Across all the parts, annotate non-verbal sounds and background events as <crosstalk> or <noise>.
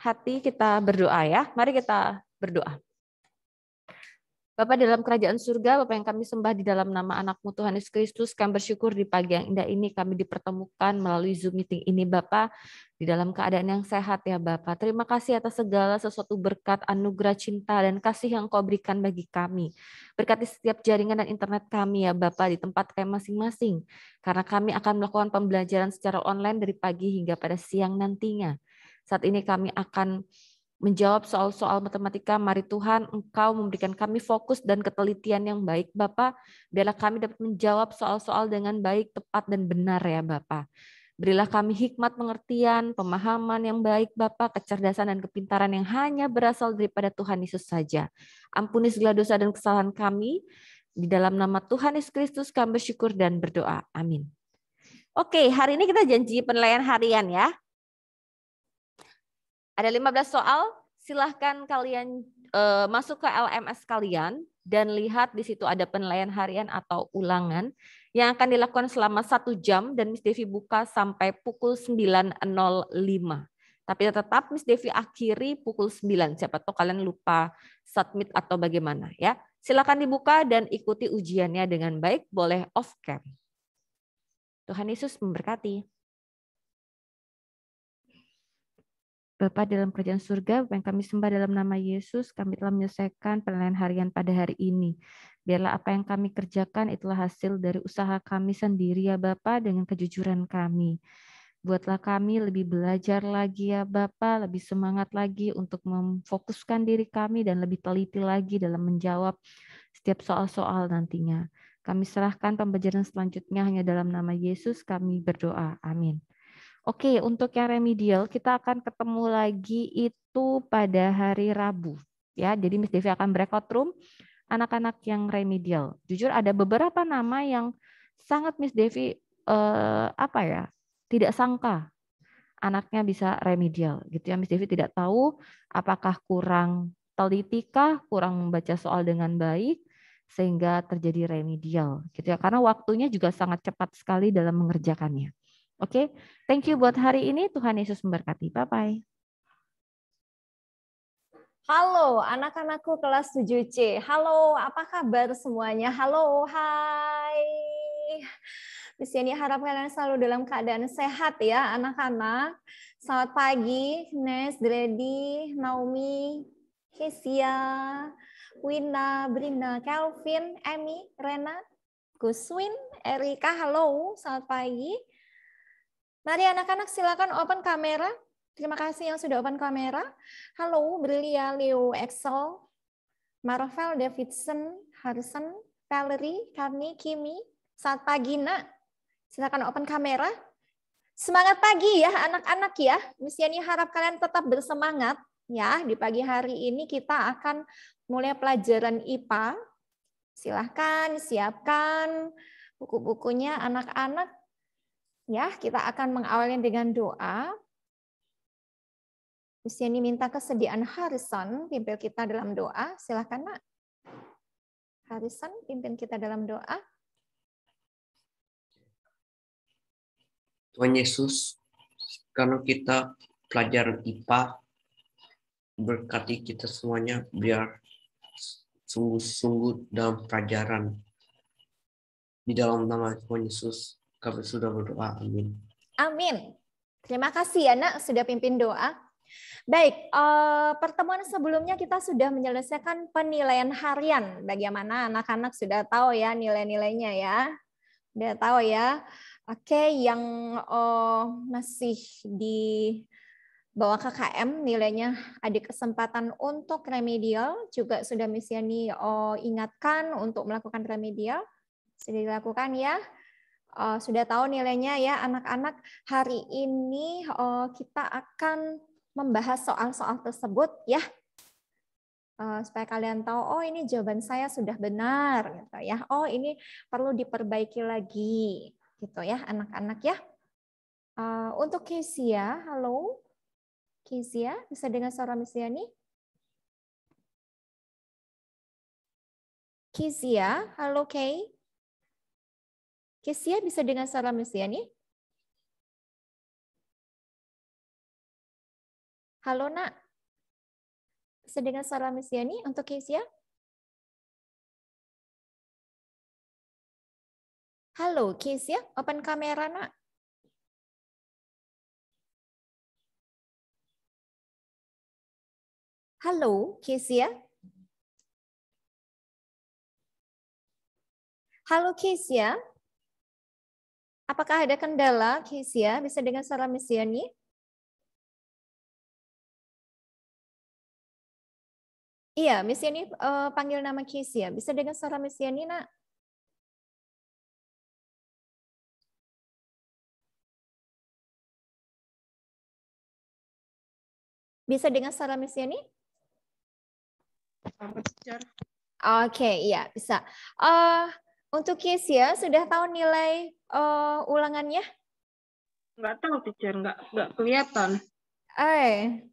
hati kita berdoa ya. Mari kita berdoa. Bapak dalam kerajaan surga, Bapak yang kami sembah di dalam nama anakmu Tuhan Yesus Kristus, kami bersyukur di pagi yang indah ini kami dipertemukan melalui Zoom meeting ini Bapak, di dalam keadaan yang sehat ya Bapak. Terima kasih atas segala sesuatu berkat, anugerah, cinta, dan kasih yang kau berikan bagi kami. Berkati setiap jaringan dan internet kami ya Bapak, di tempat kami masing-masing. Karena kami akan melakukan pembelajaran secara online dari pagi hingga pada siang nantinya. Saat ini kami akan menjawab soal-soal matematika. Mari Tuhan, Engkau memberikan kami fokus dan ketelitian yang baik, Bapak. Biarlah kami dapat menjawab soal-soal dengan baik, tepat, dan benar ya, Bapak. Berilah kami hikmat pengertian, pemahaman yang baik Bapak, kecerdasan dan kepintaran yang hanya berasal daripada Tuhan Yesus saja. Ampuni segala dosa dan kesalahan kami. Di dalam nama Tuhan Yesus Kristus kami bersyukur dan berdoa. Amin. Oke, hari ini kita janji penilaian harian ya. Ada 15 soal, silahkan kalian uh, masuk ke LMS kalian dan lihat di situ ada penilaian harian atau ulangan yang akan dilakukan selama satu jam dan Miss Devi buka sampai pukul 9.05. Tapi tetap Miss Devi akhiri pukul 9. Siapa tahu kalian lupa submit atau bagaimana ya. Silakan dibuka dan ikuti ujiannya dengan baik, boleh off cam. Tuhan Yesus memberkati. Bapa dalam kerjaan surga, yang kami sembah dalam nama Yesus, kami telah menyelesaikan penilaian harian pada hari ini. Biarlah apa yang kami kerjakan itulah hasil dari usaha kami sendiri ya Bapa dengan kejujuran kami. Buatlah kami lebih belajar lagi ya Bapa, lebih semangat lagi untuk memfokuskan diri kami dan lebih teliti lagi dalam menjawab setiap soal-soal nantinya. Kami serahkan pembelajaran selanjutnya hanya dalam nama Yesus kami berdoa. Amin. Oke, untuk yang remedial kita akan ketemu lagi itu pada hari Rabu ya. Jadi Miss Devi akan breakout room anak-anak yang remedial. Jujur ada beberapa nama yang sangat Miss Devi eh, apa ya? tidak sangka anaknya bisa remedial gitu ya. Miss Devi tidak tahu apakah kurang telitikah, kurang membaca soal dengan baik sehingga terjadi remedial gitu ya. Karena waktunya juga sangat cepat sekali dalam mengerjakannya. Oke, okay? thank you buat hari ini. Tuhan Yesus memberkati. Bye-bye. Halo anak-anakku kelas 7C. Halo, apa kabar semuanya? Halo, hai. Di sini harap kalian selalu dalam keadaan sehat ya anak-anak. Selamat pagi, Nes, Dredi, Naomi, Kesia, Wina, Brina, Kelvin, Emmy, Rena, Guswin, Erika. Halo, selamat pagi. Mari anak-anak silakan open kamera. Terima kasih yang sudah open kamera. Halo, Brilia, Leo, Excel, Marvel, Davidson, Harrison, Valerie, Karni, Kimi. Saat pagi, nak. Silakan open kamera. Semangat pagi ya anak-anak ya. Misalnya harap kalian tetap bersemangat ya. Di pagi hari ini kita akan mulai pelajaran IPA. Silahkan siapkan buku-bukunya anak-anak Ya, kita akan mengawalnya dengan doa. Gus minta kesediaan Harrison pimpin kita dalam doa. Silahkan, Nak. Harrison pimpin kita dalam doa. Tuhan Yesus, karena kita pelajar IPA, berkati kita semuanya biar sungguh-sungguh dalam pelajaran. Di dalam nama Tuhan Yesus, kami sudah berdoa. Amin. Amin. Terima kasih ya nak sudah pimpin doa. Baik, eh, pertemuan sebelumnya kita sudah menyelesaikan penilaian harian. Bagaimana anak-anak sudah tahu ya nilai-nilainya ya? Sudah tahu ya. Oke, yang eh, masih di bawah KKM nilainya ada kesempatan untuk remedial juga sudah misalnya eh, ingatkan untuk melakukan remedial sudah dilakukan ya uh, sudah tahu nilainya ya anak-anak. Hari ini uh, kita akan membahas soal-soal tersebut ya. Uh, supaya kalian tahu oh ini jawaban saya sudah benar gitu ya. Oh ini perlu diperbaiki lagi gitu ya anak-anak ya. Uh, untuk Kezia, halo. Kezia, bisa dengar suara Miss Yani? Kezia, halo Kay. Kesia bisa dengan salam nih. Halo nak, bisa dengan salam nih untuk Kesia? Halo Kesia, open kamera nak. Halo, Kesia. Halo, Kesia. Apakah ada kendala, Kisya? Bisa dengan Sarah misiani? Iya, misiani uh, eh, panggil nama Kisya. Bisa dengan Sarah misiani, nak? Bisa dengan Sarah misiani? Oke, okay, iya, bisa. Uh, untuk Yesia, sudah tahu nilai uh, ulangannya? Enggak tahu, teacher. Enggak enggak kelihatan. Eh,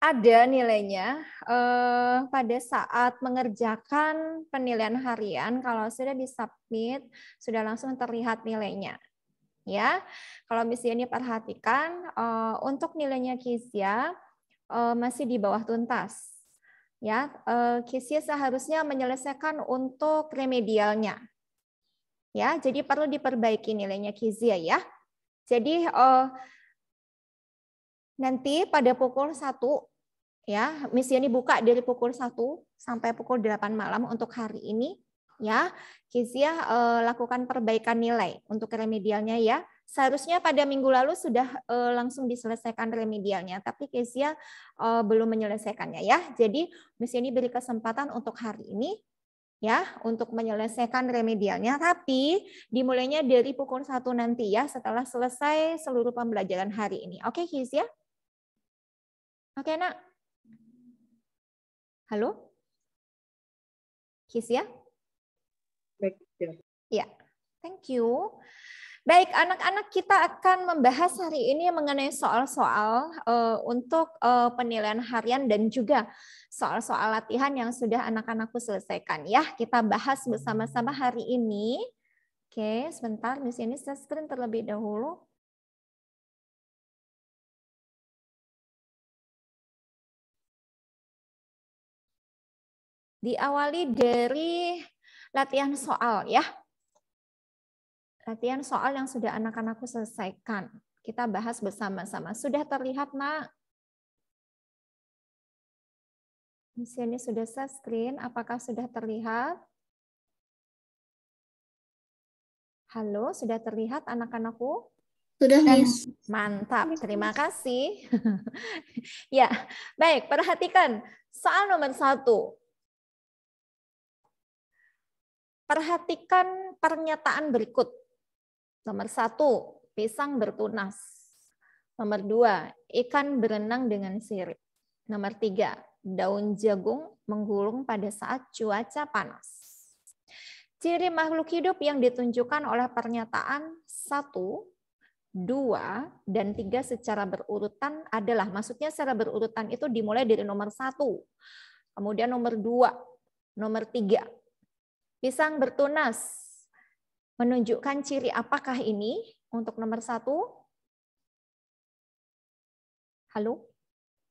ada nilainya uh, pada saat mengerjakan penilaian harian. Kalau sudah disubmit, sudah langsung terlihat nilainya. Ya, kalau misalnya perhatikan uh, eh, untuk nilainya Kizia masih di bawah tuntas Ya, eh, Kisia seharusnya menyelesaikan untuk remedialnya. Ya, jadi perlu diperbaiki nilainya kesia ya. Jadi eh, nanti pada pukul satu ya, misi ini buka dari pukul satu sampai pukul 8 malam untuk hari ini ya. kesia eh, lakukan perbaikan nilai untuk remedialnya ya seharusnya pada minggu lalu sudah uh, langsung diselesaikan remedialnya, tapi Kezia uh, belum menyelesaikannya ya. Jadi mesin ini beri kesempatan untuk hari ini ya untuk menyelesaikan remedialnya tapi dimulainya dari pukul satu nanti ya setelah selesai seluruh pembelajaran hari ini. Oke, okay, Kezia? Oke, okay, Nak. Halo? Kezia? Baik, Ya. Thank you. Baik, anak-anak kita akan membahas hari ini mengenai soal-soal uh, untuk uh, penilaian harian dan juga soal-soal latihan yang sudah anak-anakku selesaikan ya. Kita bahas bersama-sama hari ini. Oke, sebentar di sini saya screen terlebih dahulu. Diawali dari latihan soal ya latihan soal yang sudah anak-anakku selesaikan. Kita bahas bersama-sama. Sudah terlihat, Nak? Di sini sudah saya screen, apakah sudah terlihat? Halo, sudah terlihat anak-anakku? Sudah, Miss. Mantap, terima kasih. <laughs> ya, baik, perhatikan. Soal nomor satu. Perhatikan pernyataan berikut. Nomor satu, pisang bertunas. Nomor dua, ikan berenang dengan sirip. Nomor tiga, daun jagung menggulung pada saat cuaca panas. Ciri makhluk hidup yang ditunjukkan oleh pernyataan satu, dua, dan tiga secara berurutan adalah, maksudnya secara berurutan itu dimulai dari nomor satu, kemudian nomor dua, nomor tiga. Pisang bertunas, menunjukkan ciri apakah ini untuk nomor satu. Halo?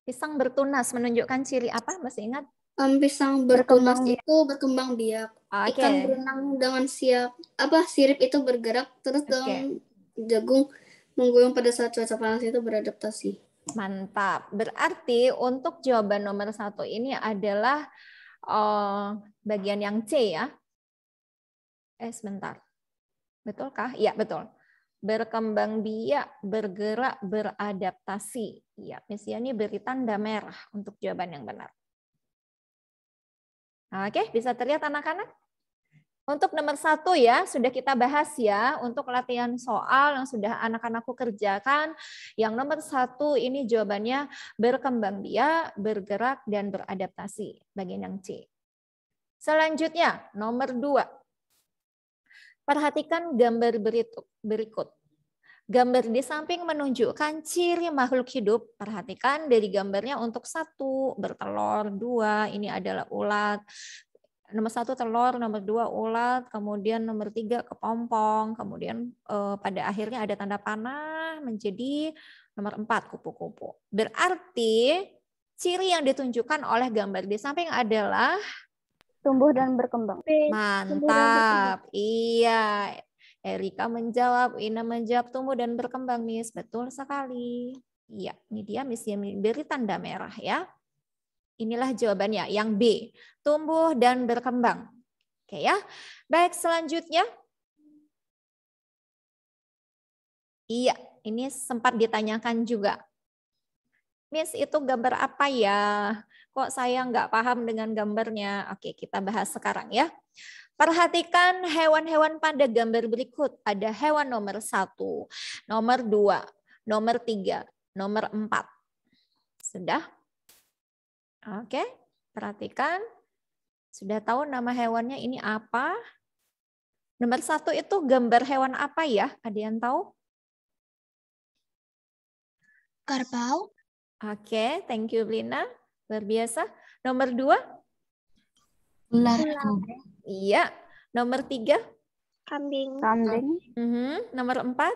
Pisang bertunas menunjukkan ciri apa? Masih ingat? Um, pisang bertunas berkembang itu biak. berkembang biak. Okay. Ikan berenang dengan siap apa sirip itu bergerak terus okay. daun jagung menggoyang pada saat cuaca panas itu beradaptasi. Mantap. Berarti untuk jawaban nomor satu ini adalah uh, bagian yang C ya. Eh sebentar. Betulkah? Iya, betul. Berkembang biak, bergerak, beradaptasi. Iya, Miss Yani beri tanda merah untuk jawaban yang benar. Oke, bisa terlihat anak-anak? Untuk nomor satu ya, sudah kita bahas ya, untuk latihan soal yang sudah anak-anakku kerjakan, yang nomor satu ini jawabannya berkembang biak, bergerak, dan beradaptasi, bagian yang C. Selanjutnya, nomor dua. Perhatikan gambar berikut. Gambar di samping menunjukkan ciri makhluk hidup. Perhatikan dari gambarnya untuk satu bertelur, dua ini adalah ulat, nomor satu telur, nomor dua ulat, kemudian nomor tiga kepompong, kemudian eh, pada akhirnya ada tanda panah menjadi nomor empat kupu-kupu. Berarti ciri yang ditunjukkan oleh gambar di samping adalah tumbuh dan berkembang. Mantap. Dan berkembang. Iya. Erika menjawab, Ina menjawab tumbuh dan berkembang, Miss. Betul sekali. Iya, ini dia Miss yang beri tanda merah ya. Inilah jawabannya, yang B. Tumbuh dan berkembang. Oke ya. Baik, selanjutnya. Iya, ini sempat ditanyakan juga. Miss, itu gambar apa ya? kok saya nggak paham dengan gambarnya. Oke, kita bahas sekarang ya. Perhatikan hewan-hewan pada gambar berikut. Ada hewan nomor satu, nomor dua, nomor tiga, nomor empat. Sudah? Oke, perhatikan. Sudah tahu nama hewannya ini apa? Nomor satu itu gambar hewan apa ya? Ada yang tahu? Kerbau. Oke, thank you Lina. Luar biasa. Nomor dua? Ular. Iya. Nomor tiga? Kambing. Kambing. Uh mhm. -huh. Nomor empat?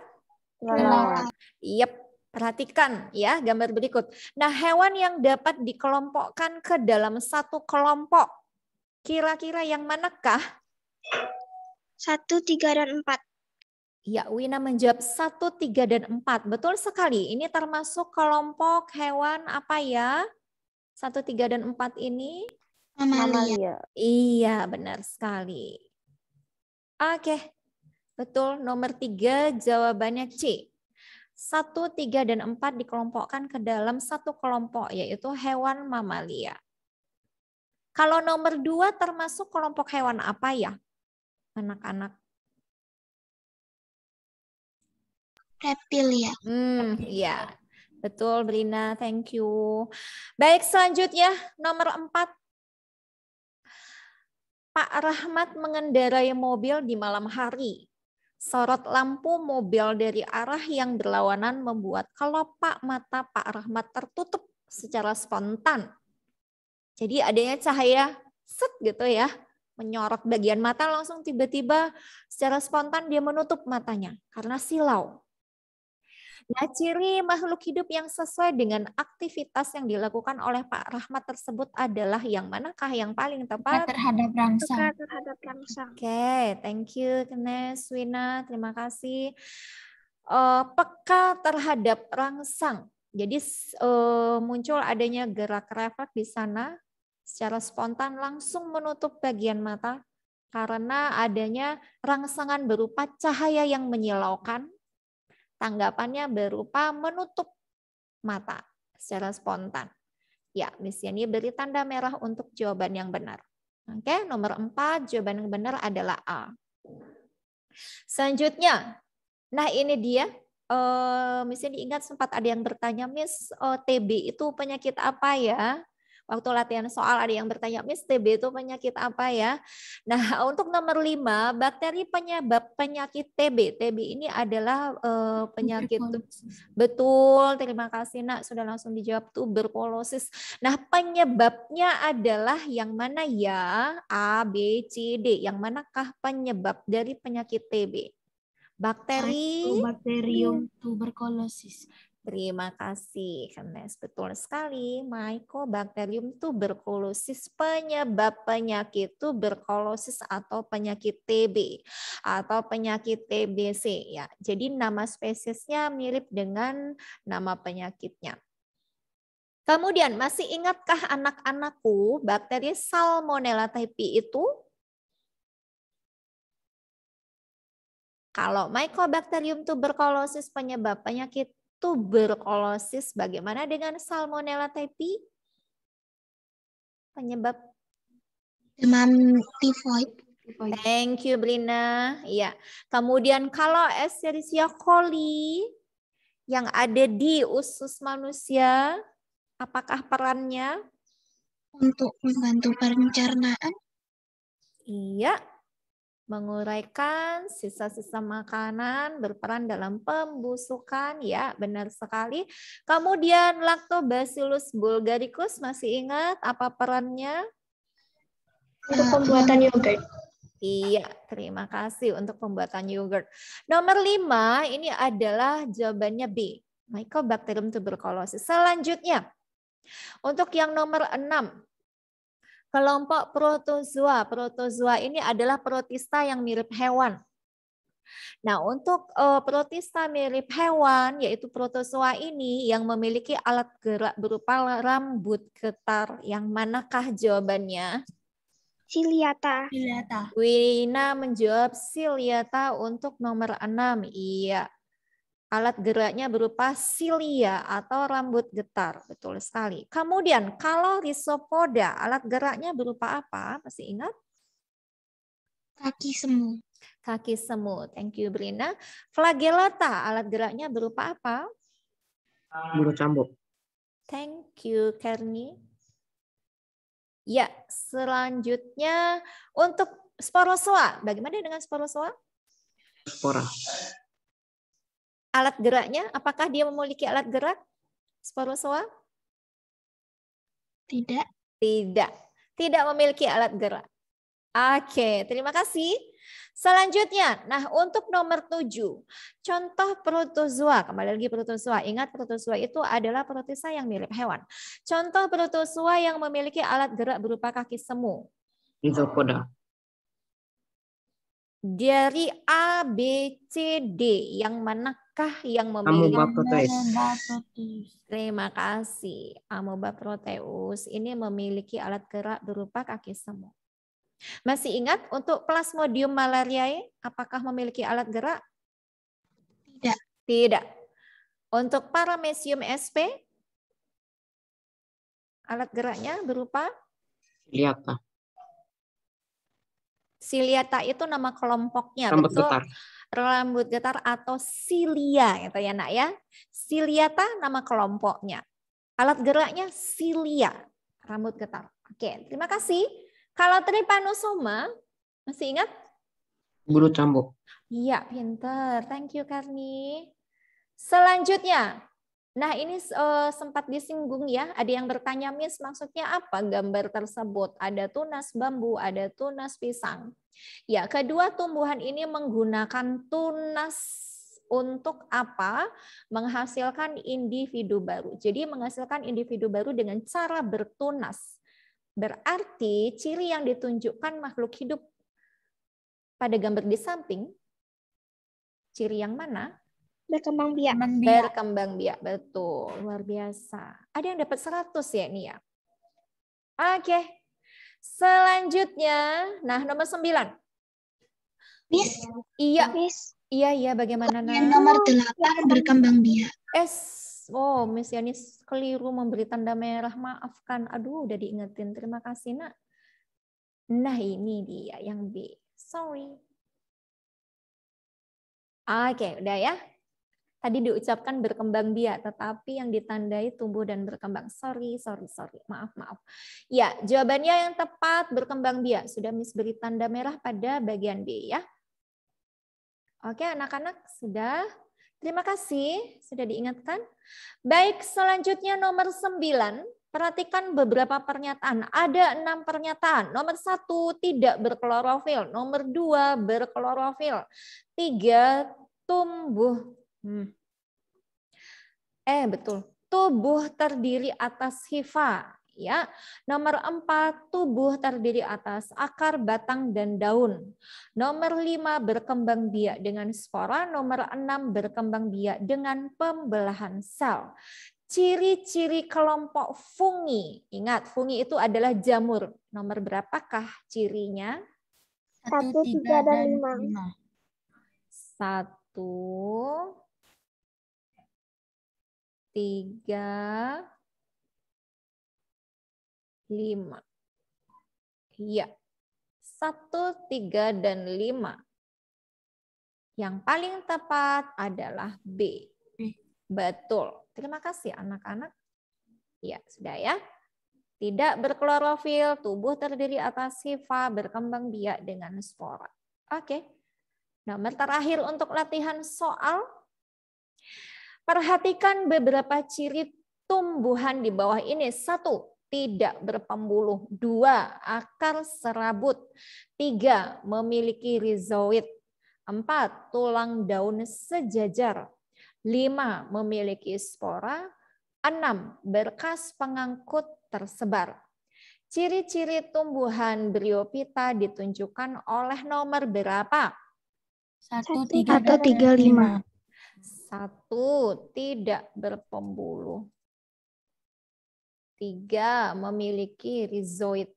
Ular. Yep. Perhatikan ya gambar berikut. Nah hewan yang dapat dikelompokkan ke dalam satu kelompok. Kira-kira yang manakah? Satu, tiga, dan empat. Ya, Wina menjawab satu tiga dan empat Betul sekali. Ini termasuk kelompok hewan apa ya? satu tiga dan empat ini mamalia. Iya, benar sekali. Oke, betul. Nomor tiga jawabannya C. satu tiga dan empat dikelompokkan ke dalam satu kelompok, yaitu hewan mamalia. Kalau nomor dua termasuk kelompok hewan apa ya, anak-anak? reptilia Hmm, iya. Betul, Brina. Thank you. Baik, selanjutnya nomor empat. Pak Rahmat mengendarai mobil di malam hari. Sorot lampu mobil dari arah yang berlawanan membuat kelopak mata Pak Rahmat tertutup secara spontan. Jadi adanya cahaya set gitu ya, menyorot bagian mata langsung tiba-tiba secara spontan dia menutup matanya karena silau. Nah, ciri makhluk hidup yang sesuai dengan aktivitas yang dilakukan oleh Pak Rahmat tersebut adalah yang manakah yang paling tepat? Peka terhadap rangsang. terhadap rangsang. Oke, okay, thank you Kenes, Wina, terima kasih. Uh, peka terhadap rangsang. Jadi uh, muncul adanya gerak refleks di sana secara spontan langsung menutup bagian mata karena adanya rangsangan berupa cahaya yang menyilaukan Tanggapannya berupa menutup mata secara spontan. Ya, Miss Yani beri tanda merah untuk jawaban yang benar. Oke, nomor 4 jawaban yang benar adalah A. Selanjutnya, nah ini dia. Uh, eh, misalnya diingat sempat ada yang bertanya, Miss eh, TB itu penyakit apa ya? Waktu latihan soal ada yang bertanya, Miss TB itu penyakit apa ya? Nah, <laughs> untuk nomor lima, bakteri penyebab penyakit TB. TB ini adalah uh, penyakit betul. Terima kasih Nak sudah langsung dijawab tuberkulosis. Nah, penyebabnya adalah yang mana ya? A, B, C, D. Yang manakah penyebab dari penyakit TB? Bakteri, Bakterium tuberkulosis Terima kasih, Kenes. Betul sekali, Mycobacterium tuberkulosis penyebab penyakit tuberkulosis atau penyakit TB atau penyakit TBC ya. Jadi nama spesiesnya mirip dengan nama penyakitnya. Kemudian masih ingatkah anak-anakku bakteri Salmonella typhi itu Kalau Mycobacterium tuberculosis penyebab penyakit tuberkulosis. Bagaimana dengan salmonella typhi? Penyebab demam tifoid. Thank you Brina Iya. Kemudian kalau Escherichia coli yang ada di usus manusia, apakah perannya untuk membantu pencernaan? Iya, menguraikan sisa-sisa makanan berperan dalam pembusukan ya benar sekali kemudian lactobacillus bulgaricus masih ingat apa perannya untuk pembuatan yogurt Iya, terima kasih untuk pembuatan yogurt. Nomor lima ini adalah jawabannya B. Mycobacterium tuberculosis. Selanjutnya, untuk yang nomor enam Kelompok protozoa. Protozoa ini adalah protista yang mirip hewan. Nah, untuk eh, protista mirip hewan, yaitu protozoa ini yang memiliki alat gerak berupa rambut getar, yang manakah jawabannya? Ciliata. Ciliata. Wina menjawab ciliata untuk nomor enam. Iya. Alat geraknya berupa silia atau rambut getar. Betul sekali. Kemudian kalau risopoda, alat geraknya berupa apa? Masih ingat? Kaki semut. Kaki semut. Thank you, Brina. Flagellata, alat geraknya berupa apa? Bulu cambuk. Thank you, Kerni. Ya, selanjutnya untuk sporosoa. Bagaimana dengan sporosoa? Spora alat geraknya? Apakah dia memiliki alat gerak? Sporozoa? Tidak. Tidak. Tidak memiliki alat gerak. Oke, terima kasih. Selanjutnya, nah untuk nomor 7, contoh protozoa, kembali lagi protozoa. Ingat protozoa itu adalah protisa yang mirip hewan. Contoh protozoa yang memiliki alat gerak berupa kaki semu. Isopoda. Dari A, B, C, D, yang mana kah yang memilih Terima kasih. Amoeba proteus ini memiliki alat gerak berupa kaki semu. Masih ingat untuk Plasmodium malariae apakah memiliki alat gerak? Tidak. Tidak. Untuk Paramecium sp alat geraknya berupa Siliata. Siliata itu nama kelompoknya. Rambut betul? getar rambut getar atau silia gitu ya nak ya. Siliata nama kelompoknya. Alat geraknya silia, rambut getar. Oke, terima kasih. Kalau trypanosoma masih ingat? Bulu cambuk. Iya, pinter. Thank you, Karni. Selanjutnya, nah ini uh, sempat disinggung ya, ada yang bertanya, Miss, maksudnya apa gambar tersebut? Ada tunas bambu, ada tunas pisang. Ya, kedua tumbuhan ini menggunakan tunas untuk apa menghasilkan individu baru. Jadi menghasilkan individu baru dengan cara bertunas. Berarti ciri yang ditunjukkan makhluk hidup pada gambar di samping, ciri yang mana? Berkembang biak. Berkembang biak, betul. Luar biasa. Ada yang dapat 100 ya, Nia? Oke, okay. Selanjutnya, nah nomor sembilan Miss. Iya. Miss. Iya, iya bagaimana? Yang nomor 8 berkembang biak. S. Oh, Miss Yanis keliru memberi tanda merah. Maafkan. Aduh, udah diingetin. Terima kasih, Nak. Nah, ini dia yang B. Sorry. Oke, okay, udah ya. Tadi diucapkan berkembang biak, tetapi yang ditandai tumbuh dan berkembang. Sorry, sorry, sorry. Maaf, maaf. Ya, jawabannya yang tepat berkembang biak. Sudah Miss beri tanda merah pada bagian B ya. Oke, anak-anak sudah. Terima kasih sudah diingatkan. Baik, selanjutnya nomor 9 perhatikan beberapa pernyataan. Ada enam pernyataan. Nomor satu tidak berklorofil. Nomor dua berklorofil. Tiga tumbuh Hmm. Eh, betul. Tubuh terdiri atas hifa. Ya, nomor empat tubuh terdiri atas akar, batang, dan daun. Nomor lima berkembang biak dengan spora. Nomor enam berkembang biak dengan pembelahan sel. Ciri-ciri kelompok fungi. Ingat, fungi itu adalah jamur. Nomor berapakah cirinya? Satu, tiga, dan lima. Satu, tiga, lima. Ya, satu, tiga, dan lima. Yang paling tepat adalah B. Betul. Terima kasih anak-anak. Ya, sudah ya. Tidak berklorofil, tubuh terdiri atas hifa, berkembang biak dengan spora. Oke. Nomor terakhir untuk latihan soal Perhatikan beberapa ciri tumbuhan di bawah ini. Satu, tidak berpembuluh. Dua, akar serabut. Tiga, memiliki rizoid. Empat, tulang daun sejajar. Lima, memiliki spora. Enam, berkas pengangkut tersebar. Ciri-ciri tumbuhan briopita ditunjukkan oleh nomor berapa? Satu tiga, atau tiga lima. Satu, tidak berpembuluh. Tiga, memiliki rizoid.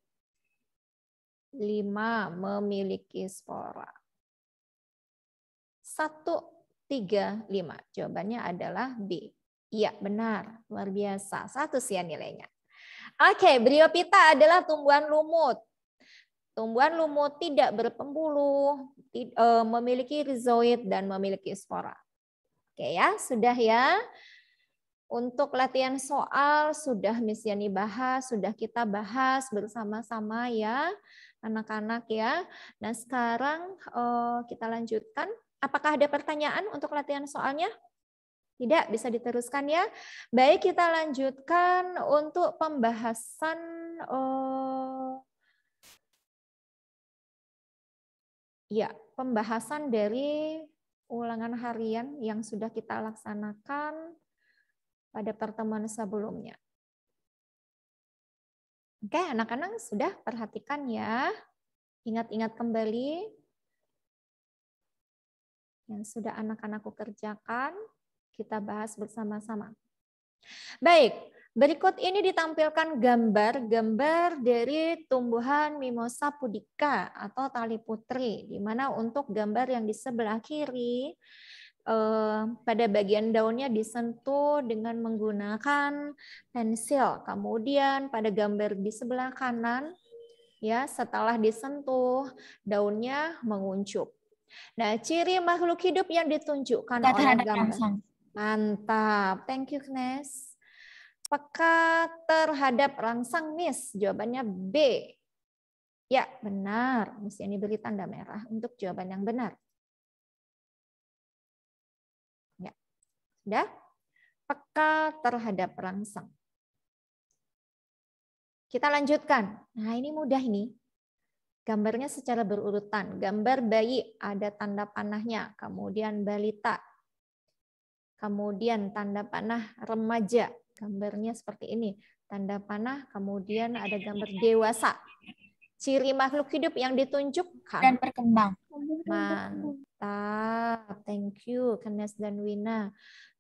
Lima, memiliki spora. Satu, tiga, lima. Jawabannya adalah B. Iya, benar. Luar biasa. Satu sih ya nilainya. Oke, briopita adalah tumbuhan lumut. Tumbuhan lumut tidak berpembuluh, eh, memiliki rizoid dan memiliki spora. Oke ya, sudah ya. Untuk latihan soal sudah Miss Yani bahas, sudah kita bahas bersama-sama ya anak-anak ya. Nah sekarang eh, kita lanjutkan. Apakah ada pertanyaan untuk latihan soalnya? Tidak bisa diteruskan ya. Baik kita lanjutkan untuk pembahasan oh ya pembahasan dari ulangan harian yang sudah kita laksanakan pada pertemuan sebelumnya. Oke, anak-anak sudah perhatikan ya. Ingat-ingat kembali yang sudah anak-anakku kerjakan, kita bahas bersama-sama. Baik, Berikut ini ditampilkan gambar-gambar dari tumbuhan Mimosa pudica atau tali putri, di mana untuk gambar yang di sebelah kiri eh, pada bagian daunnya disentuh dengan menggunakan pensil. Kemudian pada gambar di sebelah kanan, ya setelah disentuh daunnya menguncup. Nah, ciri makhluk hidup yang ditunjukkan Tidak oleh gambar. Mantap, thank you, Knes. Peka terhadap rangsang Miss? Jawabannya B. Ya, benar. Miss ini beri tanda merah untuk jawaban yang benar. Ya. Sudah? Peka terhadap rangsang. Kita lanjutkan. Nah, ini mudah ini. Gambarnya secara berurutan. Gambar bayi ada tanda panahnya, kemudian balita, kemudian tanda panah remaja, Gambarnya seperti ini. Tanda panah, kemudian ada gambar dewasa. Ciri makhluk hidup yang ditunjukkan. Dan berkembang. Mantap. Thank you, Kenes dan Wina.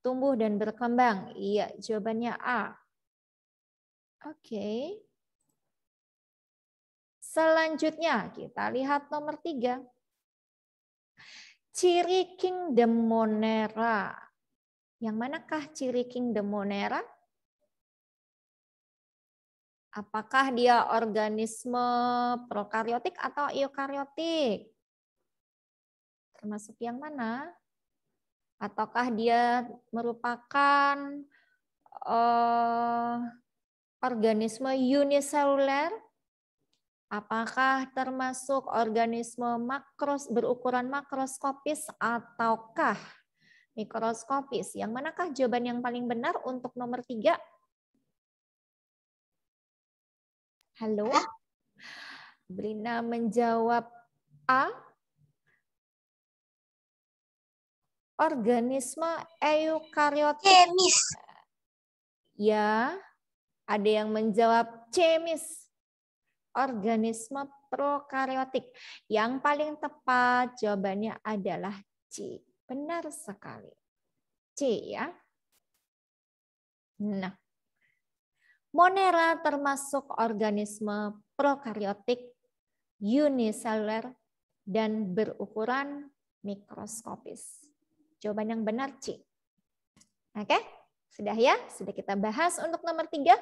Tumbuh dan berkembang. Iya, jawabannya A. Oke. Selanjutnya kita lihat nomor tiga. Ciri kingdom monera. Yang manakah ciri kingdom monera? Apakah dia organisme prokariotik atau eukariotik? Termasuk yang mana? Ataukah dia merupakan uh, organisme uniseluler? Apakah termasuk organisme makros berukuran makroskopis ataukah mikroskopis? Yang manakah jawaban yang paling benar untuk nomor tiga? Halo? Brina menjawab A. Organisme eukariotik. Chemis. Ya, ada yang menjawab chemis. Organisme prokariotik. Yang paling tepat jawabannya adalah C. Benar sekali. C ya. Nah, Monera termasuk organisme prokariotik, uniseluler, dan berukuran mikroskopis. Jawaban yang benar C. Oke, sudah ya? Sudah kita bahas untuk nomor tiga.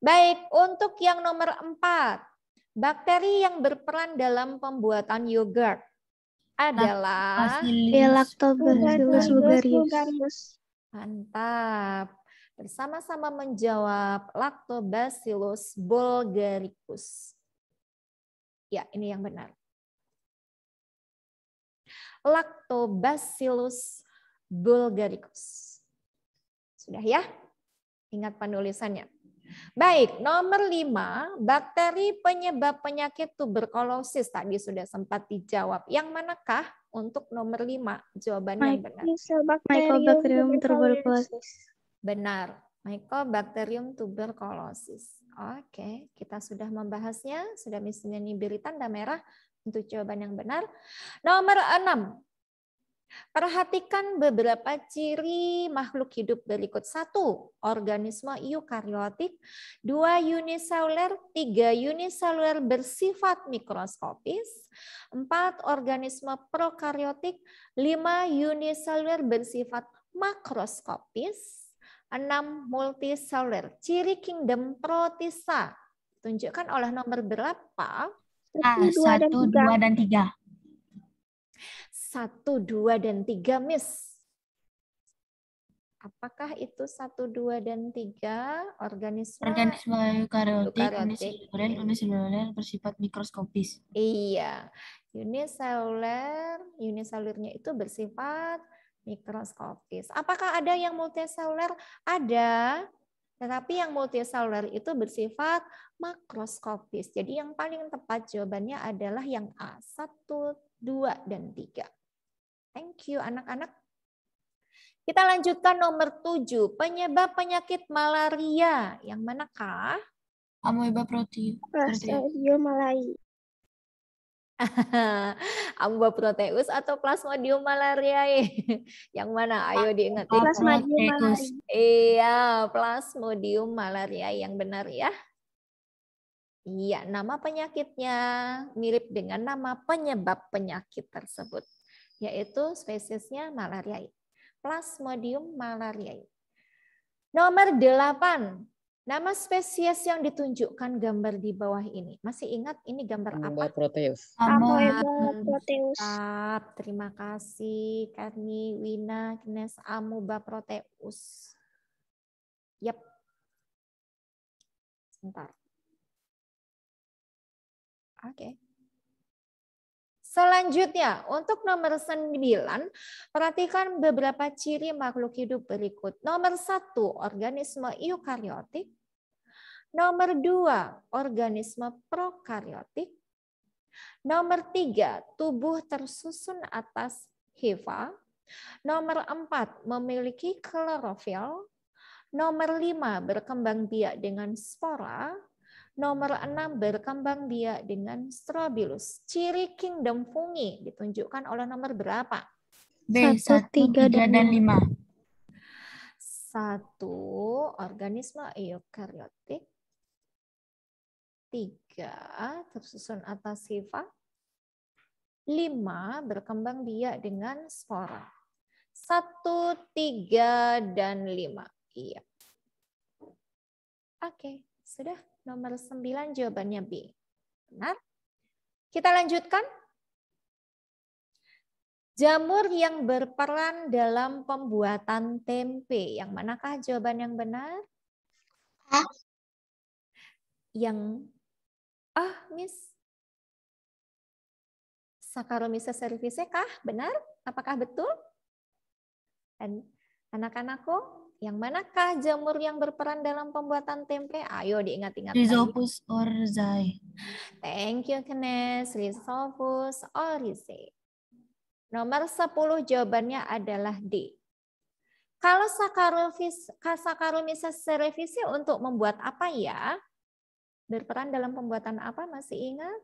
Baik, untuk yang nomor empat, bakteri yang berperan dalam pembuatan yogurt adalah Lactobacillus iya, vulgaris. Mantap bersama-sama menjawab Lactobacillus bulgaricus. Ya, ini yang benar. Lactobacillus bulgaricus. Sudah ya? Ingat penulisannya. Baik, nomor lima, bakteri penyebab penyakit tuberkulosis tadi sudah sempat dijawab. Yang manakah untuk nomor lima? jawabannya benar. Mycobacterium tuberculosis. Benar, Mycobacterium tuberculosis. Oke, kita sudah membahasnya, sudah misalnya beri tanda merah untuk jawaban yang benar. Nomor 6. Perhatikan beberapa ciri makhluk hidup berikut. Satu, organisme eukariotik. Dua, uniseluler. Tiga, uniseluler bersifat mikroskopis. Empat, organisme prokariotik. Lima, uniseluler bersifat makroskopis. 6. multiseller. Ciri kingdom protista. Tunjukkan oleh nomor berapa? 1, ah, 2, dan 3. 1, 2, dan 3, Miss. Apakah itu 1, 2, dan 3 organisme? Organisme eukariotik, uniseluler, uniseluler bersifat mikroskopis. Iya, uniseluler, uniselulernya itu bersifat mikroskopis. Apakah ada yang multiseluler? Ada, tetapi yang multiseluler itu bersifat makroskopis. Jadi yang paling tepat jawabannya adalah yang A, 1, 2, dan 3. Thank you anak-anak. Kita lanjutkan nomor 7, penyebab penyakit malaria. Yang manakah? Amoeba protein. Protein iya, malaria. <laughs> Amuba proteus atau Plasmodium malariae? <laughs> Yang mana? Ayo diingat. Oh, Plasmodium malariae. Iya, Plasmodium malariae yang benar ya. Iya, nama penyakitnya mirip dengan nama penyebab penyakit tersebut, yaitu spesiesnya malariae. Plasmodium malariae. Nomor 8, Nama spesies yang ditunjukkan gambar di bawah ini. Masih ingat ini gambar Amoeba apa? Proteus. Amoeba proteus. Terima kasih Karni, Wina, Kines, Amoeba proteus. Yap. Sebentar. Oke. Okay. Selanjutnya, untuk nomor 9, perhatikan beberapa ciri makhluk hidup berikut. Nomor satu organisme eukariotik. Nomor 2, organisme prokariotik. Nomor 3, tubuh tersusun atas hifa. Nomor 4, memiliki klorofil. Nomor 5, berkembang biak dengan spora. Nomor enam berkembang biak dengan strobilus. Ciri kingdom fungi ditunjukkan oleh nomor berapa? B, tiga dan lima satu organisme eukariotik, tiga tersusun atas sifat, lima berkembang biak dengan spora. Satu, tiga, dan lima. Iya. Oke, sudah. Nomor 9 jawabannya B. Benar? Kita lanjutkan. Jamur yang berperan dalam pembuatan tempe. Yang manakah jawaban yang benar? A. Yang ah, Miss Saccharomyces cerevisiae kah? Benar? Apakah betul? Dan anak-anakku? Yang manakah jamur yang berperan dalam pembuatan tempe? Ayo diingat-ingat. Rhizopus oryzae. Thank you, Kenes. Rhizopus oryzae. Nomor 10 jawabannya adalah D. Kalau Saccharomyces cerevisiae untuk membuat apa ya? Berperan dalam pembuatan apa masih ingat?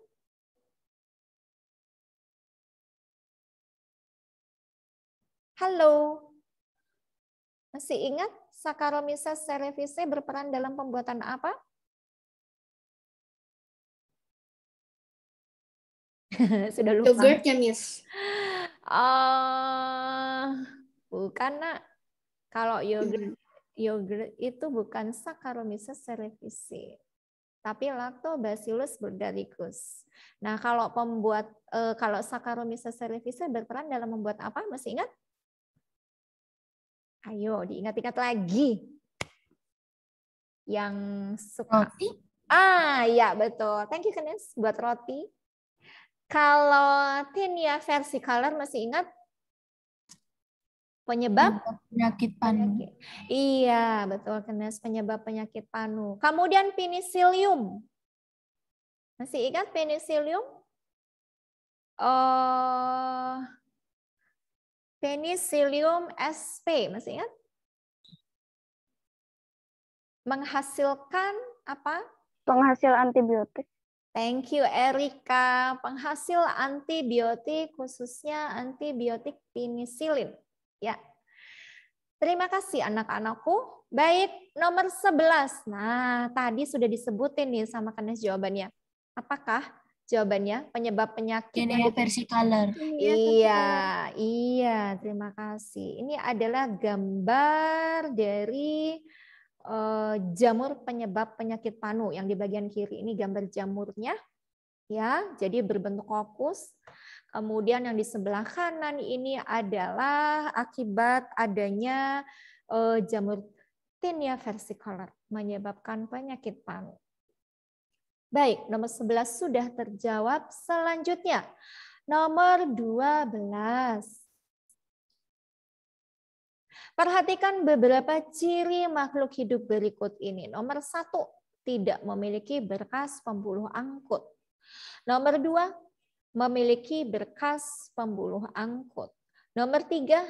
Halo, masih ingat Saccharomyces cerevisiae berperan dalam pembuatan apa? <laughs> Sudah lupa. Yogurtnya, Miss. Uh, bukan, nak. Kalau yogurt, yogurt itu bukan Saccharomyces cerevisiae tapi lactobacillus bulgaricus. Nah, kalau pembuat uh, kalau Saccharomyces cerevisiae berperan dalam membuat apa? Masih ingat? Ayo diingat-ingat lagi. Yang suka. Roti? Ah, ya betul. Thank you Kenes buat roti. Kalau Tinia versi color masih ingat penyebab penyakit panu. Iya, betul Kenes penyebab penyakit panu. Kemudian penicillium. Masih ingat penicillium? Oh, Penicillium sp, masih ingat? Menghasilkan apa? Penghasil antibiotik. Thank you Erika, penghasil antibiotik khususnya antibiotik penicillin. Ya. Terima kasih anak-anakku. Baik, nomor 11. Nah, tadi sudah disebutin nih sama Kenes jawabannya. Apakah jawabannya penyebab penyakit DNA versi color. Iya, iya, terima kasih. Ini adalah gambar dari uh, jamur penyebab penyakit panu yang di bagian kiri ini gambar jamurnya ya. Jadi berbentuk kokus. Kemudian yang di sebelah kanan ini adalah akibat adanya uh, jamur tinea versicolor menyebabkan penyakit panu. Baik, nomor 11 sudah terjawab. Selanjutnya, nomor 12. Perhatikan beberapa ciri makhluk hidup berikut ini. Nomor satu, tidak memiliki berkas pembuluh angkut. Nomor dua, memiliki berkas pembuluh angkut. Nomor tiga,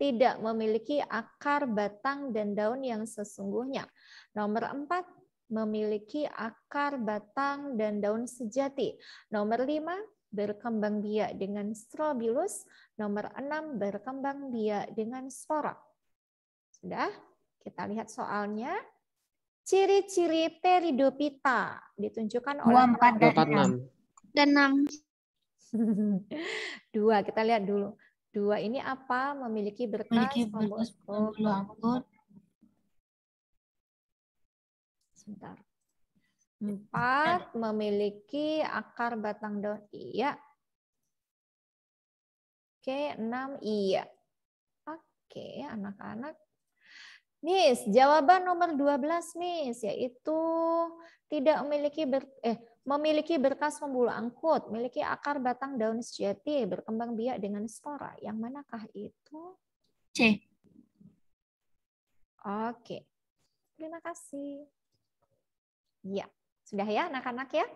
tidak memiliki akar, batang, dan daun yang sesungguhnya. Nomor empat, memiliki akar, batang, dan daun sejati. Nomor lima, berkembang biak dengan strobilus. Nomor enam, berkembang biak dengan spora. Sudah? Kita lihat soalnya. Ciri-ciri peridopita ditunjukkan oleh Empat 4, dan enam. <laughs> Dua, kita lihat dulu. Dua ini apa? Memiliki berkas, memiliki berkas pembuluh sebentar. Iya. Empat memiliki akar batang daun iya. Oke, enam iya. Oke, anak-anak. Miss, jawaban nomor 12 Miss yaitu tidak memiliki ber, eh memiliki berkas pembuluh angkut, memiliki akar batang daun sejati, berkembang biak dengan spora. Yang manakah itu? C. Oke. Terima kasih. Ya, sudah ya anak-anak ya?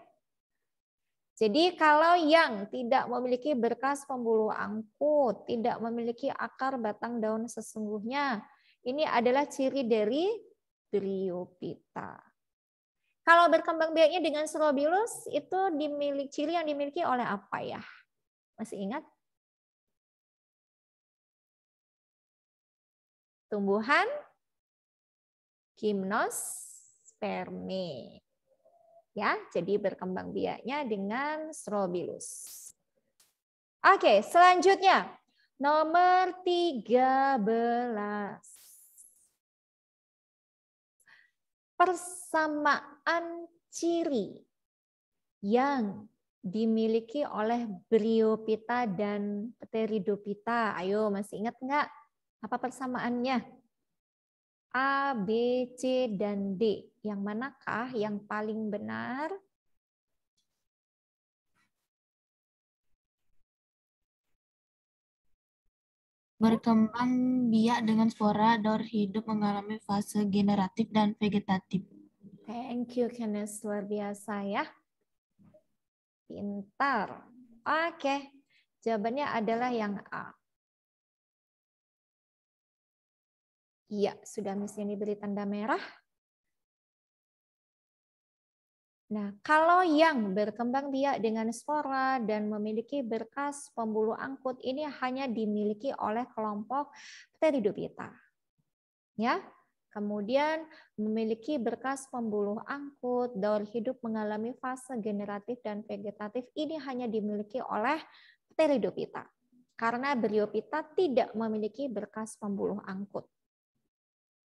Jadi kalau yang tidak memiliki berkas pembuluh angkut, tidak memiliki akar batang daun sesungguhnya, ini adalah ciri dari briopita. Kalau berkembang biaknya dengan strobilus itu dimiliki ciri yang dimiliki oleh apa ya? Masih ingat? Tumbuhan, gimnos, sperme. Ya, jadi berkembang biaknya dengan strobilus. Oke, selanjutnya nomor 13. Persamaan ciri yang dimiliki oleh bryopita dan pteridopita. Ayo, masih ingat nggak apa persamaannya? A, B, C, dan D yang manakah yang paling benar? Berkembang biak dengan spora daur hidup mengalami fase generatif dan vegetatif. Thank you, Kenneth. Luar biasa ya. Pintar. Oke. Okay. Jawabannya adalah yang A. Iya, sudah misalnya diberi tanda merah. Nah, kalau yang berkembang biak dengan spora dan memiliki berkas pembuluh angkut ini hanya dimiliki oleh kelompok Pteridophyta. Ya. Kemudian memiliki berkas pembuluh angkut, daur hidup mengalami fase generatif dan vegetatif ini hanya dimiliki oleh Pteridophyta. Karena Bryophyta tidak memiliki berkas pembuluh angkut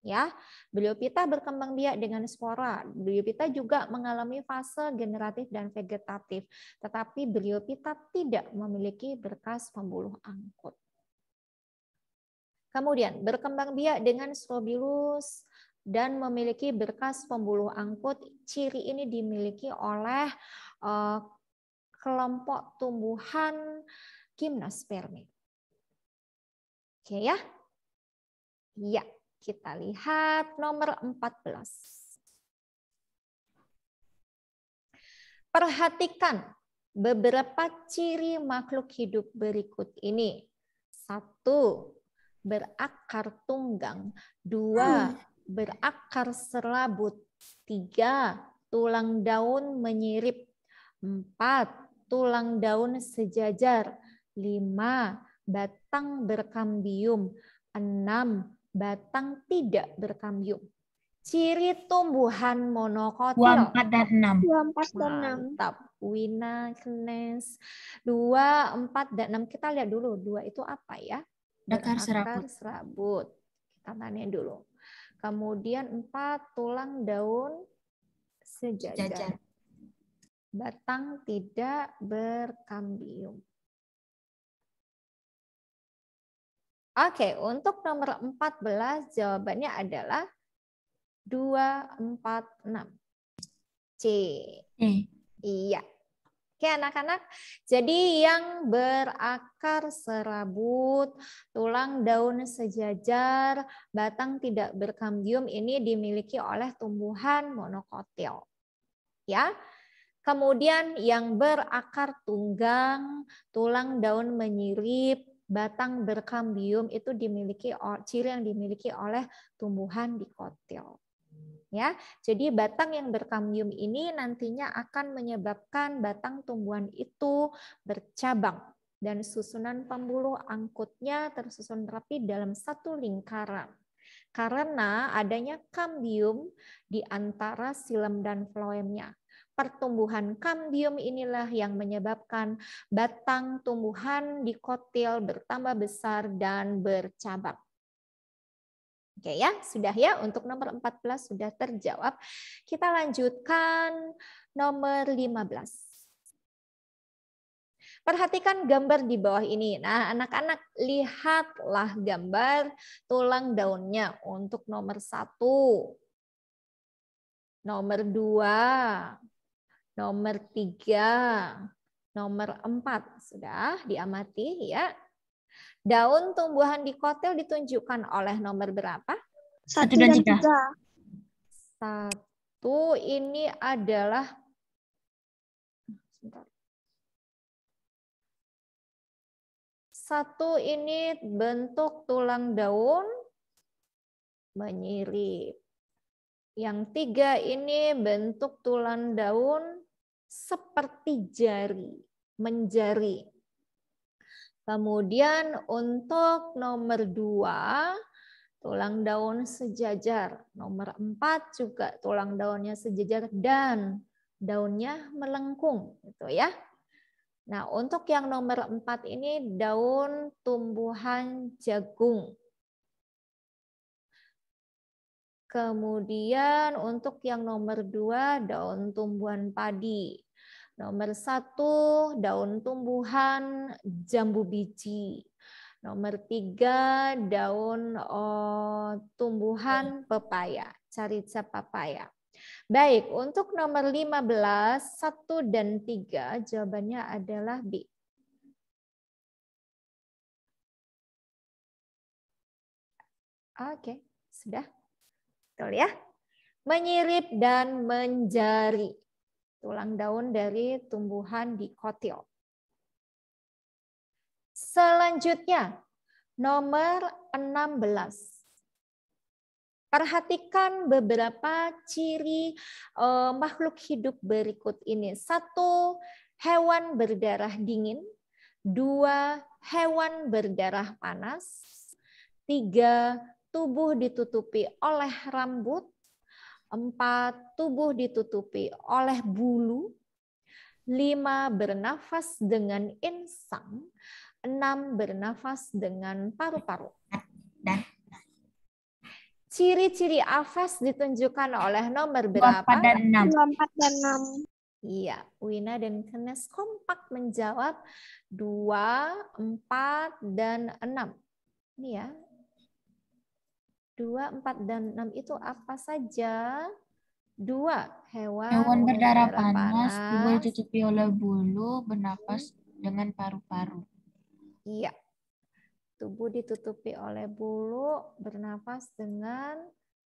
ya. pita berkembang biak dengan spora. pita juga mengalami fase generatif dan vegetatif, tetapi pita tidak memiliki berkas pembuluh angkut. Kemudian berkembang biak dengan strobilus dan memiliki berkas pembuluh angkut. Ciri ini dimiliki oleh uh, kelompok tumbuhan gimnospermi. Oke ya? Ya. Kita lihat nomor 14. Perhatikan beberapa ciri makhluk hidup berikut ini. Satu, berakar tunggang. Dua, hmm. berakar serabut. Tiga, tulang daun menyirip. Empat, tulang daun sejajar. Lima, batang berkambium. Enam, batang tidak berkambium. Ciri tumbuhan monokotil. 24 dan 6. 24 dan 6. Mantap. Wina, Kenes. 2, 4, dan 6. Kita lihat dulu. 2 itu apa ya? Akar serabut. serabut. Kita tanya dulu. Kemudian 4, tulang daun sejajar. Batang tidak berkambium. Oke, untuk nomor 14 jawabannya adalah 246. C. Hmm. Iya. Oke anak-anak, jadi yang berakar serabut, tulang daun sejajar, batang tidak berkambium ini dimiliki oleh tumbuhan monokotil. Ya. Kemudian yang berakar tunggang, tulang daun menyirip, batang berkambium itu dimiliki ciri yang dimiliki oleh tumbuhan dikotil. Ya, jadi batang yang berkambium ini nantinya akan menyebabkan batang tumbuhan itu bercabang dan susunan pembuluh angkutnya tersusun rapi dalam satu lingkaran. Karena adanya kambium di antara silem dan floemnya pertumbuhan kambium inilah yang menyebabkan batang tumbuhan di dikotil bertambah besar dan bercabang. Oke ya, sudah ya untuk nomor 14 sudah terjawab. Kita lanjutkan nomor 15. Perhatikan gambar di bawah ini. Nah, anak-anak lihatlah gambar tulang daunnya untuk nomor satu, nomor dua, Nomor tiga, nomor empat sudah diamati ya. Daun tumbuhan di kotel ditunjukkan oleh nomor berapa? Satu dan tiga. Satu ini adalah Satu ini bentuk tulang daun menyirip. Yang tiga ini bentuk tulang daun seperti jari, menjari. Kemudian untuk nomor dua, tulang daun sejajar. Nomor empat juga tulang daunnya sejajar dan daunnya melengkung. Gitu ya. Nah untuk yang nomor empat ini daun tumbuhan jagung. Kemudian untuk yang nomor dua daun tumbuhan padi. Nomor satu daun tumbuhan jambu biji. Nomor tiga daun oh, tumbuhan pepaya, carica pepaya. Baik, untuk nomor 15, 1 dan 3 jawabannya adalah B. Oke, sudah. Betul ya? Menyirip dan menjari. Tulang daun dari tumbuhan dikotil. Selanjutnya, nomor 16 perhatikan beberapa ciri eh, makhluk hidup berikut ini. Satu, hewan berdarah dingin. Dua, hewan berdarah panas. Tiga, tubuh ditutupi oleh rambut, empat tubuh ditutupi oleh bulu, lima bernafas dengan insang, enam bernafas dengan paru-paru. Ciri-ciri afas ditunjukkan oleh nomor berapa? empat dan enam Iya, Wina dan Kenes kompak menjawab dua empat dan enam Ini ya, 2, 4, dan 6 itu apa saja? Dua, hewan, hewan berdarah, berdarah panas, panas, dua oleh bulu, bernapas hmm. dengan paru-paru. Iya. Tubuh ditutupi oleh bulu, bernapas dengan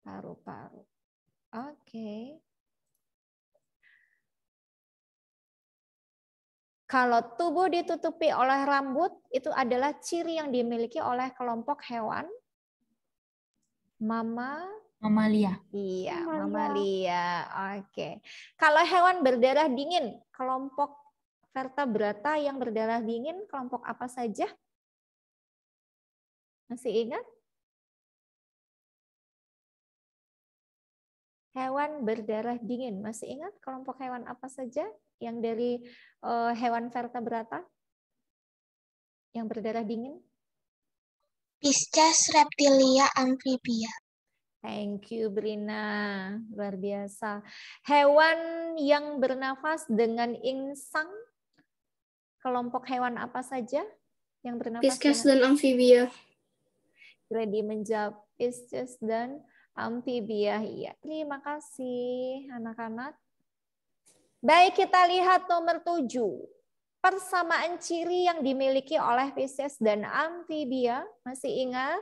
paru-paru. Oke. Okay. Kalau tubuh ditutupi oleh rambut, itu adalah ciri yang dimiliki oleh kelompok hewan Mama mamalia. Iya, mamalia. mamalia. Oke. Okay. Kalau hewan berdarah dingin, kelompok vertebrata yang berdarah dingin kelompok apa saja? Masih ingat? Hewan berdarah dingin, masih ingat kelompok hewan apa saja yang dari uh, hewan vertebrata yang berdarah dingin? Pisces reptilia amphibia. Thank you Brina, luar biasa. Hewan yang bernafas dengan insang, kelompok hewan apa saja yang bernafas? Pisces dan amfibia. Ready menjawab Pisces dan amfibia. Iya, terima kasih anak-anak. Baik, kita lihat nomor tujuh persamaan ciri yang dimiliki oleh Pisces dan amfibia? Masih ingat?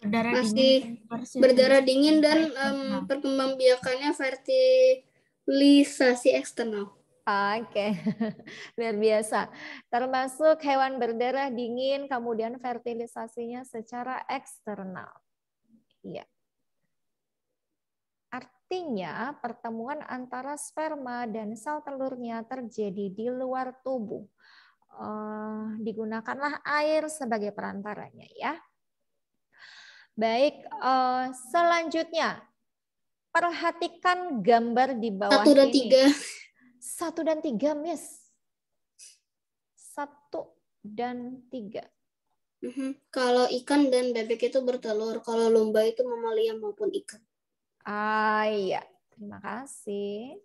Berdarah Masih dingin, berdarah dingin dan um, perkembangbiakannya fertilisasi eksternal. Oke, okay. <laughs> luar biasa. Termasuk hewan berdarah dingin, kemudian fertilisasinya secara eksternal. Iya. Artinya, pertemuan antara sperma dan sel telurnya terjadi di luar tubuh. Eh, digunakanlah air sebagai perantaranya ya. Baik, eh, selanjutnya perhatikan gambar di bawah Satu dan ini. tiga. Satu dan tiga, Miss. Satu dan tiga. Mm -hmm. Kalau ikan dan bebek itu bertelur, kalau lumba itu mamalia maupun ikan. Ah, iya, terima kasih.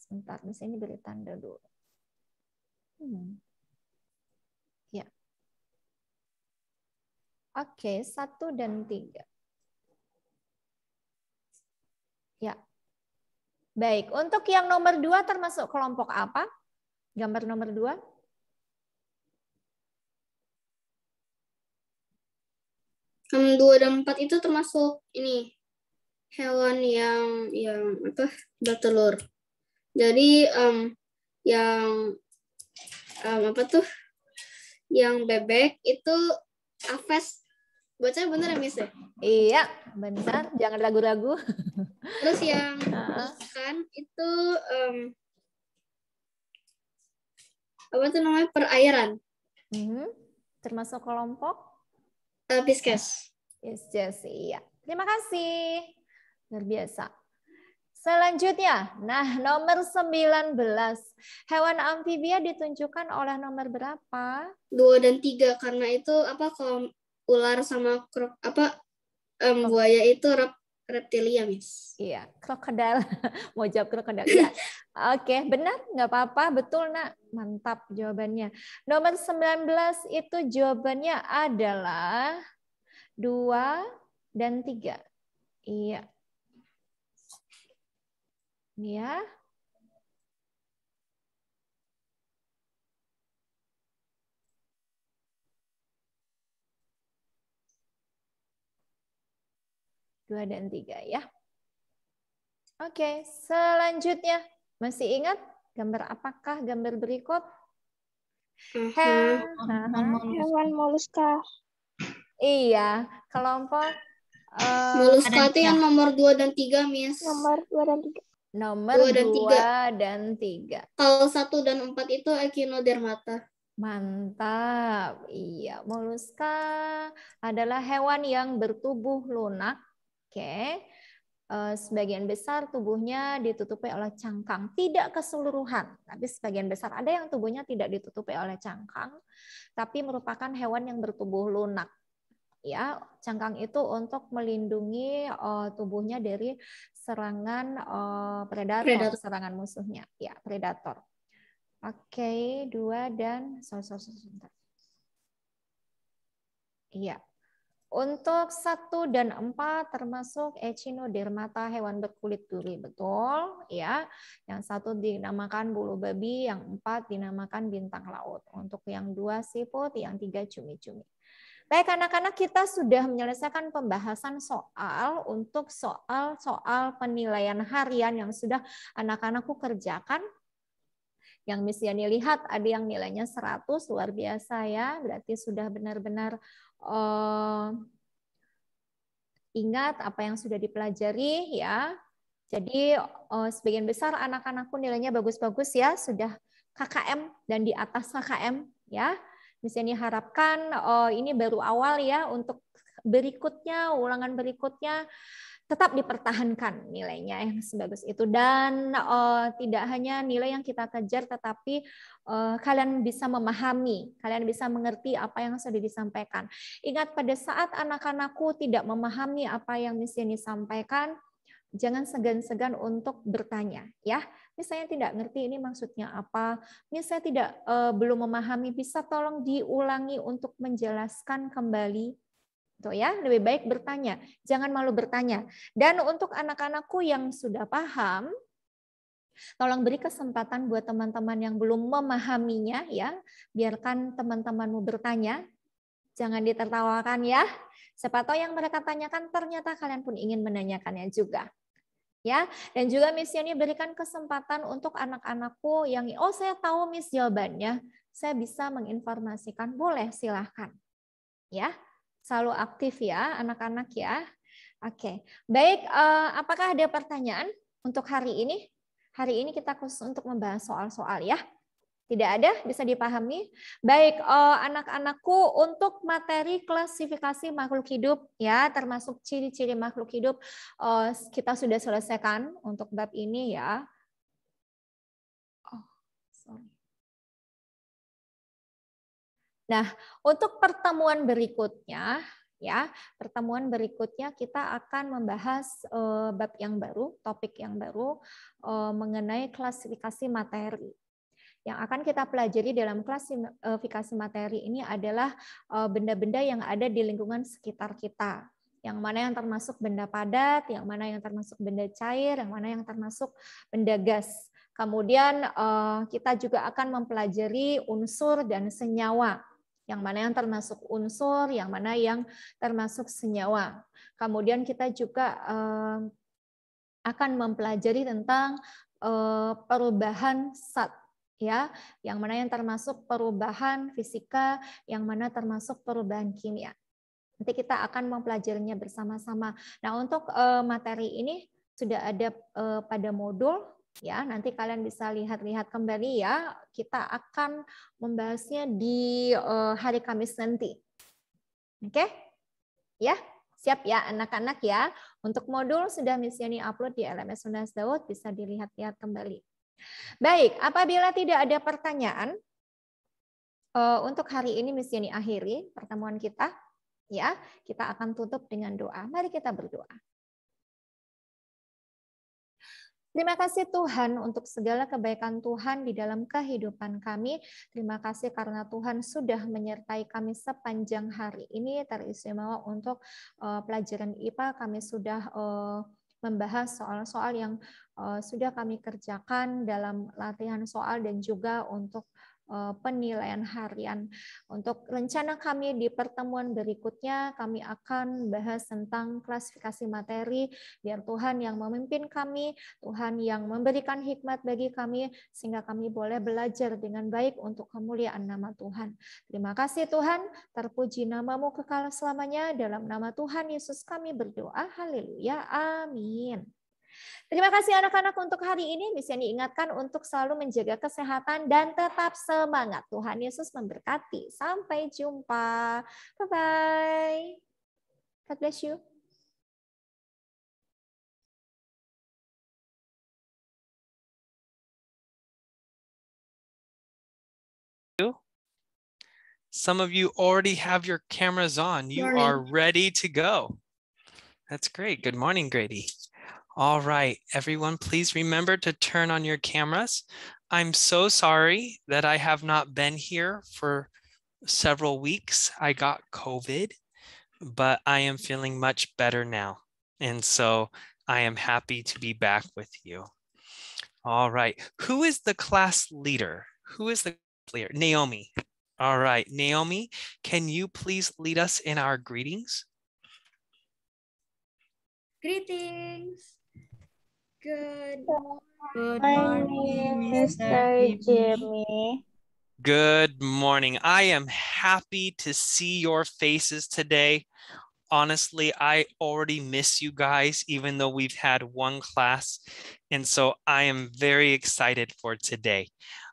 Sebentar, di sini beri tanda dulu. Hmm. Ya. Oke, satu dan tiga. Ya. Baik, untuk yang nomor dua termasuk kelompok apa? Gambar nomor dua. em dua dan empat itu termasuk ini hewan yang yang apa bertelur. Jadi um, yang um, apa tuh yang bebek itu aves baca bener ya Miss ya? Iya bener jangan ragu-ragu. Terus yang <laughs> kan itu um, apa tuh namanya perairan. Mm -hmm. Termasuk kelompok Uh, Yes, Yes, Iya. Terima kasih. Luar biasa. Selanjutnya, nah nomor 19. Hewan amfibia ditunjukkan oleh nomor berapa? Dua dan tiga, karena itu apa kalau ular sama krok, apa um, buaya itu rep, reptilia, Miss. Iya, krokodil. <laughs> Mau jawab krokodil. ya. <laughs> Oke, benar, nggak apa-apa, betul nak. Mantap jawabannya. Nomor 19 itu jawabannya adalah dua dan tiga. Iya. iya. ya. 2 dan 3 ya. Oke, selanjutnya masih ingat gambar apakah gambar berikut? Mm-hmm. Hewan moluska. Iya, kelompok uh, eh, moluska itu yang nomor 2 dan 3, Miss. Nomor 2 dan 3. Nomor 2 Dan 3. Kalau 1 dan 4 itu echinodermata. Mantap. Iya, moluska adalah hewan yang bertubuh lunak Oke. Eh, sebagian besar tubuhnya ditutupi oleh cangkang, tidak keseluruhan, tapi sebagian besar ada yang tubuhnya tidak ditutupi oleh cangkang, tapi merupakan hewan yang bertubuh lunak ya cangkang itu untuk melindungi uh, tubuhnya dari serangan uh, predator, predator serangan musuhnya ya predator oke okay, dua dan sorry, iya untuk satu dan empat termasuk echinodermata hewan berkulit duri betul ya. Yang satu dinamakan bulu babi, yang empat dinamakan bintang laut. Untuk yang dua siput, yang tiga cumi-cumi. Baik anak-anak kita sudah menyelesaikan pembahasan soal untuk soal-soal penilaian harian yang sudah anak-anakku kerjakan yang Miss Yani lihat ada yang nilainya 100, luar biasa ya. Berarti sudah benar-benar uh, ingat apa yang sudah dipelajari ya. Jadi uh, sebagian besar anak-anakku nilainya bagus-bagus ya, sudah KKM dan di atas KKM ya. Miss Yani harapkan uh, ini baru awal ya untuk berikutnya, ulangan berikutnya tetap dipertahankan nilainya yang sebagus itu dan uh, tidak hanya nilai yang kita kejar tetapi uh, kalian bisa memahami, kalian bisa mengerti apa yang sudah disampaikan. Ingat pada saat anak-anakku tidak memahami apa yang misi ini sampaikan, jangan segan-segan untuk bertanya ya. Misalnya tidak ngerti ini maksudnya apa, misalnya tidak uh, belum memahami bisa tolong diulangi untuk menjelaskan kembali Tuh gitu ya, lebih baik bertanya. Jangan malu bertanya. Dan untuk anak-anakku yang sudah paham, tolong beri kesempatan buat teman-teman yang belum memahaminya ya. Biarkan teman-temanmu bertanya. Jangan ditertawakan ya. Siapa tahu yang mereka tanyakan ternyata kalian pun ingin menanyakannya juga ya dan juga Miss Yoni berikan kesempatan untuk anak-anakku yang oh saya tahu miss jawabannya saya bisa menginformasikan boleh silahkan ya Selalu aktif ya anak-anak ya. Oke, baik. Eh, apakah ada pertanyaan untuk hari ini? Hari ini kita khusus untuk membahas soal-soal ya. Tidak ada, bisa dipahami. Baik, eh, anak-anakku untuk materi klasifikasi makhluk hidup ya, termasuk ciri-ciri makhluk hidup eh, kita sudah selesaikan untuk bab ini ya. Nah, untuk pertemuan berikutnya, ya pertemuan berikutnya kita akan membahas uh, bab yang baru, topik yang baru uh, mengenai klasifikasi materi. Yang akan kita pelajari dalam klasifikasi materi ini adalah eh, benda-benda uh, yang ada di lingkungan sekitar kita, yang mana yang termasuk benda padat, yang mana yang termasuk benda cair, yang mana yang termasuk benda gas. Kemudian kita juga akan mempelajari unsur dan senyawa yang mana yang termasuk unsur, yang mana yang termasuk senyawa. Kemudian kita juga eh, akan mempelajari tentang eh, perubahan sat, ya, yang mana yang termasuk perubahan fisika, yang mana termasuk perubahan kimia. Nanti kita akan mempelajarinya bersama-sama. Nah, untuk eh, materi ini sudah ada pada modul ya nanti kalian bisa lihat-lihat kembali ya kita akan membahasnya di eh, hari Kamis nanti oke okay? ya siap ya anak-anak ya untuk modul sudah misioni upload di LMS Unas Daud bisa dilihat-lihat kembali baik apabila tidak ada pertanyaan eh, untuk hari ini misioni akhiri pertemuan kita ya kita akan tutup dengan doa mari kita berdoa Terima kasih Tuhan untuk segala kebaikan Tuhan di dalam kehidupan kami. Terima kasih karena Tuhan sudah menyertai kami sepanjang hari ini teristimewa untuk uh, pelajaran IPA kami sudah uh, membahas soal-soal yang uh, sudah kami kerjakan dalam latihan soal dan juga untuk Eh, penilaian harian. Untuk rencana kami di pertemuan berikutnya, kami akan bahas tentang klasifikasi materi, biar Tuhan yang memimpin kami, Tuhan yang memberikan hikmat bagi kami, sehingga kami boleh belajar dengan baik untuk kemuliaan nama Tuhan. Terima kasih Tuhan, terpuji namamu kekal selamanya, dalam nama Tuhan Yesus kami berdoa, haleluya, amin. Terima kasih anak-anak untuk hari ini. Bisa diingatkan untuk selalu menjaga kesehatan dan tetap semangat. Tuhan Yesus memberkati. Sampai jumpa. Bye-bye. God bless you. Some of you already have your cameras on. You are ready to go. That's great. Good morning, Grady. All right, everyone, please remember to turn on your cameras. I'm so sorry that I have not been here for several weeks. I got COVID, but I am feeling much better now. And so I am happy to be back with you. All right, who is the class leader? Who is the leader? Naomi. All right, Naomi, can you please lead us in our greetings? Greetings. Good morning, Mr. Jimmy. Good morning. I am happy to see your faces today. Honestly, I already miss you guys, even though we've had one class. And so I am very excited for today.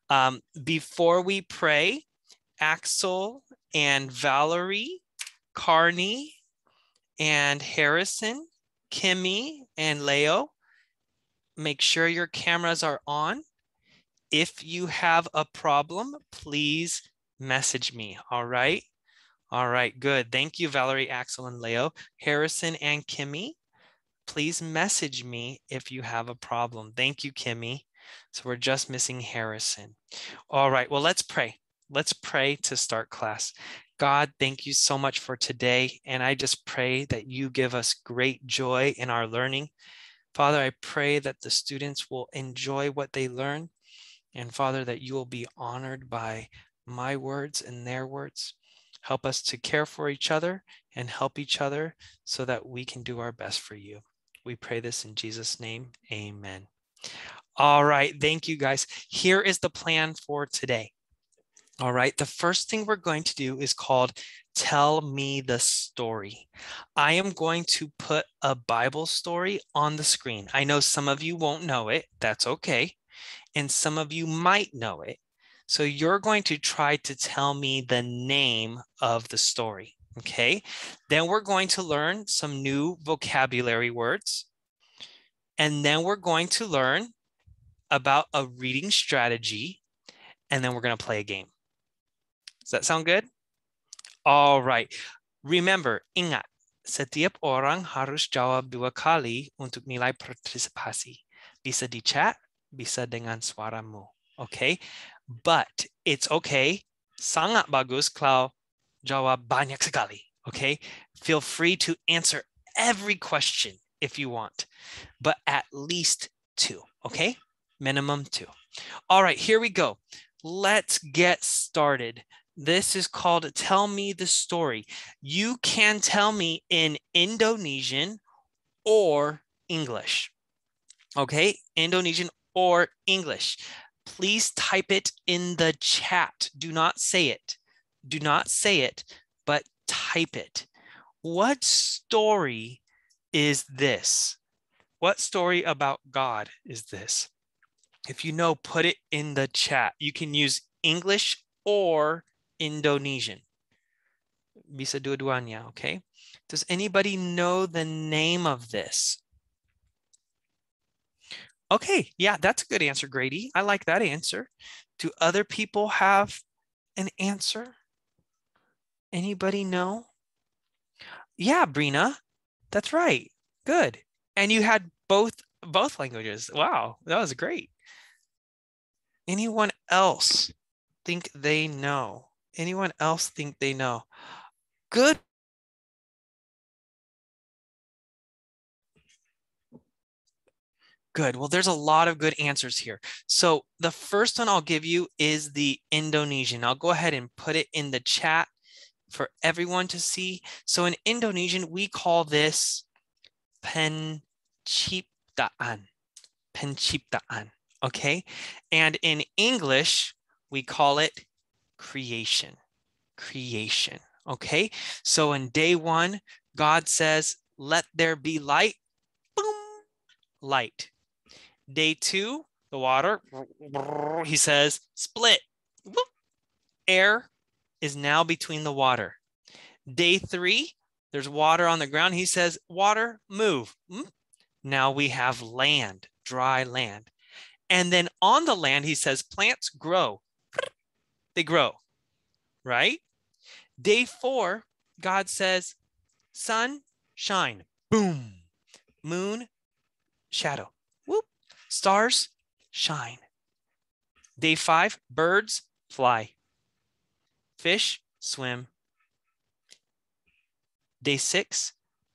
Um, before we pray, Axel and Valerie, Carney and Harrison, Kimmy and Leo, make sure your cameras are on. If you have a problem, please message me, all right? All right, good. Thank you, Valerie, Axel, and Leo. Harrison and Kimmy, please message me if you have a problem. Thank you, Kimmy. So we're just missing Harrison. All right, well, let's pray. Let's pray to start class. God, thank you so much for today. And I just pray that you give us great joy in our learning Father, I pray that the students will enjoy what they learn. And Father, that you will be honored by my words and their words. Help us to care for each other and help each other so that we can do our best for you. We pray this in Jesus' name. Amen. All right. Thank you, guys. Here is the plan for today. All right. The first thing we're going to do is called tell me the story. I am going to put a Bible story on the screen. I know some of you won't know it. That's okay. And some of you might know it. So you're going to try to tell me the name of the story. Okay. Then we're going to learn some new vocabulary words. And then we're going to learn about a reading strategy. And then we're going to play a game. Does that sound good? All right. Remember, ingat. Setiap orang harus jawab dua kali untuk nilai partisipasi. Bisa di chat, bisa dengan suaramu. Okay? But it's okay. Sangat bagus kalau jawab banyak sekali. Okay? Feel free to answer every question if you want, but at least two. Okay? Minimum two. All right, here we go. Let's get started. This is called Tell Me the Story. You can tell me in Indonesian or English. Okay, Indonesian or English. Please type it in the chat. Do not say it. Do not say it, but type it. What story is this? What story about God is this? If you know, put it in the chat. You can use English or Indonesian. Bisa dua-duanya, okay? Does anybody know the name of this? Okay, yeah, that's a good answer, Grady. I like that answer. Do other people have an answer? Anybody know? Yeah, Brina, that's right. Good. And you had both both languages. Wow, that was great. Anyone else think they know? anyone else think they know? Good. Good. Well, there's a lot of good answers here. So the first one I'll give you is the Indonesian. I'll go ahead and put it in the chat for everyone to see. So in Indonesian, we call this penciptaan. Penciptaan. Okay. And in English, we call it creation. Creation. Okay. So in day one, God says, let there be light. Boom. Light. Day two, the water, he says, split. Air is now between the water. Day three, there's water on the ground. He says, water, move. Hmm. Now we have land, dry land. And then on the land, he says, plants grow they grow, right? Day four, God says, sun, shine, boom, moon, shadow, whoop, stars, shine. Day five, birds, fly, fish, swim. Day six,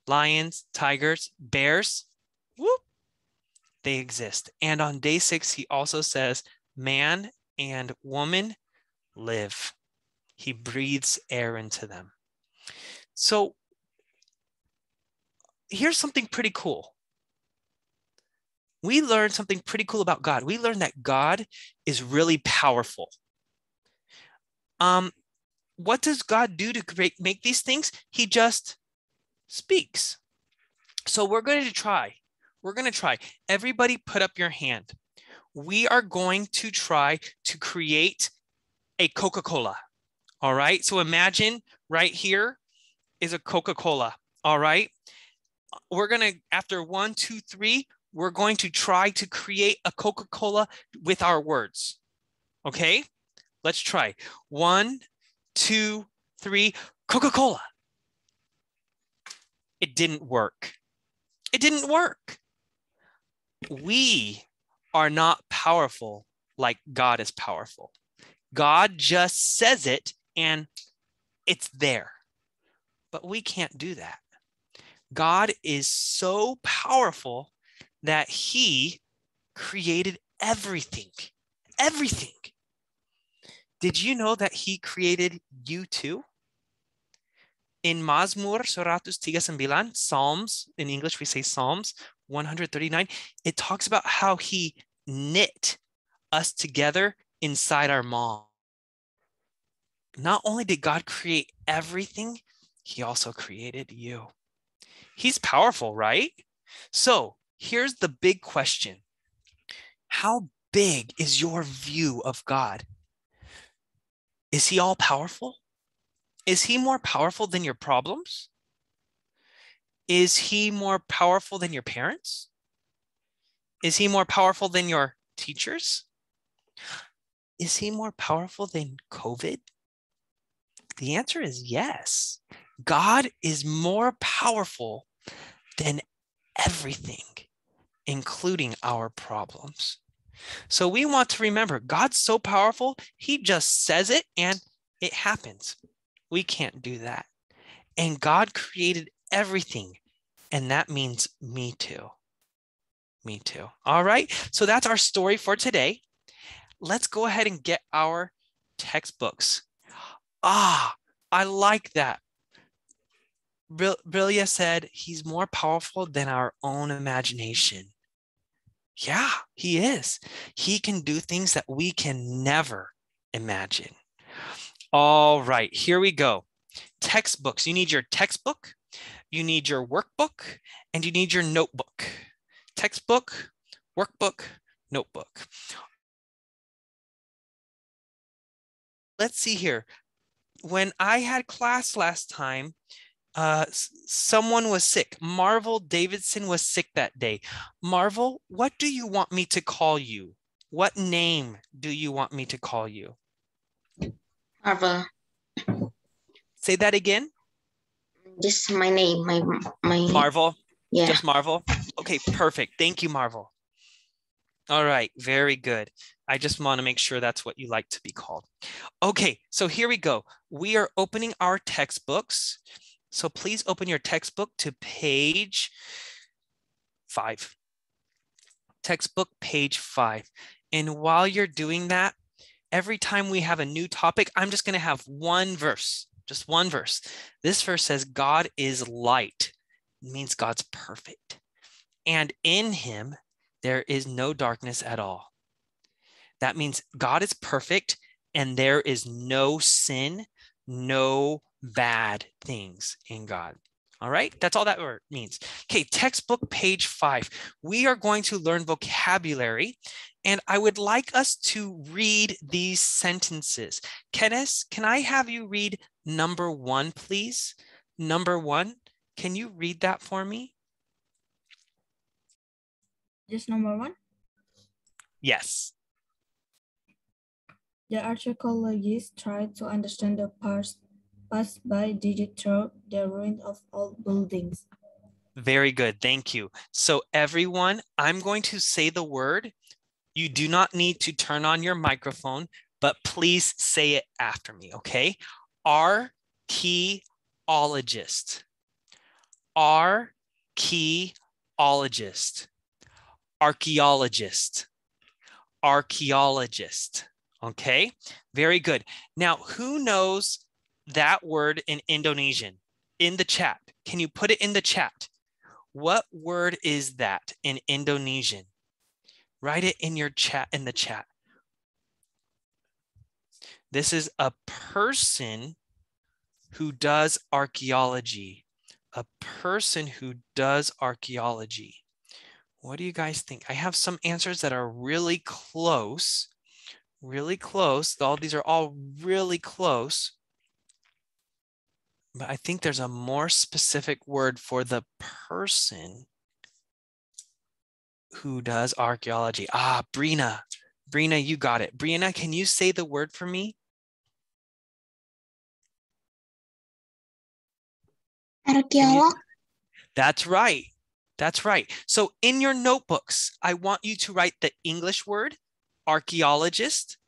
lions, tigers, bears, whoop, they exist. And on day six, he also says, man and woman live. He breathes air into them. So here's something pretty cool. We learned something pretty cool about God. We learned that God is really powerful. Um, what does God do to create, make these things? He just speaks. So we're going to try. We're going to try. Everybody put up your hand. We are going to try to create a Coca-Cola. All right. So imagine right here is a Coca-Cola. All right. We're going to, after one, two, three, we're going to try to create a Coca-Cola with our words. Okay. Let's try one, two, three, Coca-Cola. It didn't work. It didn't work. We are not powerful like God is powerful. God just says it and it's there. But we can't do that. God is so powerful that he created everything. Everything. Did you know that he created you too? In Mazmur, Suratus, Tigas, and Bilan, Psalms, in English we say Psalms 139, it talks about how he knit us together inside our mom. Not only did God create everything, he also created you. He's powerful, right? So here's the big question How big is your view of God? Is he all powerful? Is he more powerful than your problems? Is he more powerful than your parents? Is he more powerful than your teachers? is he more powerful than COVID? The answer is yes. God is more powerful than everything, including our problems. So we want to remember God's so powerful, he just says it and it happens. We can't do that. And God created everything. And that means me too. Me too. All right. So that's our story for today let's go ahead and get our textbooks. Ah, I like that. Brilia said he's more powerful than our own imagination. Yeah, he is. He can do things that we can never imagine. All right, here we go. Textbooks. You need your textbook, you need your workbook, and you need your notebook. Textbook, workbook, notebook. let's see here. When I had class last time, uh, someone was sick. Marvel Davidson was sick that day. Marvel, what do you want me to call you? What name do you want me to call you? Marvel. Say that again. Just my name, my my. Marvel. Yeah. Just Marvel. Okay, perfect. Thank you, Marvel. All right, very good. I just want to make sure that's what you like to be called. Okay, so here we go. We are opening our textbooks. So please open your textbook to page five. Textbook page five. And while you're doing that, every time we have a new topic, I'm just going to have one verse, just one verse. This verse says, God is light, it means God's perfect. And in him, there is no darkness at all. That means God is perfect and there is no sin, no bad things in God. All right, that's all that word means. Okay, textbook page five. We are going to learn vocabulary, and I would like us to read these sentences. Kenneth, can I have you read number one, please? Number one, can you read that for me? Just number one? Yes. The archaeologists tried to understand the past, by digging through the ruins of old buildings. Very good, thank you. So everyone, I'm going to say the word. You do not need to turn on your microphone, but please say it after me, okay? Archaeologist. Archaeologist. Archaeologist. Archaeologist. Okay, very good. Now, who knows that word in Indonesian in the chat? Can you put it in the chat? What word is that in Indonesian? Write it in your chat in the chat. This is a person who does archaeology. A person who does archaeology. What do you guys think? I have some answers that are really close really close. All these are all really close. But I think there's a more specific word for the person who does archaeology. Ah, Brina. Brina, you got it. Brina, can you say the word for me? Archaeolog. That's right. That's right. So in your notebooks, I want you to write the English word archaeologist,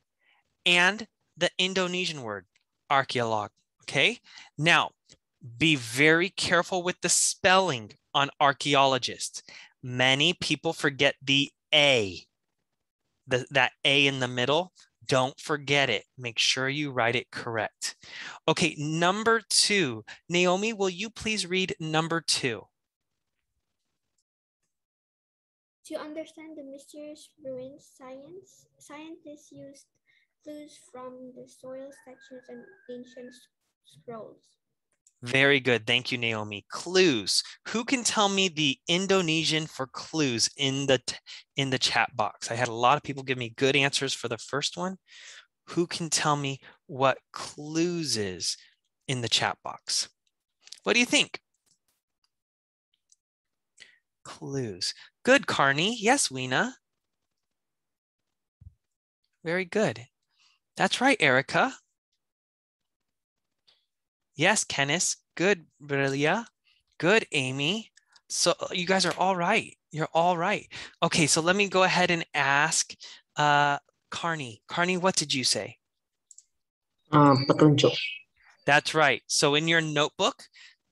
and the Indonesian word, archaeolog. Okay, now be very careful with the spelling on archaeologist. Many people forget the A, the, that A in the middle. Don't forget it. Make sure you write it correct. Okay, number two. Naomi, will you please read number two? To understand the mysterious ruins, science, scientists used clues from the soil statues and ancient scrolls. Very good. Thank you, Naomi. Clues. Who can tell me the Indonesian for clues in the in the chat box? I had a lot of people give me good answers for the first one. Who can tell me what clues is in the chat box? What do you think? Clues. Good, Carney. Yes, Weena. Very good. That's right, Erica. Yes, Kenneth. Good, Brilia. Good, Amy. So uh, you guys are all right. You're all right. Okay, so let me go ahead and ask uh, Carney. Carney, what did you say? Um, That's right. So in your notebook,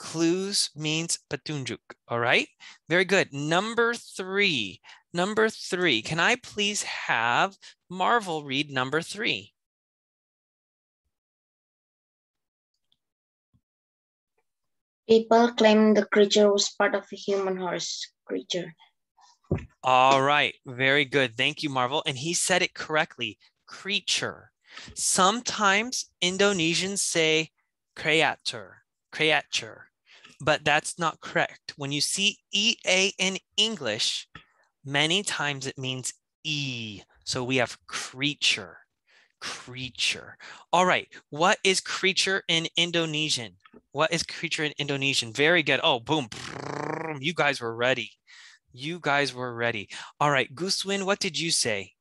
Clues means patunjuk. All right. Very good. Number three. Number three. Can I please have Marvel read number three? People claim the creature was part of a human horse creature. All right, very good. Thank you, Marvel. And he said it correctly, creature. Sometimes Indonesians say creator, creature but that's not correct. When you see EA in English, many times it means E. So we have creature, creature. All right, what is creature in Indonesian? What is creature in Indonesian? Very good. Oh, boom. You guys were ready. You guys were ready. All right, Guswin, what did you say?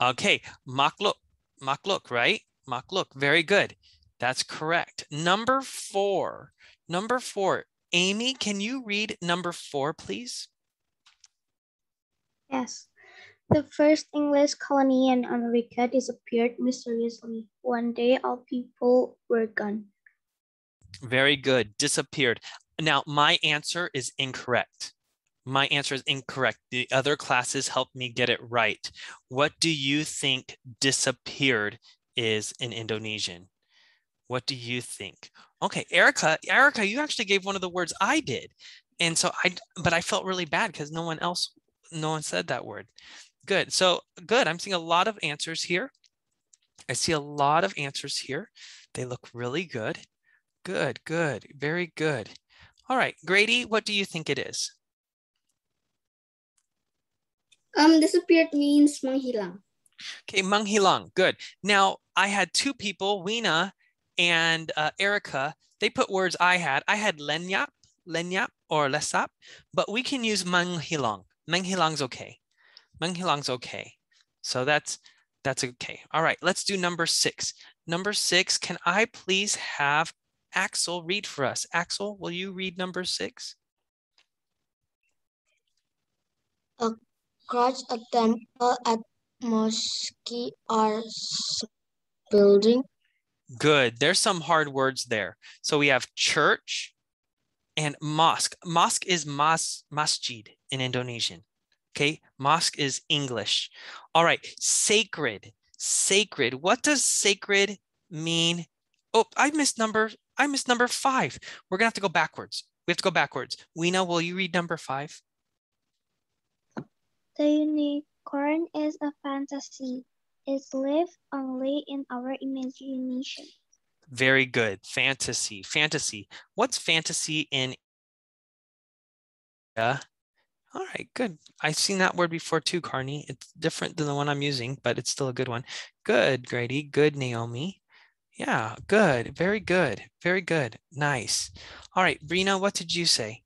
Okay, makhluk, makhluk, right? Look, Very good. That's correct. Number four. Number four. Amy, can you read number four, please? Yes. The first English colony in America disappeared mysteriously. One day, all people were gone. Very good. Disappeared. Now, my answer is incorrect. My answer is incorrect. The other classes helped me get it right. What do you think disappeared is in Indonesian. What do you think? Okay, Erica, Erica, you actually gave one of the words I did. And so I, but I felt really bad because no one else, no one said that word. Good. So good. I'm seeing a lot of answers here. I see a lot of answers here. They look really good. Good, good, very good. All right, Grady, what do you think it is? Um, disappeared means menghilang. Okay, Meng Hilang, good. Now I had two people, Weena and uh, Erica. They put words I had. I had Lenyap, Lenyap or Lesap, but we can use Meng Hilang. Meng Hilang's okay. Meng Hilang's okay. So that's that's okay. All right, let's do number six. Number six, can I please have Axel read for us? Axel, will you read number six? A grudge at at mosque are building. Good. There's some hard words there. So we have church and mosque. Mosque is mas masjid in Indonesian. Okay. Mosque is English. All right. Sacred. Sacred. What does sacred mean? Oh, I missed number. I missed number five. We're gonna have to go backwards. We have to go backwards. Wina, will you read number five? you need? Corn is a fantasy. It lives only in our imagination. Very good. Fantasy. Fantasy. What's fantasy in yeah. All right, good. I've seen that word before too, Carney. It's different than the one I'm using, but it's still a good one. Good, Grady. Good, Naomi. Yeah, good. Very good. Very good. Nice. All right, Brina. what did you say?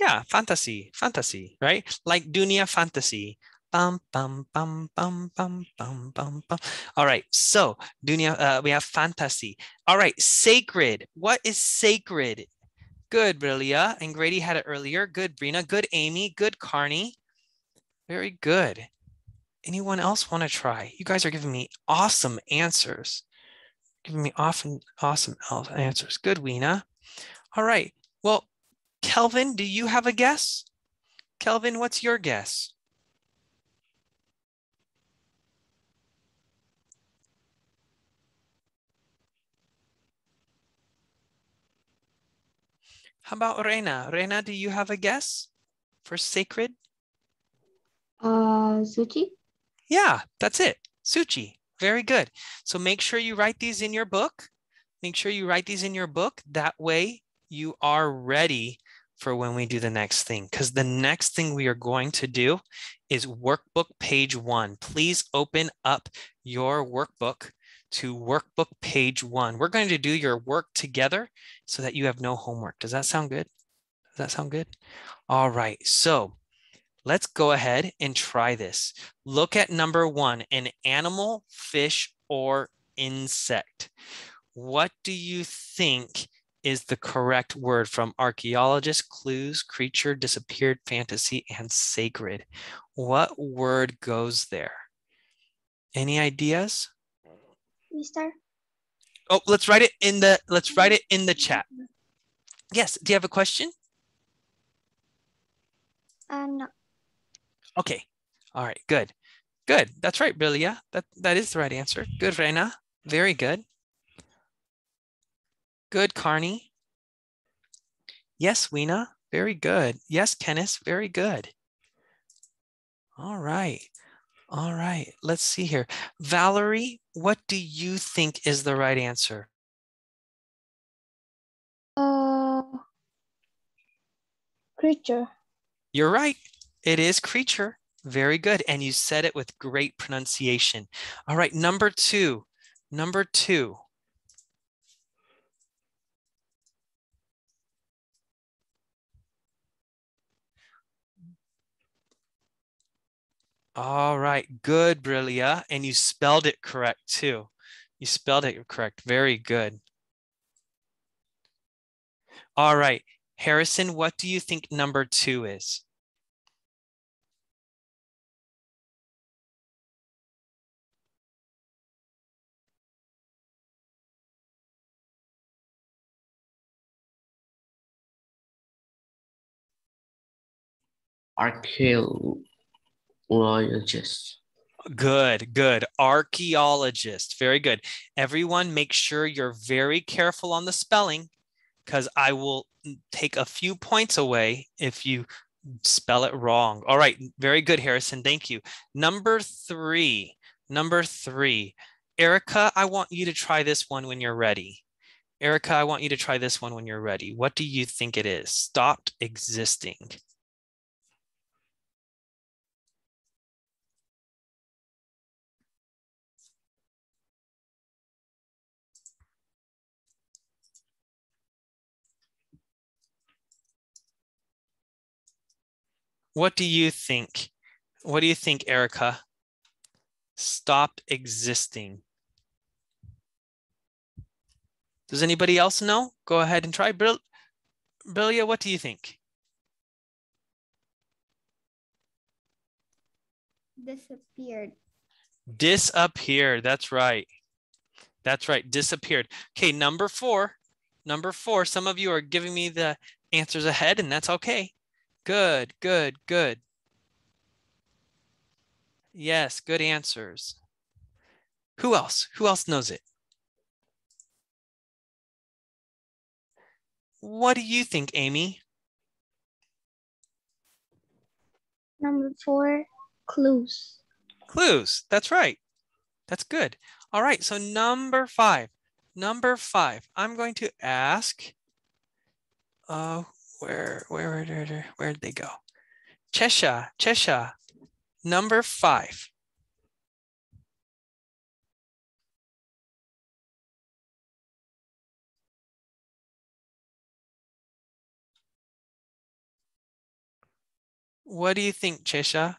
yeah, fantasy, fantasy, right? Like Dunia fantasy. Bum, bum, bum, bum, bum, bum, bum, bum. All right, so Dunia, uh, we have fantasy. All right, sacred. What is sacred? Good, Brilia. And Grady had it earlier. Good, Brina. Good, Amy. Good, Carney. Very good. Anyone else want to try? You guys are giving me awesome answers. Giving me often awesome answers. Good, Weena. All right. Well, Kelvin, do you have a guess? Kelvin, what's your guess? How about Rena? Rena, do you have a guess for sacred? Uh, Suchi? Yeah, that's it. Suchi. Very good. So make sure you write these in your book. Make sure you write these in your book. That way you are ready for when we do the next thing because the next thing we are going to do is workbook page one. Please open up your workbook to workbook page one. We're going to do your work together so that you have no homework. Does that sound good? Does that sound good? All right, so let's go ahead and try this. Look at number one, an animal, fish, or insect. What do you think is the correct word from archaeologist clues, creature, disappeared, fantasy, and sacred. What word goes there? Any ideas? Easter. Oh, let's write it in the let's write it in the mm-hmm. chat. Yes. Do you have a question? Uh, no. Okay. All right. Good. Good. That's right, Bilia. That that is the right answer. Good, Reina. Very good. Good, Carney. Yes, Weena. Very good. Yes, Kenneth. Very good. All right. All right. Let's see here. Valerie, what do you think is the right answer? Uh, creature. You're right. It is creature. Very good. And you said it with great pronunciation. All right. Number two. Number two. All right, good, Brilia. And you spelled it correct too. You spelled it correct. Very good. All right, Harrison, what do you think number two is? archeology Archaeologist. Good, good. Archaeologist. Very good. Everyone, make sure you're very careful on the spelling because I will take a few points away if you spell it wrong. All right. Very good, Harrison. Thank you. Number three. Number three. Erica, I want you to try this one when you're ready. Erica, I want you to try this one when you're ready. What do you think it is? Stopped existing. What do you think? What do you think, Erica? Stop existing. Does anybody else know? Go ahead and try. Bill, Bilia, what do you think? Disappeared. Disappeared. That's right. That's right. Disappeared. Okay, number four. Number four. Some of you are giving me the answers ahead, and that's okay. Good, good, good. Yes, good answers. Who else? Who else knows it? What do you think, Amy? Number four, clues. Clues, that's right. That's good. All right, so number five. Number five, I'm going to ask, uh, where where where where'd they go? Cheshire, Cheshire, number five. What do you think, Cheshire?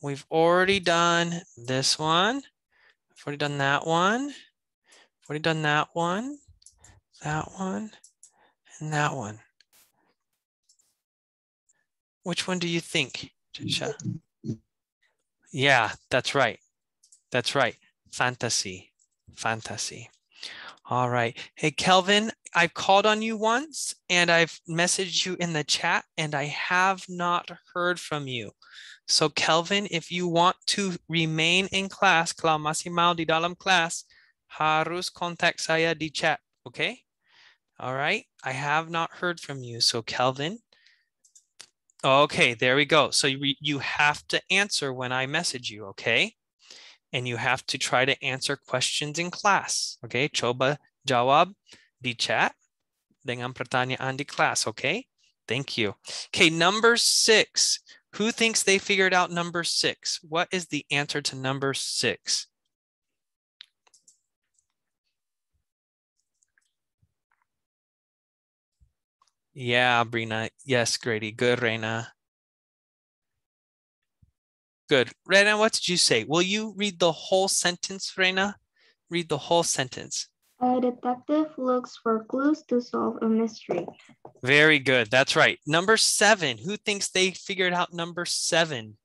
We've already done this one. We've already done that one. We've already done that one, that one, and that one. Which one do you think, Jisha? Yeah, that's right. That's right. Fantasy. Fantasy. All right. Hey, Kelvin, I've called on you once and I've messaged you in the chat and I have not heard from you. So, Kelvin, if you want to remain in class, kalau masih mau di dalam class harus kontak saya di chat, okay? All right. I have not heard from you. So, Kelvin, Okay, there we go. So you, you have to answer when I message you, okay? And you have to try to answer questions in class, okay? Coba jawab di chat dengan pertanyaan di class, okay? Thank you. Okay, number six. Who thinks they figured out number six? What is the answer to number six? Yeah, Brina. Yes, Grady. Good, Reina. Good. Reina, what did you say? Will you read the whole sentence, Reina? Read the whole sentence. A detective looks for clues to solve a mystery. Very good. That's right. Number seven. Who thinks they figured out number seven?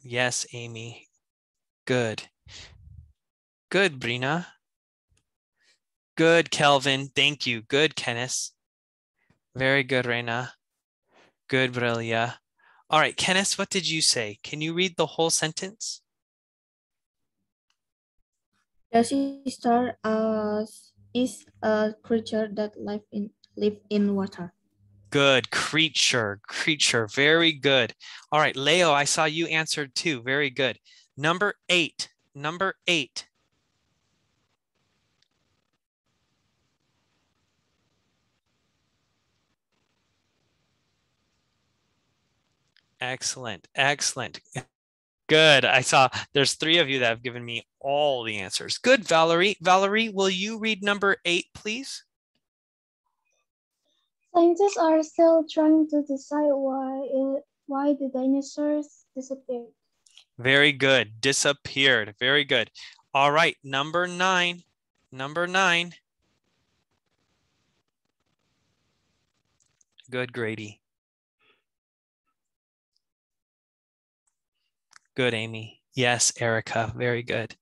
Yes, Amy. Good. Good, Brina. Good, Kelvin. Thank you. Good, Kenneth. Very good, Reina. Good, Brilia. All right, Kenneth, what did you say? Can you read the whole sentence? Jersey star uh, is a creature that live in live in water. Good creature, creature, very good. All right, Leo, I saw you answered too. Very good. Number eight, number eight. Excellent. Excellent. Good. I saw there's three of you that have given me all the answers. Good, Valerie. Valerie, will you read number eight, please? Scientists are still trying to decide why it, why the dinosaurs disappeared. Very good. Disappeared. Very good. All right. Number nine. Number nine. Good, Grady. Good, Amy. Yes, Erica. Very good.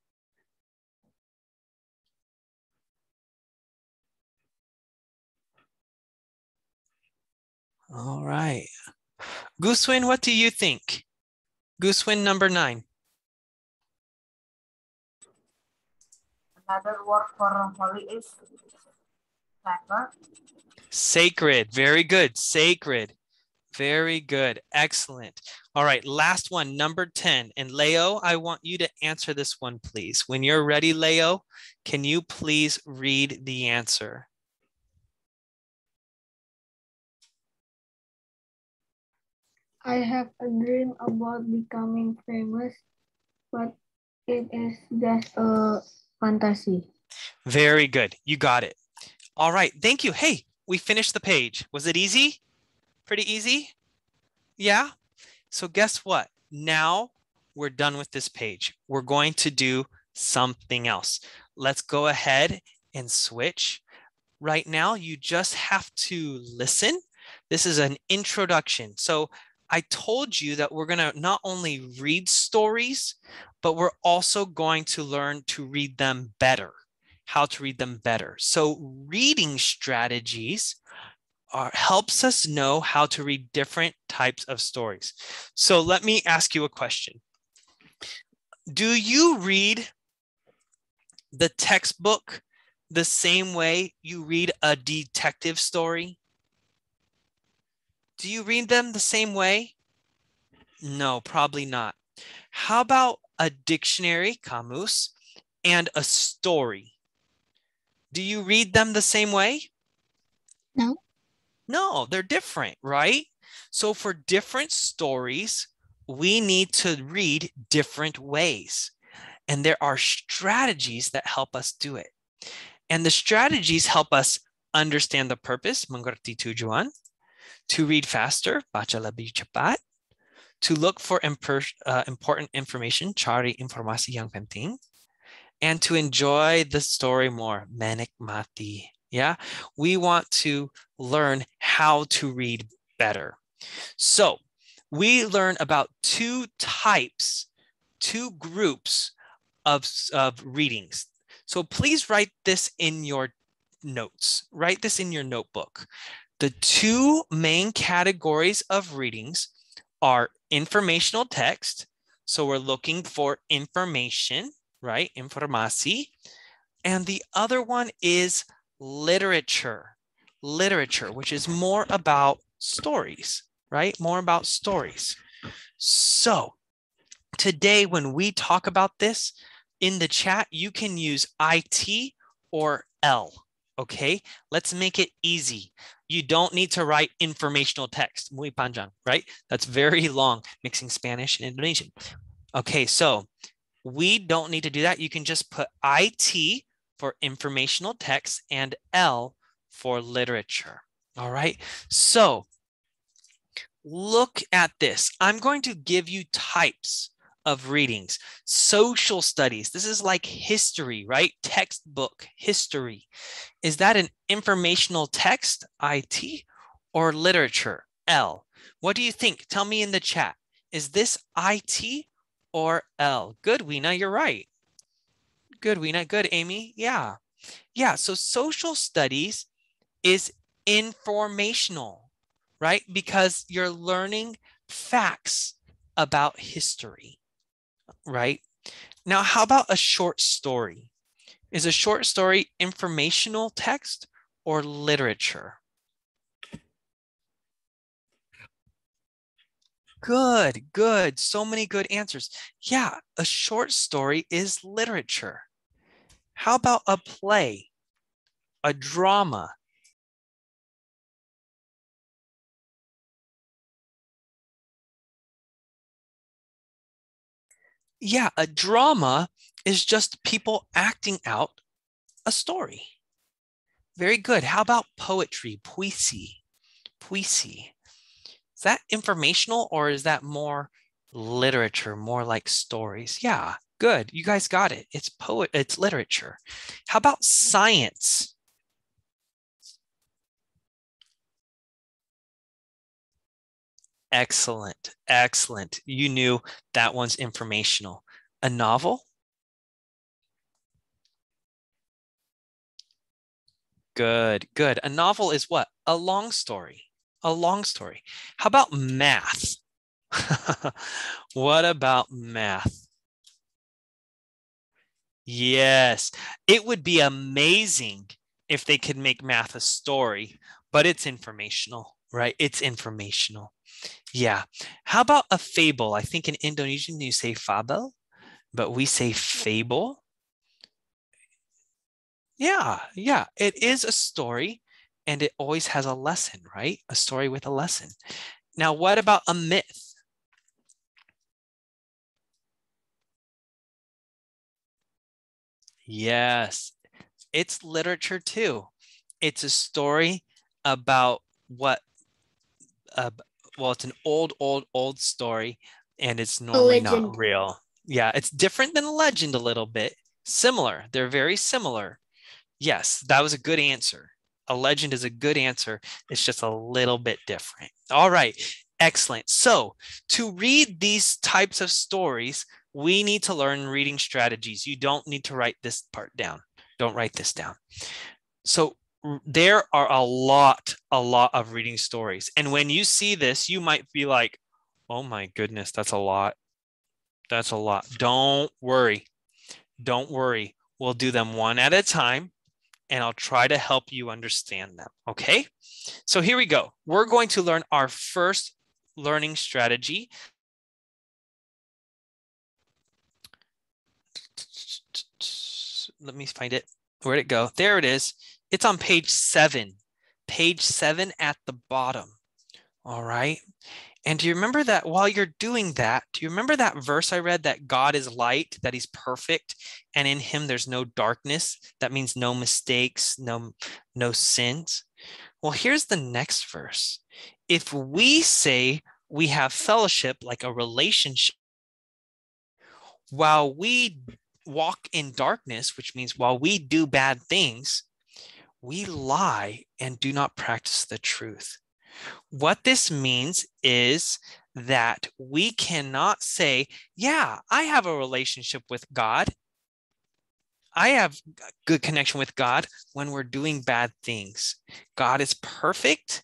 All right. Goosewin, what do you think? Goosewin number nine. Another word for holy is sacred. Sacred. Very good. Sacred. Very good. Excellent. All right. Last one, number 10. And Leo, I want you to answer this one, please. When you're ready, Leo, can you please read the answer? I have a dream about becoming famous, but it is just a fantasy. Very good. You got it. All right. Thank you. Hey, we finished the page. Was it easy? Pretty easy? Yeah? So guess what? Now we're done with this page. We're going to do something else. Let's go ahead and switch. Right now, you just have to listen. This is an introduction. So I told you that we're going to not only read stories, but we're also going to learn to read them better, how to read them better. So, reading strategies are, helps us know how to read different types of stories. So let me ask you a question. Do you read the textbook the same way you read a detective story? Do you read them the same way? No, probably not. How about a dictionary, camus, and a story? Do you read them the same way? No. No, they're different, right? So for different stories, we need to read different ways. And there are strategies that help us do it. And the strategies help us understand the purpose, Mangarti Tujuan, to read faster, Bachalabi Chapat, to look for imper- uh, important information, Chari Informasi Yang Penting, and to enjoy the story more, Manik Mati yeah, we want to learn how to read better. So we learn about two types, two groups of, of readings. So please write this in your notes, write this in your notebook. The two main categories of readings are informational text. So we're looking for information, right? Informasi. And the other one is literature, literature, which is more about stories, right? More about stories. So today, when we talk about this in the chat, you can use IT or L. Okay, let's make it easy. You don't need to write informational text, muy panjang, right? That's very long, mixing Spanish and Indonesian. Okay, so we don't need to do that. You can just put IT for informational text and L for literature. All right, so look at this. I'm going to give you types of readings. Social studies, this is like history, right? Textbook history. Is that an informational text, IT, or literature, L? What do you think? Tell me in the chat. Is this IT or L? Good, Weena, you're right. Good, Weena. Good, Amy. Yeah. Yeah. So social studies is informational, right? Because you're learning facts about history, right? Now, how about a short story? Is a short story informational text or literature? Good, good. So many good answers. Yeah, a short story is literature. How about a play, a drama? Yeah, a drama is just people acting out a story. Very good. How about poetry, poesy, poesy? Is that informational or is that more literature, more like stories? Yeah. Good. You guys got it. It's poet, it's literature. How about science? Excellent. Excellent. You knew that one's informational. A novel? Good, good. A novel is what? A long story. A long story. How about math? <laughs> what about math? Yes. It would be amazing if they could make math a story, but it's informational, right? It's informational. Yeah. How about a fable? I think in Indonesian you say fabel, but we say fable. Yeah, yeah. It is a story and it always has a lesson, right? A story with a lesson. Now, what about a myth? Yes. It's literature too. It's a story about what uh, well, it's an old, old, old story, and it's normally not real. Yeah, it's different than a legend a little bit. Similar, they're very similar. Yes, that was a good answer. A legend is a good answer. It's just a little bit different. All right, excellent. So, to read these types of stories, we need to learn reading strategies. You don't need to write this part down. Don't write this down. So there are a lot, a lot of reading stories. And when you see this, you might be like, oh my goodness, that's a lot. That's a lot. Don't worry. Don't worry. We'll do them one at a time and I'll try to help you understand them. Okay. So here we go. We're going to learn our first learning strategy let me find it. Where'd it go? There it is. It's on page seven, page seven at the bottom. All right. And do you remember that while you're doing that, do you remember that verse I read that God is light, that he's perfect, and in him there's no darkness? That means no mistakes, no no sins. Well, here's the next verse. If we say we have fellowship like a relationship while we walk in darkness, which means while we do bad things, we lie and do not practice the truth. What this means is that we cannot say, Yeah, I have a relationship with God. I have good connection with God when we're doing bad things. God is perfect.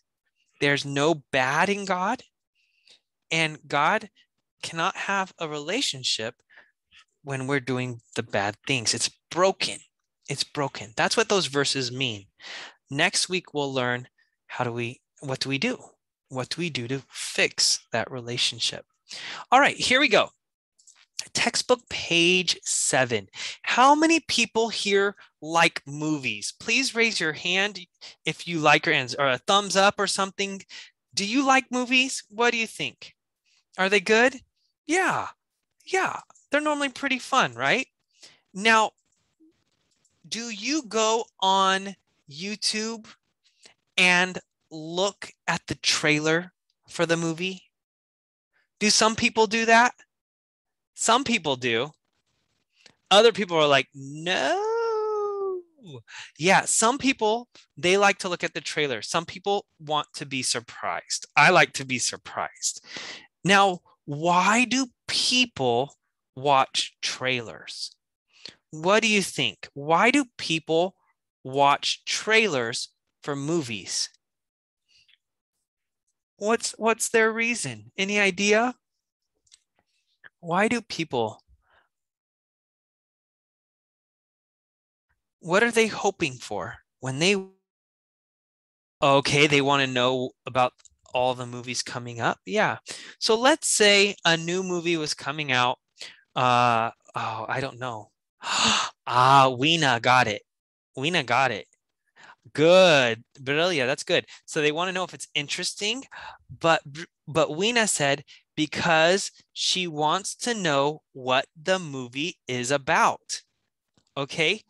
There's no bad in God. And God cannot have a relationship when we're doing the bad things. It's broken. It's broken. That's what those verses mean. Next week we'll learn how do we what do we do? What do we do to fix that relationship? All right, here we go. Textbook page seven. How many people here like movies? Please raise your hand if you like your hands or a thumbs up or something. Do you like movies? What do you think? Are they good? Yeah. Yeah they're normally pretty fun, right? Now, do you go on YouTube and look at the trailer for the movie? Do some people do that? Some people do. Other people are like, no. Yeah, some people, they like to look at the trailer. Some people want to be surprised. I like to be surprised. Now, why do people watch trailers. What do you think? Why do people watch trailers for movies? What's what's their reason? Any idea? Why do people What are they hoping for when they Okay, they want to know about all the movies coming up. Yeah. So let's say a new movie was coming out uh, oh, I don't know. <gasps> ah, Weena got it. Weena got it. Good, brilliant. That's good. So they want to know if it's interesting, but but Weena said because she wants to know what the movie is about. Okay,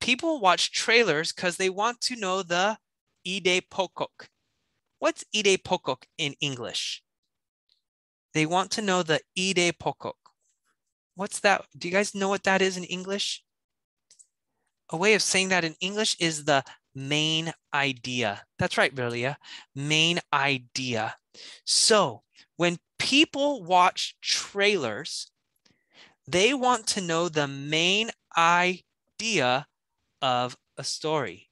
people watch trailers because they want to know the ide pokok. What's ide pokok in English? They want to know the ide pokok. What's that? Do you guys know what that is in English? A way of saying that in English is the main idea. That's right, Berlia, main idea. So when people watch trailers, they want to know the main idea of a story.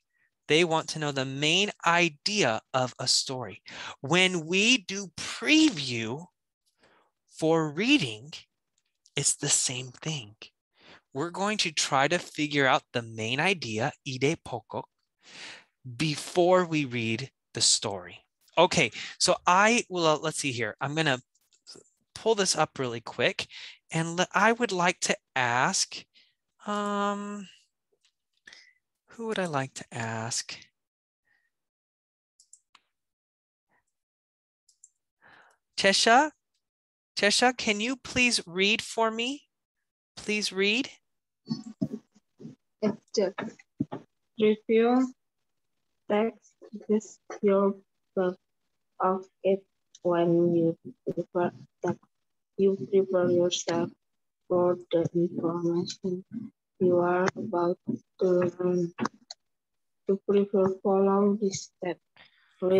They want to know the main idea of a story. When we do preview for reading, it's the same thing. We're going to try to figure out the main idea, ide poco, before we read the story. Okay, so I will, uh, let's see here. I'm going to pull this up really quick. And I would like to ask, um, who would I like to ask? Tesha, Tisha, can you please read for me? Please read. Review text this yourself of it when you prefer that you prepare yourself for the information you are about to learn. To prepare, follow this step.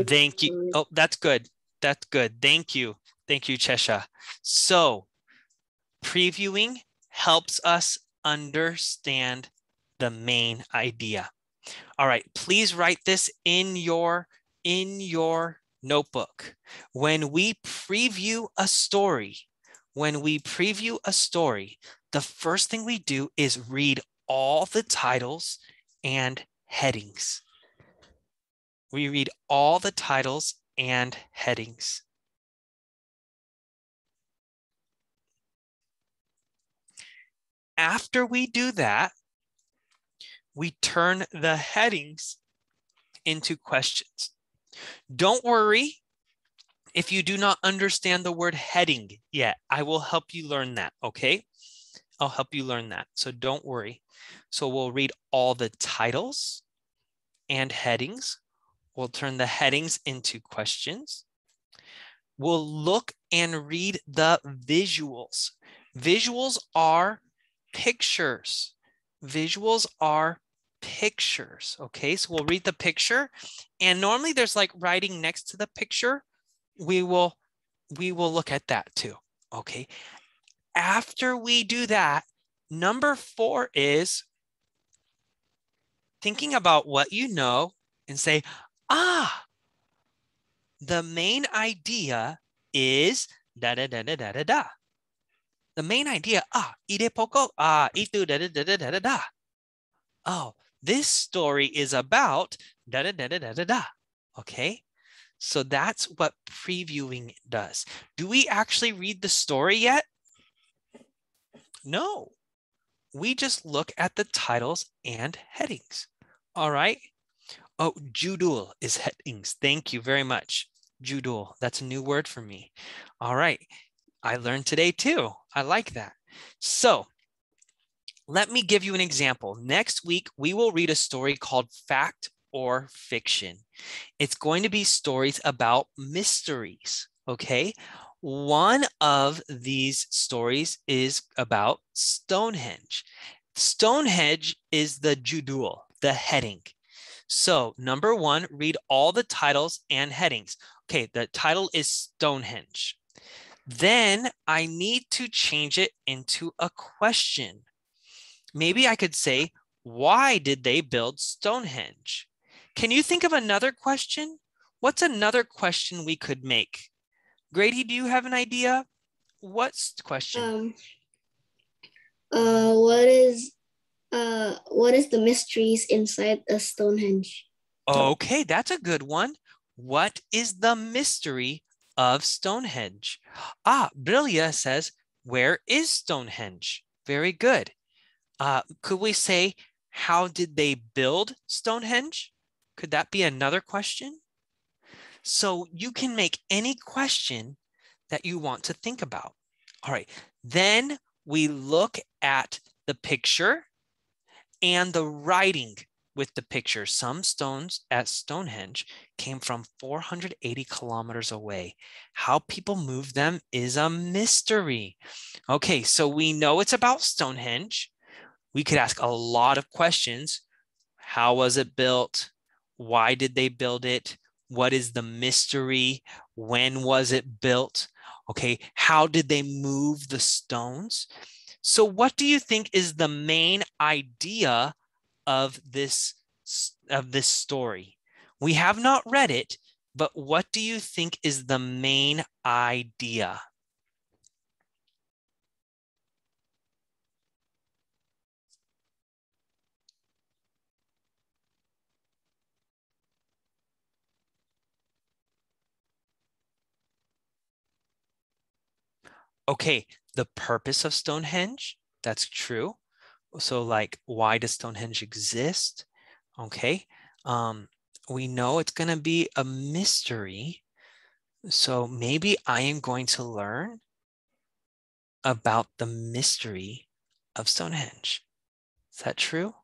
Thank you. Oh, that's good. That's good. Thank you. Thank you, Chesha. So previewing helps us understand the main idea. All right, please write this in your in your notebook. When we preview a story, when we preview a story, the first thing we do is read all the titles and headings. We read all the titles and headings. after we do that, we turn the headings into questions. Don't worry if you do not understand the word heading yet. I will help you learn that, okay? I'll help you learn that, so don't worry. So we'll read all the titles and headings. We'll turn the headings into questions. We'll look and read the visuals. Visuals are pictures. Visuals are pictures. Okay, so we'll read the picture. And normally there's like writing next to the picture. We will, we will look at that too. Okay, after we do that, number four is thinking about what you know and say, ah, the main idea is da da da da da da the main idea, ah, ide poco, ah, itu, da da da da da da da. Oh, this story is about da da da da da da da. Okay. So that's what previewing does. Do we actually read the story yet? No. We just look at the titles and headings. All right. Oh, judul is headings. Thank you very much. Judul. That's a new word for me. All right. I learned today too. I like that. So let me give you an example. Next week, we will read a story called Fact or Fiction. It's going to be stories about mysteries. Okay. One of these stories is about Stonehenge. Stonehenge is the judul, the heading. So, number one, read all the titles and headings. Okay, the title is Stonehenge. Then I need to change it into a question. Maybe I could say, why did they build Stonehenge? Can you think of another question? What's another question we could make? Grady, do you have an idea? What's the question? Um, uh, what is uh, what is the mysteries inside a Stonehenge? Okay, that's a good one. What is the mystery of Stonehenge. Ah, Brilia says, where is Stonehenge? Very good. Uh, could we say, how did they build Stonehenge? Could that be another question? So you can make any question that you want to think about. All right, then we look at the picture and the writing with the picture some stones at Stonehenge came from 480 kilometers away. How people moved them is a mystery. Okay, so we know it's about Stonehenge. We could ask a lot of questions. How was it built? Why did they build it? What is the mystery? When was it built? Okay, how did they move the stones? So, what do you think is the main idea of this of this story. We have not read it, but what do you think is the main idea? Okay, the purpose of Stonehenge, that's true so like why does Stonehenge exist? Okay, um, we know it's gonna be a mystery. So maybe I am going to learn about the mystery of Stonehenge. Is that true?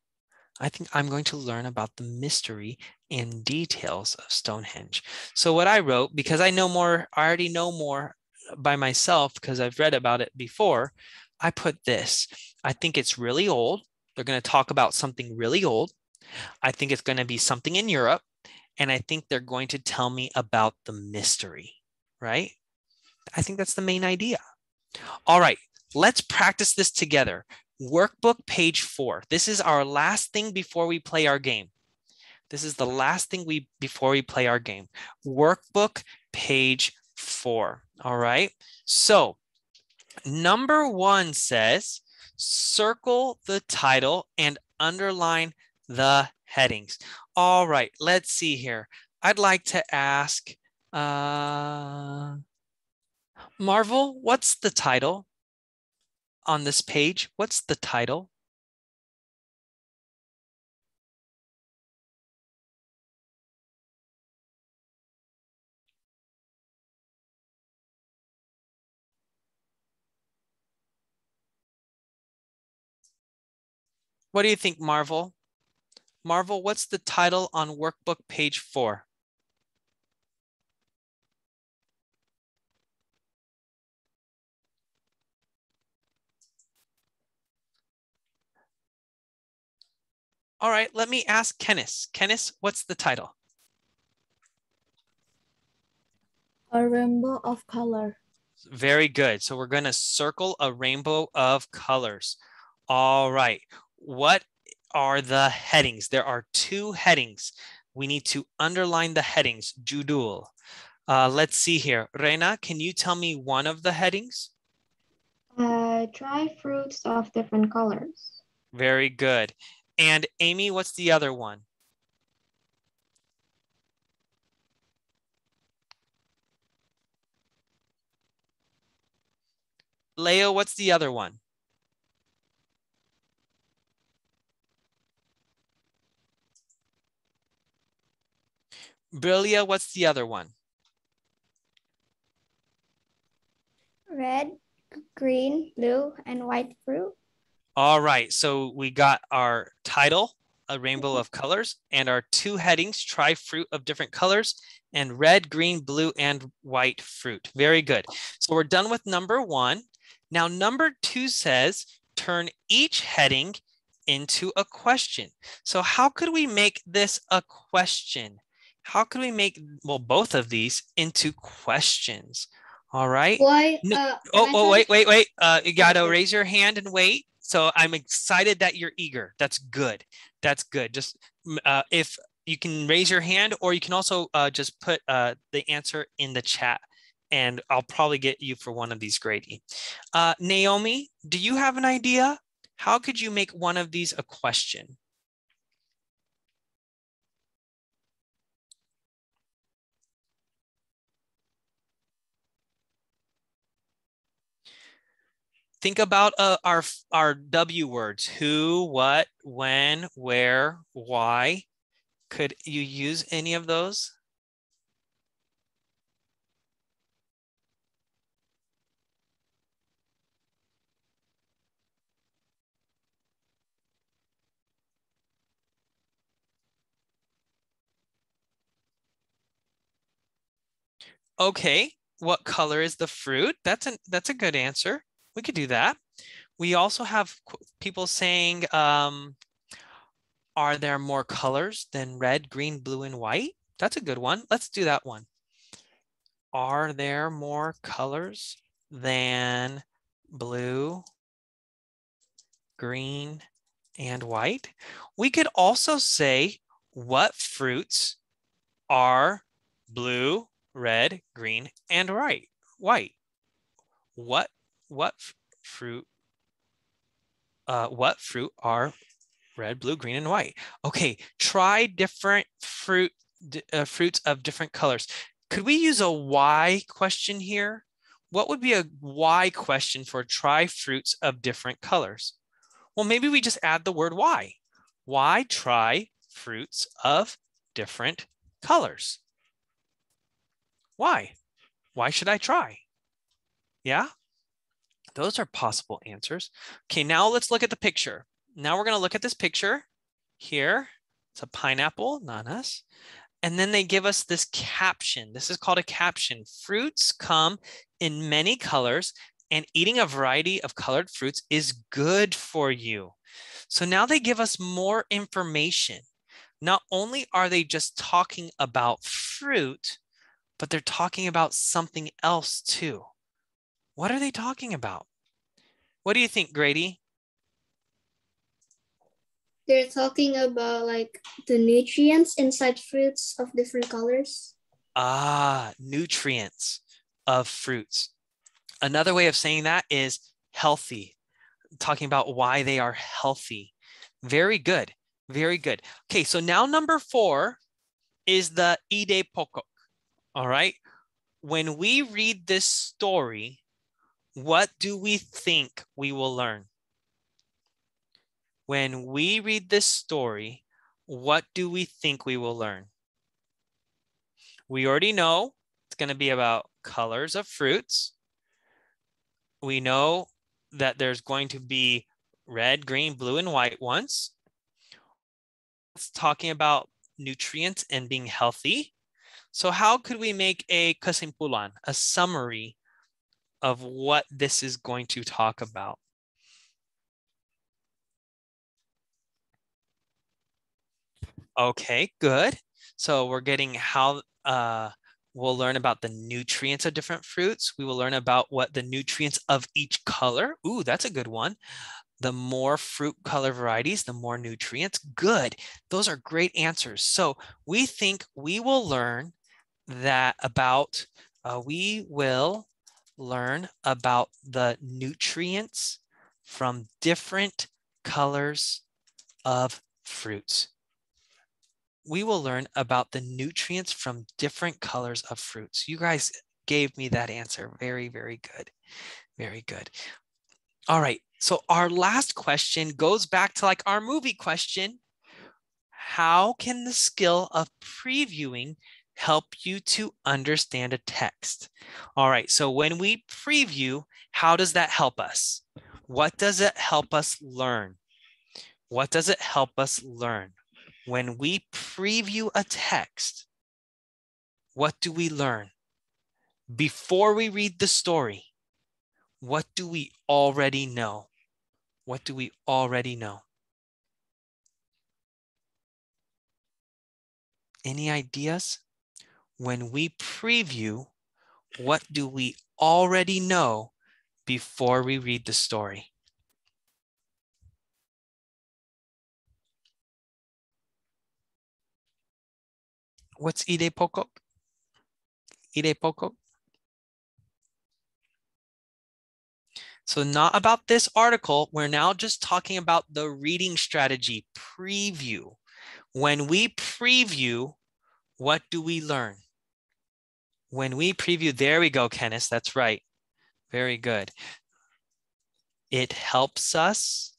I think I'm going to learn about the mystery and details of Stonehenge. So what I wrote, because I know more, I already know more by myself because I've read about it before, I put this. I think it's really old. They're going to talk about something really old. I think it's going to be something in Europe. And I think they're going to tell me about the mystery, right? I think that's the main idea. All right, let's practice this together. Workbook page four. This is our last thing before we play our game. This is the last thing we before we play our game. Workbook page four. All right. So Number one says circle the title and underline the headings. All right, let's see here. I'd like to ask uh, Marvel, what's the title on this page? What's the title? What do you think, Marvel? Marvel, what's the title on workbook page four? All right, let me ask Kenneth. Kenneth, what's the title? A rainbow of color. Very good. So we're going to circle a rainbow of colors. All right what are the headings? There are two headings. We need to underline the headings, judul. Uh, let's see here. Rena, can you tell me one of the headings? Uh, dry fruits of different colors. Very good. And Amy, what's the other one? Leo, what's the other one? Brilia, what's the other one? Red, green, blue, and white fruit. All right, so we got our title, A Rainbow of Colors, and our two headings, Try Fruit of Different Colors, and red, green, blue, and white fruit. Very good. So we're done with number one. Now, number two says, turn each heading into a question. So how could we make this a question? how could we make well both of these into questions? All right. Why, no, uh, oh, oh, wait, wait, wait. Uh, you gotta raise your hand and wait. So I'm excited that you're eager. That's good. That's good. Just uh, if you can raise your hand, or you can also uh, just put uh, the answer in the chat, and I'll probably get you for one of these, Grady. Uh, Naomi, do you have an idea? How could you make one of these a question? think about uh, our our W words: who, what, when, where, why. Could you use any of those? Okay, what color is the fruit? That's an that's a good answer we could do that. We also have people saying, um, are there more colors than red, green, blue, and white? That's a good one. Let's do that one. Are there more colors than blue, green, and white? We could also say what fruits are blue, red, green, and white?" white? What what fruit uh, what fruit are red, blue, green, and white? Okay, try different fruit uh, fruits of different colors. Could we use a why question here? What would be a why question for try fruits of different colors? Well, maybe we just add the word why. Why try fruits of different colors? Why? Why should I try? Yeah? Those are possible answers. Okay, now let's look at the picture. Now we're going to look at this picture here. It's a pineapple, not us. And then they give us this caption. This is called a caption. Fruits come in many colors and eating a variety of colored fruits is good for you. So now they give us more information. Not only are they just talking about fruit, but they're talking about something else too. What are they talking about? What do you think, Grady? They're talking about like the nutrients inside fruits of different colors. Ah, nutrients of fruits. Another way of saying that is healthy, talking about why they are healthy. Very good. Very good. Okay, so now number four is the ide pokok. All right. When we read this story, what do we think we will learn? When we read this story, what do we think we will learn? We already know it's going to be about colors of fruits. We know that there's going to be red, green, blue, and white ones. It's talking about nutrients and being healthy. So how could we make a kasimpulan, a summary of what this is going to talk about. Okay, good. So we're getting how uh, we'll learn about the nutrients of different fruits. We will learn about what the nutrients of each color. Ooh, that's a good one. The more fruit color varieties, the more nutrients. Good. Those are great answers. So we think we will learn that about, uh, we will learn about the nutrients from different colors of fruits. We will learn about the nutrients from different colors of fruits. You guys gave me that answer. Very, very good. Very good. All right. So our last question goes back to like our movie question. How can the skill of previewing help you to understand a text. All right, so when we preview, how does that help us? What does it help us learn? What does it help us learn? When we preview a text, what do we learn? Before we read the story, what do we already know? What do we already know? Any ideas? when we preview what do we already know before we read the story. What's ide pokop? Ide So not about this article. We're now just talking about the reading strategy preview. When we preview, what do we learn? when we preview, there we go, Kenneth, that's right. Very good. It helps us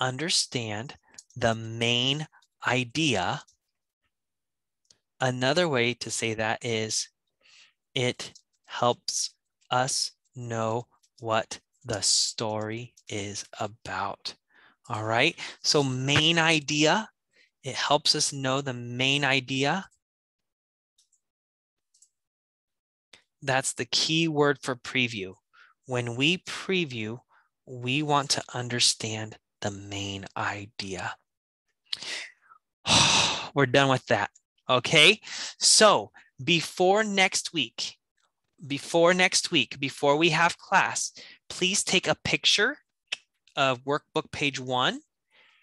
understand the main idea. Another way to say that is it helps us know what the story is about. All right, so main idea, it helps us know the main idea. That's the key word for preview. When we preview, we want to understand the main idea. <sighs> We're done with that. Okay. So before next week, before next week, before we have class, please take a picture of workbook page one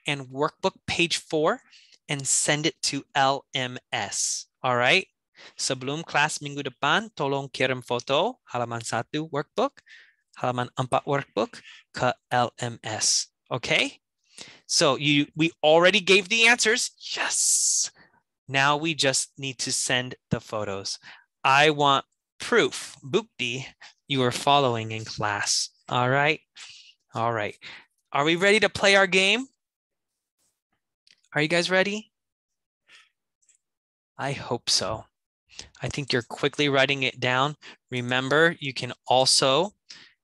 and workbook page four and send it to LMS. All right. Sebelum kelas minggu depan, tolong kirim foto halaman satu workbook, halaman empat workbook ke LMS. Okay? So you we already gave the answers. Yes. Now we just need to send the photos. I want proof, bukti, you are following in class. All right. All right. Are we ready to play our game? Are you guys ready? I hope so. I think you're quickly writing it down. Remember, you can also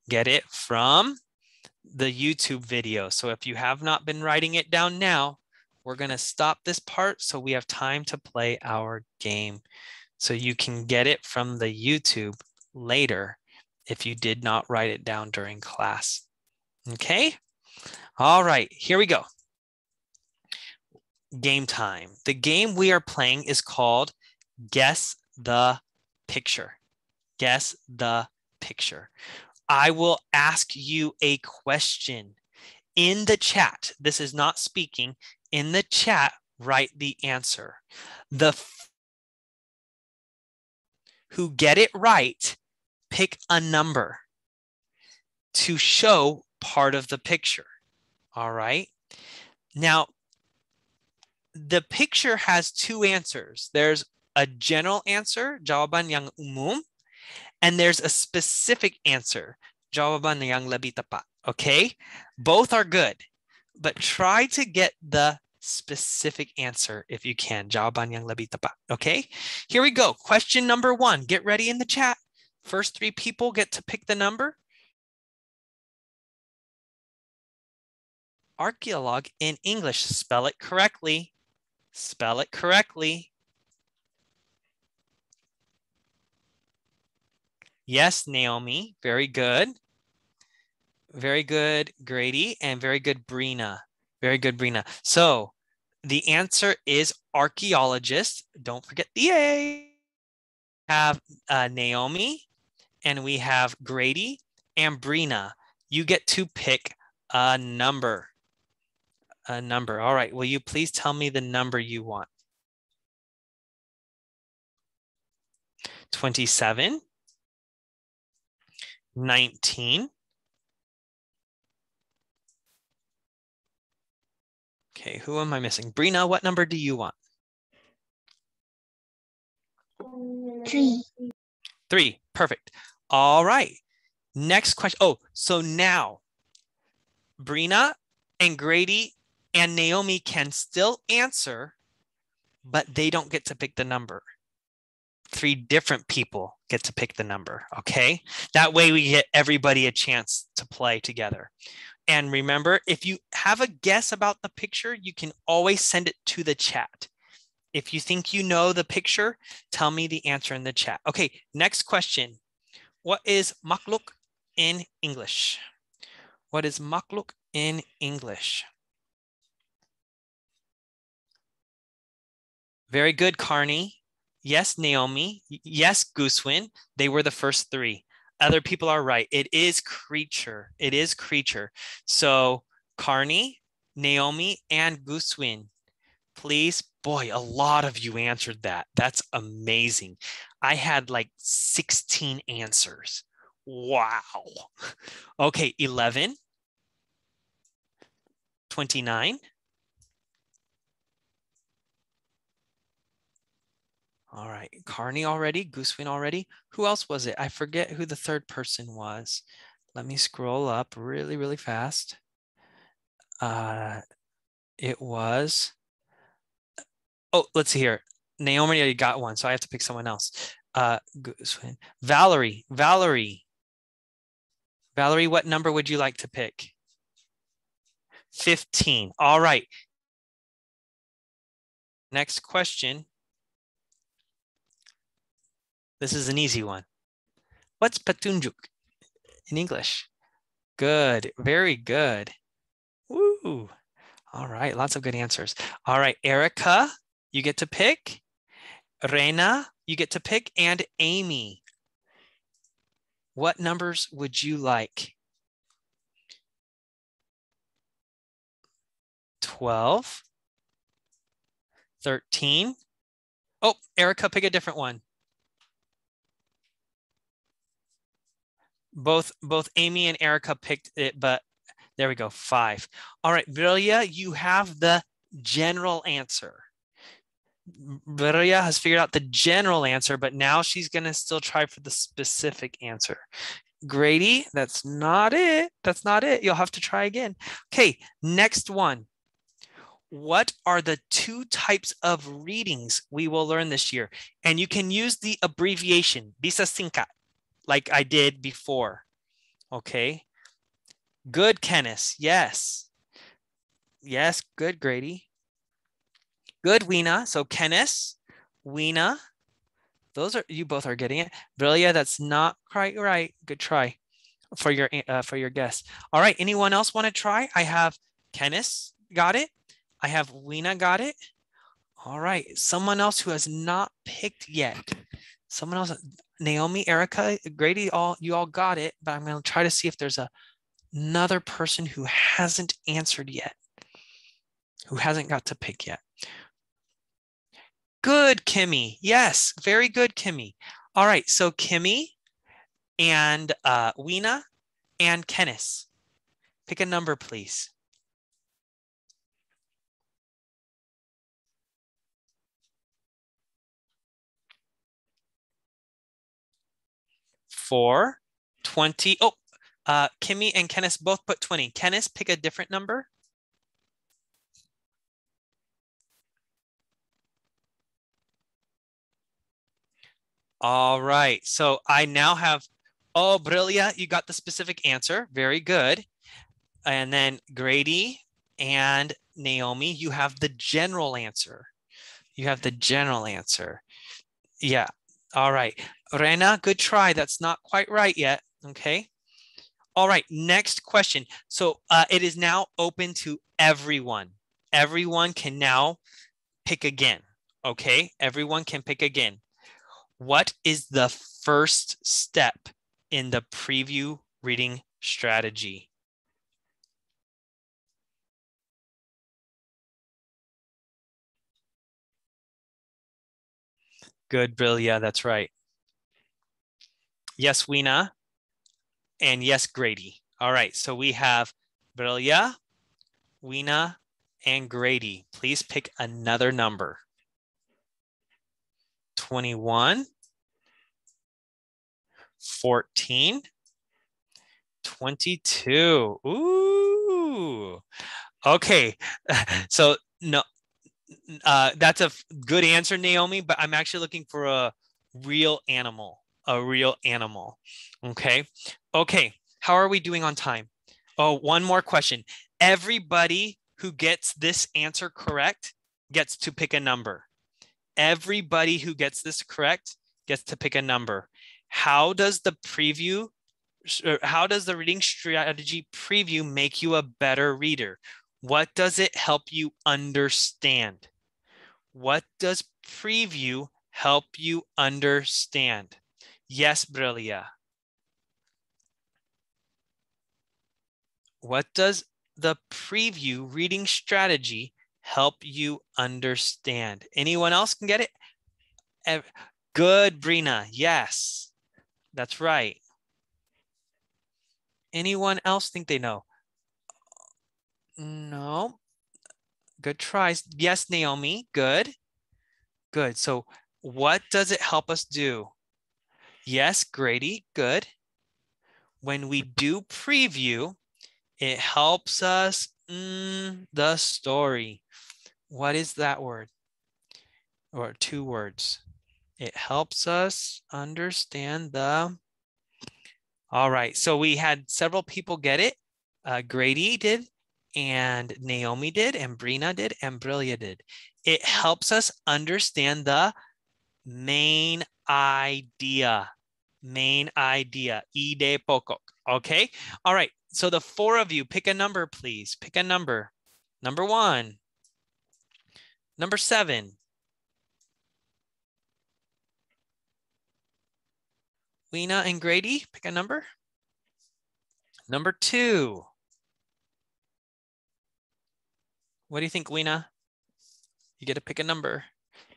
get it from the YouTube video. So if you have not been writing it down now, we're going to stop this part so we have time to play our game. So you can get it from the YouTube later if you did not write it down during class. Okay? All right, here we go. Game time. The game we are playing is called Guess the picture. Guess the picture. I will ask you a question in the chat. This is not speaking. In the chat, write the answer. The who get it right, pick a number to show part of the picture. All right. Now, the picture has two answers. There's a general answer, jawaban yang umum, and there's a specific answer, jawaban yang lebih tepat. Okay? Both are good, but try to get the specific answer if you can. Jawaban yang lebih tepat. Okay? Here we go. Question number 1. Get ready in the chat. First 3 people get to pick the number. Archaeologue in English. Spell it correctly. Spell it correctly. Yes, Naomi. Very good. Very good, Grady. And very good, Brina. Very good, Brina. So the answer is archaeologist. Don't forget the A. Have uh, Naomi and we have Grady and Brina. You get to pick a number. A number. All right. Will you please tell me the number you want? 27. 19. Okay, who am I missing? Brina, what number do you want? Three. Three, perfect. All right. Next question. Oh, so now Brina and Grady and Naomi can still answer, but they don't get to pick the number three different people get to pick the number. Okay. That way we get everybody a chance to play together. And remember, if you have a guess about the picture, you can always send it to the chat. If you think you know the picture, tell me the answer in the chat. Okay, next question. What is makluk in English? What is makluk in English? Very good, Carney. Yes, Naomi. Yes, Goosewin. They were the first three. Other people are right. It is creature. It is creature. So Carney, Naomi, and Goosewin, please. Boy, a lot of you answered that. That's amazing. I had like 16 answers. Wow. <laughs> Okay, 11, 29, All right, Carney already, Goosewin already. Who else was it? I forget who the third person was. Let me scroll up really, really fast. Uh, it was, oh, let's see here. Naomi already got one, so I have to pick someone else. Uh, Goosewin. Valerie, Valerie. Valerie, what number would you like to pick? 15. All right. Next question this is an easy one. What's patunjuk in English? Good, very good. Woo. All right, lots of good answers. All right, Erica, you get to pick. Rena, you get to pick, and Amy. What numbers would you like? 12, 13. Oh, Erica, pick a different one. both both Amy and Erica picked it, but there we go, five. All right, Veria, you have the general answer. Veria has figured out the general answer, but now she's gonna still try for the specific answer. Grady, that's not it. That's not it. You'll have to try again. Okay, next one. What are the two types of readings we will learn this year? And you can use the abbreviation, Visa like I did before. Okay. Good, Kenneth. Yes. Yes, good, Grady. Good, Weena. So Kenneth, Weena. Those are you both are getting it. Brilia, that's not quite right. Good try for your uh, for your guess. All right. Anyone else want to try? I have Kenneth got it. I have Weena got it. All right. Someone else who has not picked yet someone else, Naomi, Erica, Grady, all you all got it, but I'm going to try to see if there's a, another person who hasn't answered yet, who hasn't got to pick yet. Good, Kimmy. Yes, very good, Kimmy. All right, so Kimmy and uh, Weena and Kenneth, pick a number, please. for 20. Oh, uh, Kimmy and Kenneth both put 20. Kenneth, pick a different number. All right, so I now have, oh, Brilia, you got the specific answer. Very good. And then Grady and Naomi, you have the general answer. You have the general answer. Yeah, all right. Rena, good try. That's not quite right yet. Okay. All right, next question. So uh, it is now open to everyone. Everyone can now pick again. Okay, everyone can pick again. What is the first step in the preview reading strategy? Good, Bill. Yeah, that's right yes, Weena, and yes, Grady. All right, so we have Brilla, Weena, and Grady. Please pick another number. 21, 14, 22. Ooh. Okay. <laughs> So no uh, that's a good answer Naomi, but I'm actually looking for a real animal a real animal. Okay. Okay. How are we doing on time? Oh, one more question. Everybody who gets this answer correct gets to pick a number. Everybody who gets this correct gets to pick a number. How does the preview, er, how does the reading strategy preview make you a better reader? What does it help you understand? What does preview help you understand? Yes, Brilia. What does the preview reading strategy help you understand? Anyone else can get it? Good, Brina. Yes, that's right. Anyone else think they know? No. Good tries. Yes, Naomi. Good. Good. So what does it help us do? Yes, Grady, good. When we do preview, it helps us mm, the story. What is that word? Or two words. It helps us understand the. All right, so we had several people get it. Uh, Grady did, and Naomi did, and Brina did, and Brilia did. It helps us understand the main idea. Main idea. Ide poco. Okay. All right. So the four of you pick a number, please. Pick a number. Number one. Number seven. Lena and Grady, pick a number. Number two. What do you think, Lena? You get to pick a number.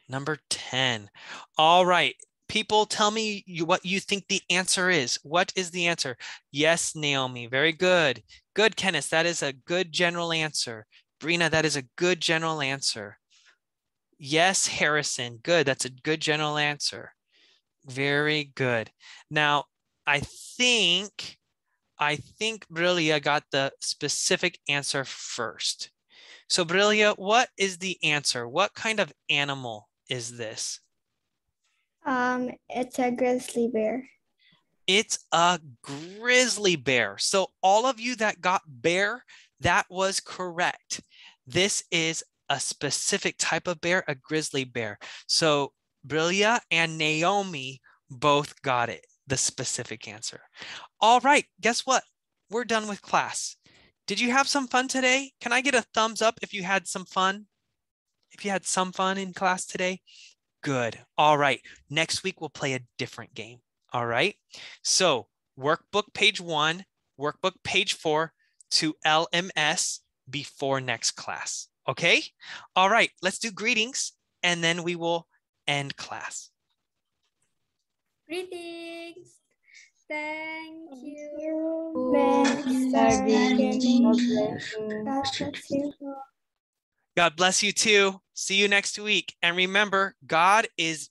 Number 10. All right people tell me you, what you think the answer is. What is the answer? Yes, Naomi. Very good. Good, Kenneth. That is a good general answer. Brina, that is a good general answer. Yes, Harrison. Good. That's a good general answer. Very good. Now, I think, I think Brilia got the specific answer first. So Brilia, what is the answer? What kind of animal is this? Um, it's a grizzly bear. It's a grizzly bear. So all of you that got bear, that was correct. This is a specific type of bear, a grizzly bear. So Brilia and Naomi both got it, the specific answer. All right, guess what? We're done with class. Did you have some fun today? Can I get a thumbs up if you had some fun? If you had some fun in class today? Good. All right. Next week, we'll play a different game. All right. So, workbook page one, workbook page four to LMS before next class. Okay. All right. Let's do greetings and then we will end class. Greetings. Thank you. you. God bless you too. See you next week. And remember, God is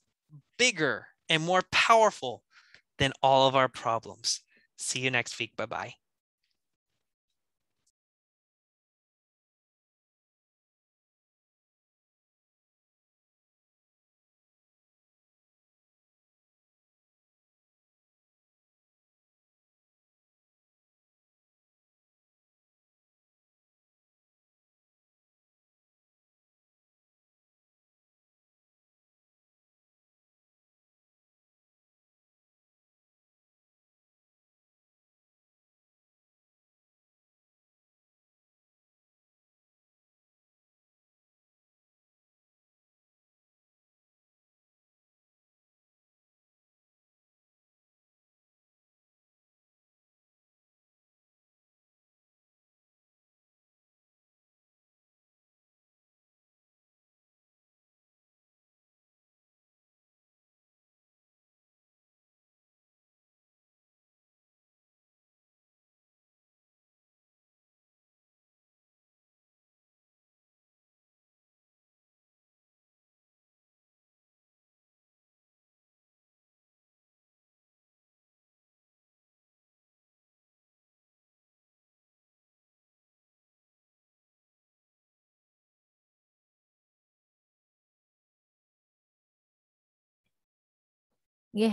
bigger and more powerful than all of our problems. See you next week. Bye bye.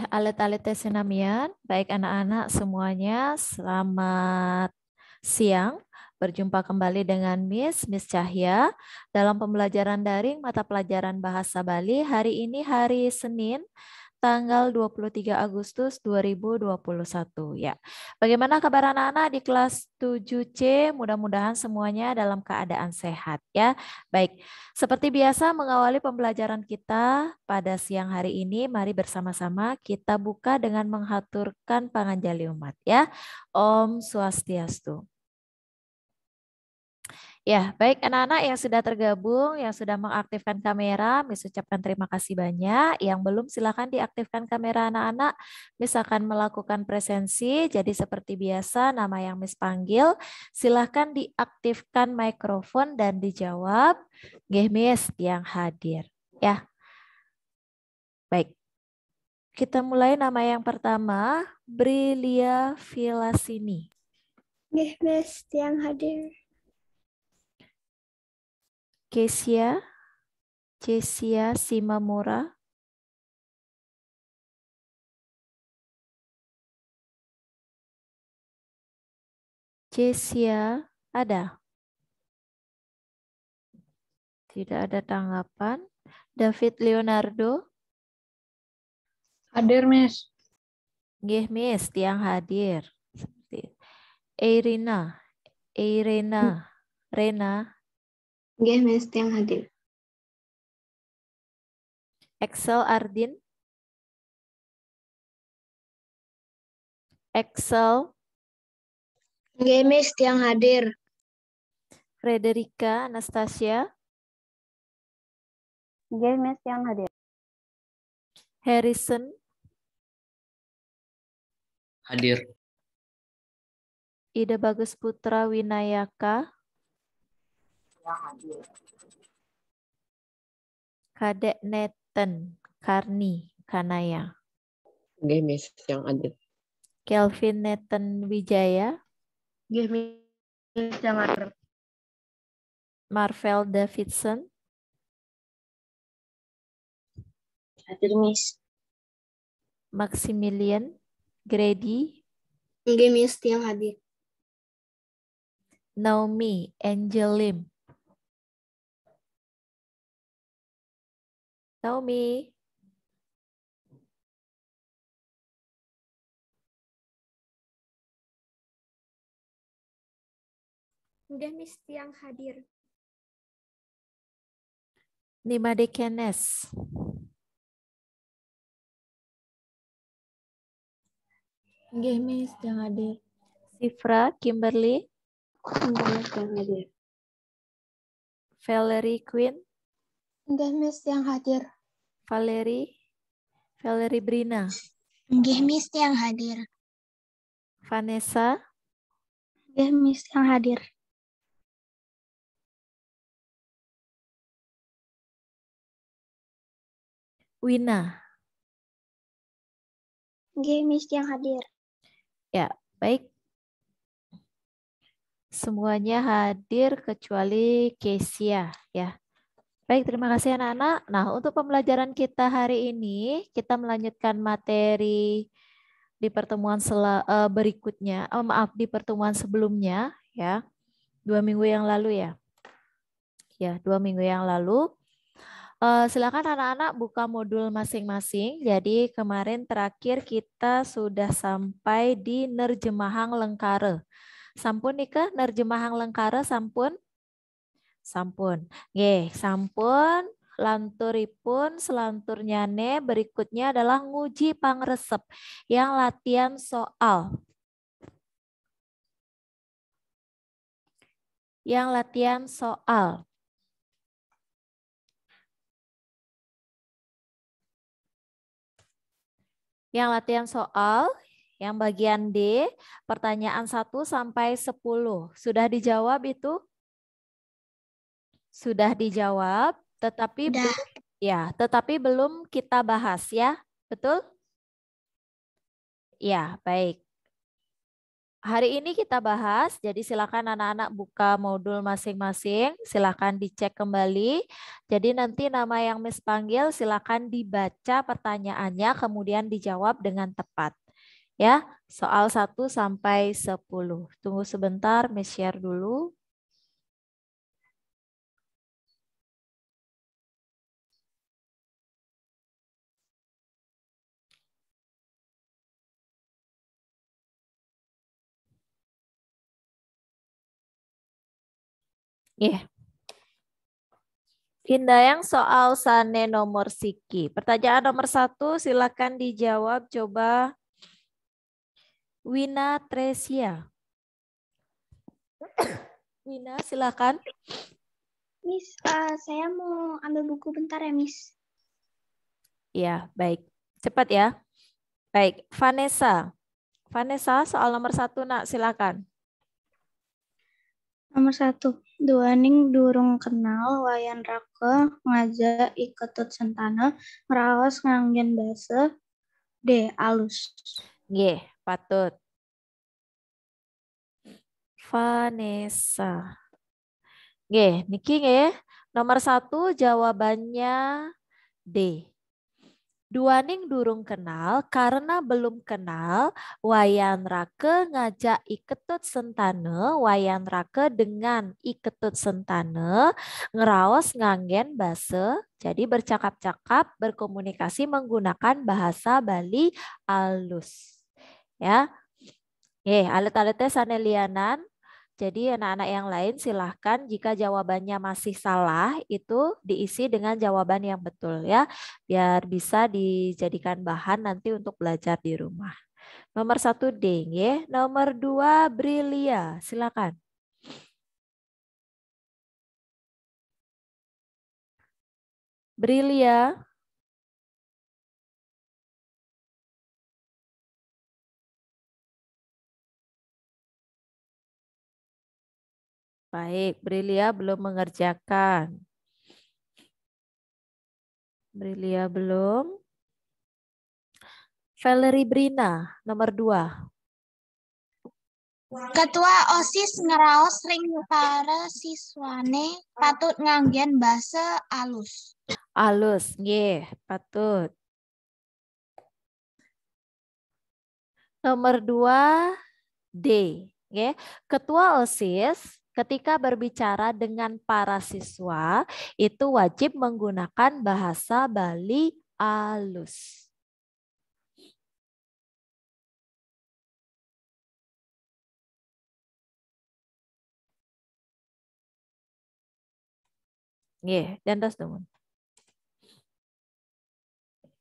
alat-alat tes senamian, baik anak-anak semuanya, selamat siang. Berjumpa kembali dengan Miss Miss Cahya dalam pembelajaran daring mata pelajaran bahasa Bali hari ini hari Senin tanggal 23 Agustus 2021 ya. Bagaimana kabar anak-anak di kelas 7C? Mudah-mudahan semuanya dalam keadaan sehat ya. Baik, seperti biasa mengawali pembelajaran kita pada siang hari ini, mari bersama-sama kita buka dengan menghaturkan panganjali umat ya. Om Swastiastu. Ya, baik anak-anak yang sudah tergabung, yang sudah mengaktifkan kamera, Miss ucapkan terima kasih banyak. Yang belum silakan diaktifkan kamera anak-anak. Miss melakukan presensi, jadi seperti biasa nama yang Miss panggil, silakan diaktifkan mikrofon dan dijawab. Gih Miss yang hadir. Ya, baik. Kita mulai nama yang pertama, Brilia Vilasini. Gih Miss yang hadir. Kesia, Cesia Simamura, Cesia ada. Tidak ada tanggapan. David Leonardo. Hadir, Miss. Gih, Miss, tiang hadir. Irina, Irina, Rena, Nggih, Mas yang hadir. Excel Ardin. Excel. Nggih, Miss yang hadir. Frederika Anastasia. Nggih, Miss yang hadir. Harrison. Hadir. Ida Bagus Putra Winayaka yang hadir. Kadek Nathan Karni Kanaya. Nggih, Miss, yang hadir. Kelvin Nathan Wijaya. Nggih, Miss, yang hadir. Marvel Davidson. Hadir, Miss. Maximilian Grady. Nggih, Miss, yang hadir. Naomi Angelim. Naomi. Denis Tiang hadir. Nima Dekenes. Nggih, Miss, yang hadir. Sifra Kimberly. Nggih, yang hadir. Valerie Quinn. Nggih, Miss, yang hadir. Valeri, Valeri Brina. Gih Miss yang hadir. Vanessa. Gih Miss yang hadir. Wina. Gih Miss yang hadir. Ya, baik. Semuanya hadir kecuali Kesia ya. Baik, terima kasih anak-anak. Nah, untuk pembelajaran kita hari ini, kita melanjutkan materi di pertemuan eh, berikutnya. Oh, maaf, di pertemuan sebelumnya ya. Dua minggu yang lalu ya. Ya, dua minggu yang lalu. Eh, silakan anak-anak buka modul masing-masing. Jadi kemarin terakhir kita sudah sampai di nerjemahang lengkare. Sampun nih ke nerjemahang lengkare sampun? sampun. Nggih, sampun lanturipun selanturnya ne. berikutnya adalah nguji pangresep yang latihan soal. Yang latihan soal. Yang latihan soal yang bagian D, pertanyaan 1 sampai 10. Sudah dijawab itu sudah dijawab, tetapi belum, ya, tetapi belum kita bahas ya, betul? Ya, baik. Hari ini kita bahas, jadi silakan anak-anak buka modul masing-masing, silakan dicek kembali. Jadi nanti nama yang Miss panggil silakan dibaca pertanyaannya, kemudian dijawab dengan tepat. Ya, soal 1 sampai 10. Tunggu sebentar, Miss share dulu. Iya. Yeah. yang soal Sane nomor Siki. Pertanyaan nomor satu silakan dijawab coba Wina Tresia. <coughs> Wina silakan. Miss, uh, saya mau ambil buku bentar ya Miss. Ya baik, cepat ya. Baik, Vanessa. Vanessa soal nomor satu nak silakan. Nomor satu, dua Duaning durung kenal wayan raka ngajak iketut sentana merawas nganggen basa D. Alus G. Patut Vanessa G. Niki ya. Nomor satu jawabannya D. Duaning durung kenal karena belum kenal wayan rake ngajak iketut sentane wayan rake dengan iketut sentane ngeraos nganggen base jadi bercakap-cakap berkomunikasi menggunakan bahasa Bali alus ya. Eh alat-alatnya sanelianan jadi anak-anak yang lain silahkan jika jawabannya masih salah itu diisi dengan jawaban yang betul ya. Biar bisa dijadikan bahan nanti untuk belajar di rumah. Nomor satu ya. nomor dua Brilia, silakan. Brilia, Baik, Brilia belum mengerjakan. Brilia belum. Valerie Brina, nomor dua. Ketua OSIS ngeraos sering para siswane patut nganggian bahasa alus. Alus, nggih, patut. Nomor dua, D. Ketua OSIS ketika berbicara dengan para siswa itu wajib menggunakan bahasa Bali alus. dan jantos teman.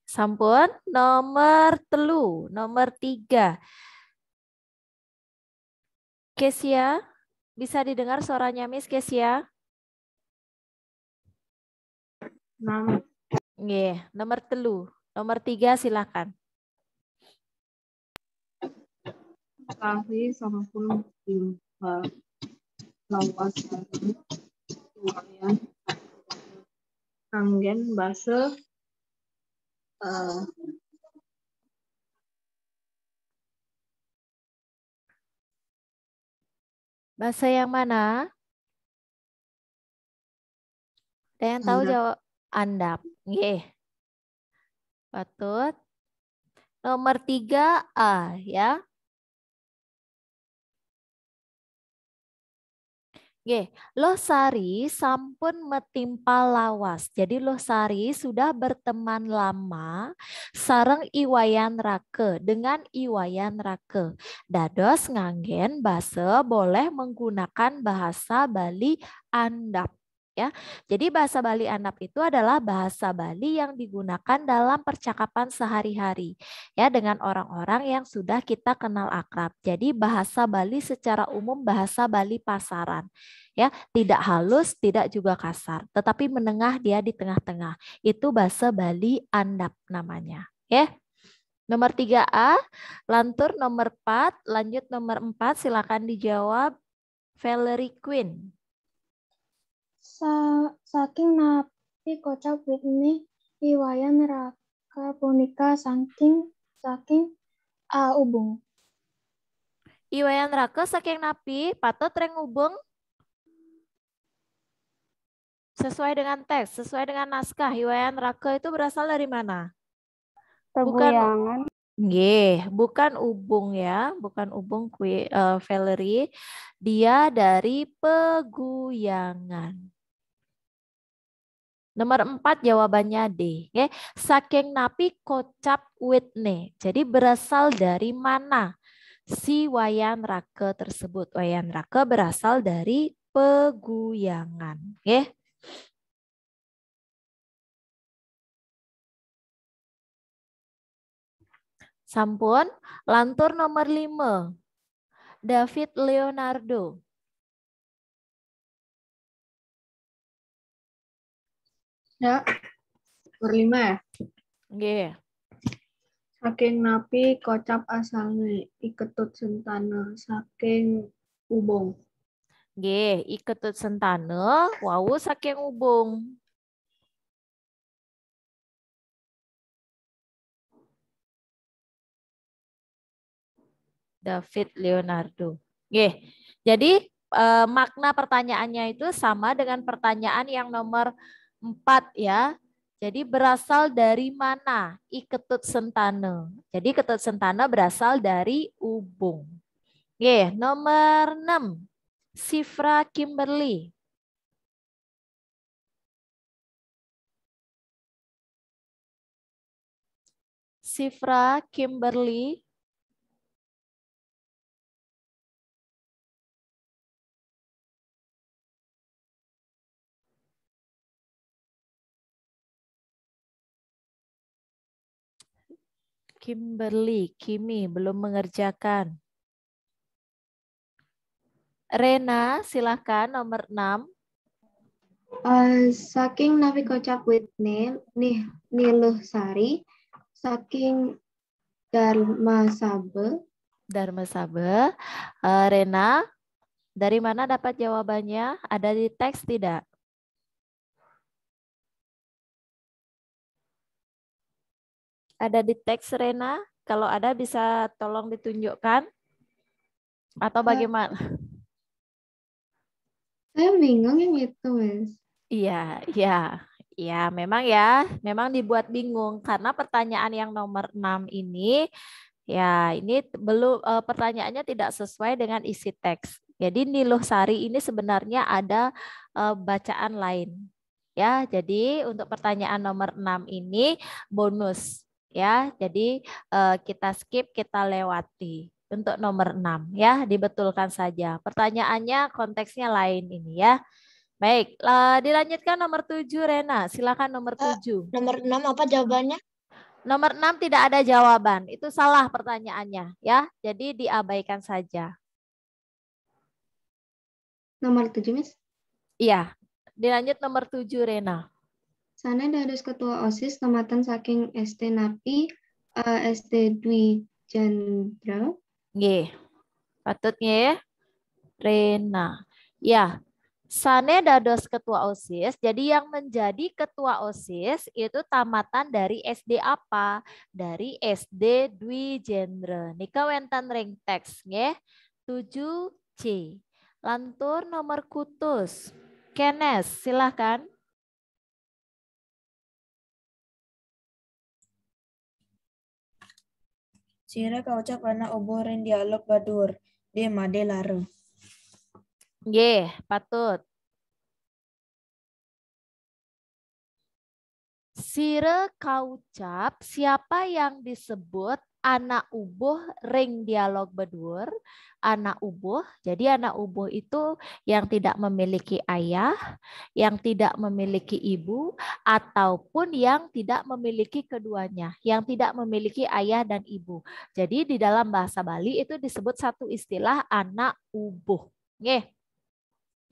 Sampun nomor telu, nomor tiga. Kesia, bisa didengar suaranya Miss Kesia? Nomor. Yeah, nomor telu. Nomor tiga silakan. Kahi sampun jilbab lawasan wayan anggen basa eh, Bahasa yang mana? Ada yang tahu andap. jawab andap. Nggih. Patut. Nomor tiga A ya. Nggih, Losari sampun metimpa lawas. Jadi Losari sudah berteman lama sarang Iwayan Rake dengan Iwayan Rake. Dados ngangen, bahasa boleh menggunakan bahasa Bali andap ya. Jadi bahasa Bali anap itu adalah bahasa Bali yang digunakan dalam percakapan sehari-hari ya dengan orang-orang yang sudah kita kenal akrab. Jadi bahasa Bali secara umum bahasa Bali pasaran ya, tidak halus, tidak juga kasar, tetapi menengah dia di tengah-tengah. Itu bahasa Bali Andap namanya, ya. Nomor 3A, lantur nomor 4, lanjut nomor 4 silakan dijawab Valerie Queen sa saking napi kocap ini iwayan neraka punika saking saking uh, ubung. Iwayan neraka saking napi patut reng ubung sesuai dengan teks, sesuai dengan naskah. Iwayan neraka itu berasal dari mana? Tebuyangan. Bukan Nggih, bukan ubung ya, bukan ubung kue uh, Valerie. Dia dari peguyangan. Nomor empat jawabannya D. Okay. Saking napi kocap witne. Jadi berasal dari mana si wayan rake tersebut? Wayan rake berasal dari peguyangan. Okay. Sampun, lantur nomor lima. David Leonardo. Ya. Nomor lima ya? Iya. Yeah. Saking napi kocap asalnya iketut sentane saking ubung. Nggih, iketut sentane wau saking ubung. David Leonardo. Nggih. Jadi eh, makna pertanyaannya itu sama dengan pertanyaan yang nomor Empat ya. Jadi berasal dari mana? I Ketut Jadi Ketut sentana berasal dari ubung. Oke, nomor 6. Sifra Kimberly. Sifra Kimberly Kimberly, Kimi belum mengerjakan. Rena, silakan nomor 6. Uh, eh, saking Navi Kocak with nih, nih, Niluh Sari, saking Dharma Sabe. Dharma Sabe. Uh, Rena, dari mana dapat jawabannya? Ada di teks tidak? Ada di teks Rena? Kalau ada bisa tolong ditunjukkan atau bagaimana? Saya bingung yang itu, Mas. Iya, iya. Ya, memang ya, memang dibuat bingung karena pertanyaan yang nomor 6 ini ya ini belum e, pertanyaannya tidak sesuai dengan isi teks. Jadi Niluh Sari ini sebenarnya ada e, bacaan lain. Ya, jadi untuk pertanyaan nomor 6 ini bonus ya. Jadi eh, kita skip, kita lewati untuk nomor 6 ya, dibetulkan saja. Pertanyaannya konteksnya lain ini ya. Baik, uh, dilanjutkan nomor 7 Rena. Silakan nomor 7. Eh, nomor 6 apa jawabannya? Nomor 6 tidak ada jawaban. Itu salah pertanyaannya ya. Jadi diabaikan saja. Nomor 7, Miss? Iya. Dilanjut nomor 7 Rena. Sana dari Ketua OSIS tematan saking ST Napi, uh, eh, ST Dwi Jandra. Ye. Patutnya ya. Rena. Ya, Sane Dados Ketua OSIS, jadi yang menjadi Ketua OSIS itu tamatan dari SD apa? Dari SD Dwi Jendra. Nika wentan ring teks, nge? 7C. Lantur nomor kutus. Kenes, silahkan. kau kaucap pernah oboren dialog badur. De made laro. Ye, patut. Sire kaucap siapa yang disebut anak ubuh ring dialog bedur anak ubuh jadi anak ubuh itu yang tidak memiliki ayah yang tidak memiliki ibu ataupun yang tidak memiliki keduanya yang tidak memiliki ayah dan ibu jadi di dalam bahasa Bali itu disebut satu istilah anak ubuh Nggih.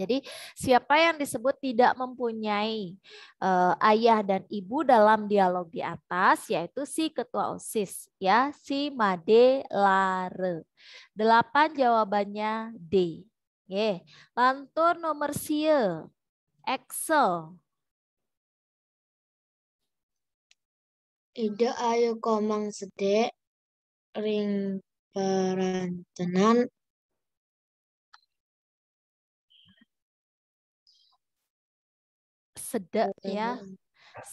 Jadi siapa yang disebut tidak mempunyai uh, ayah dan ibu dalam dialog di atas yaitu si ketua OSIS ya, si Made Lare. Delapan jawabannya D. Nggih. Lantur nomor sie, Excel. Ide ayo komang sedek ring perantenan sedek iya, ya. Iya.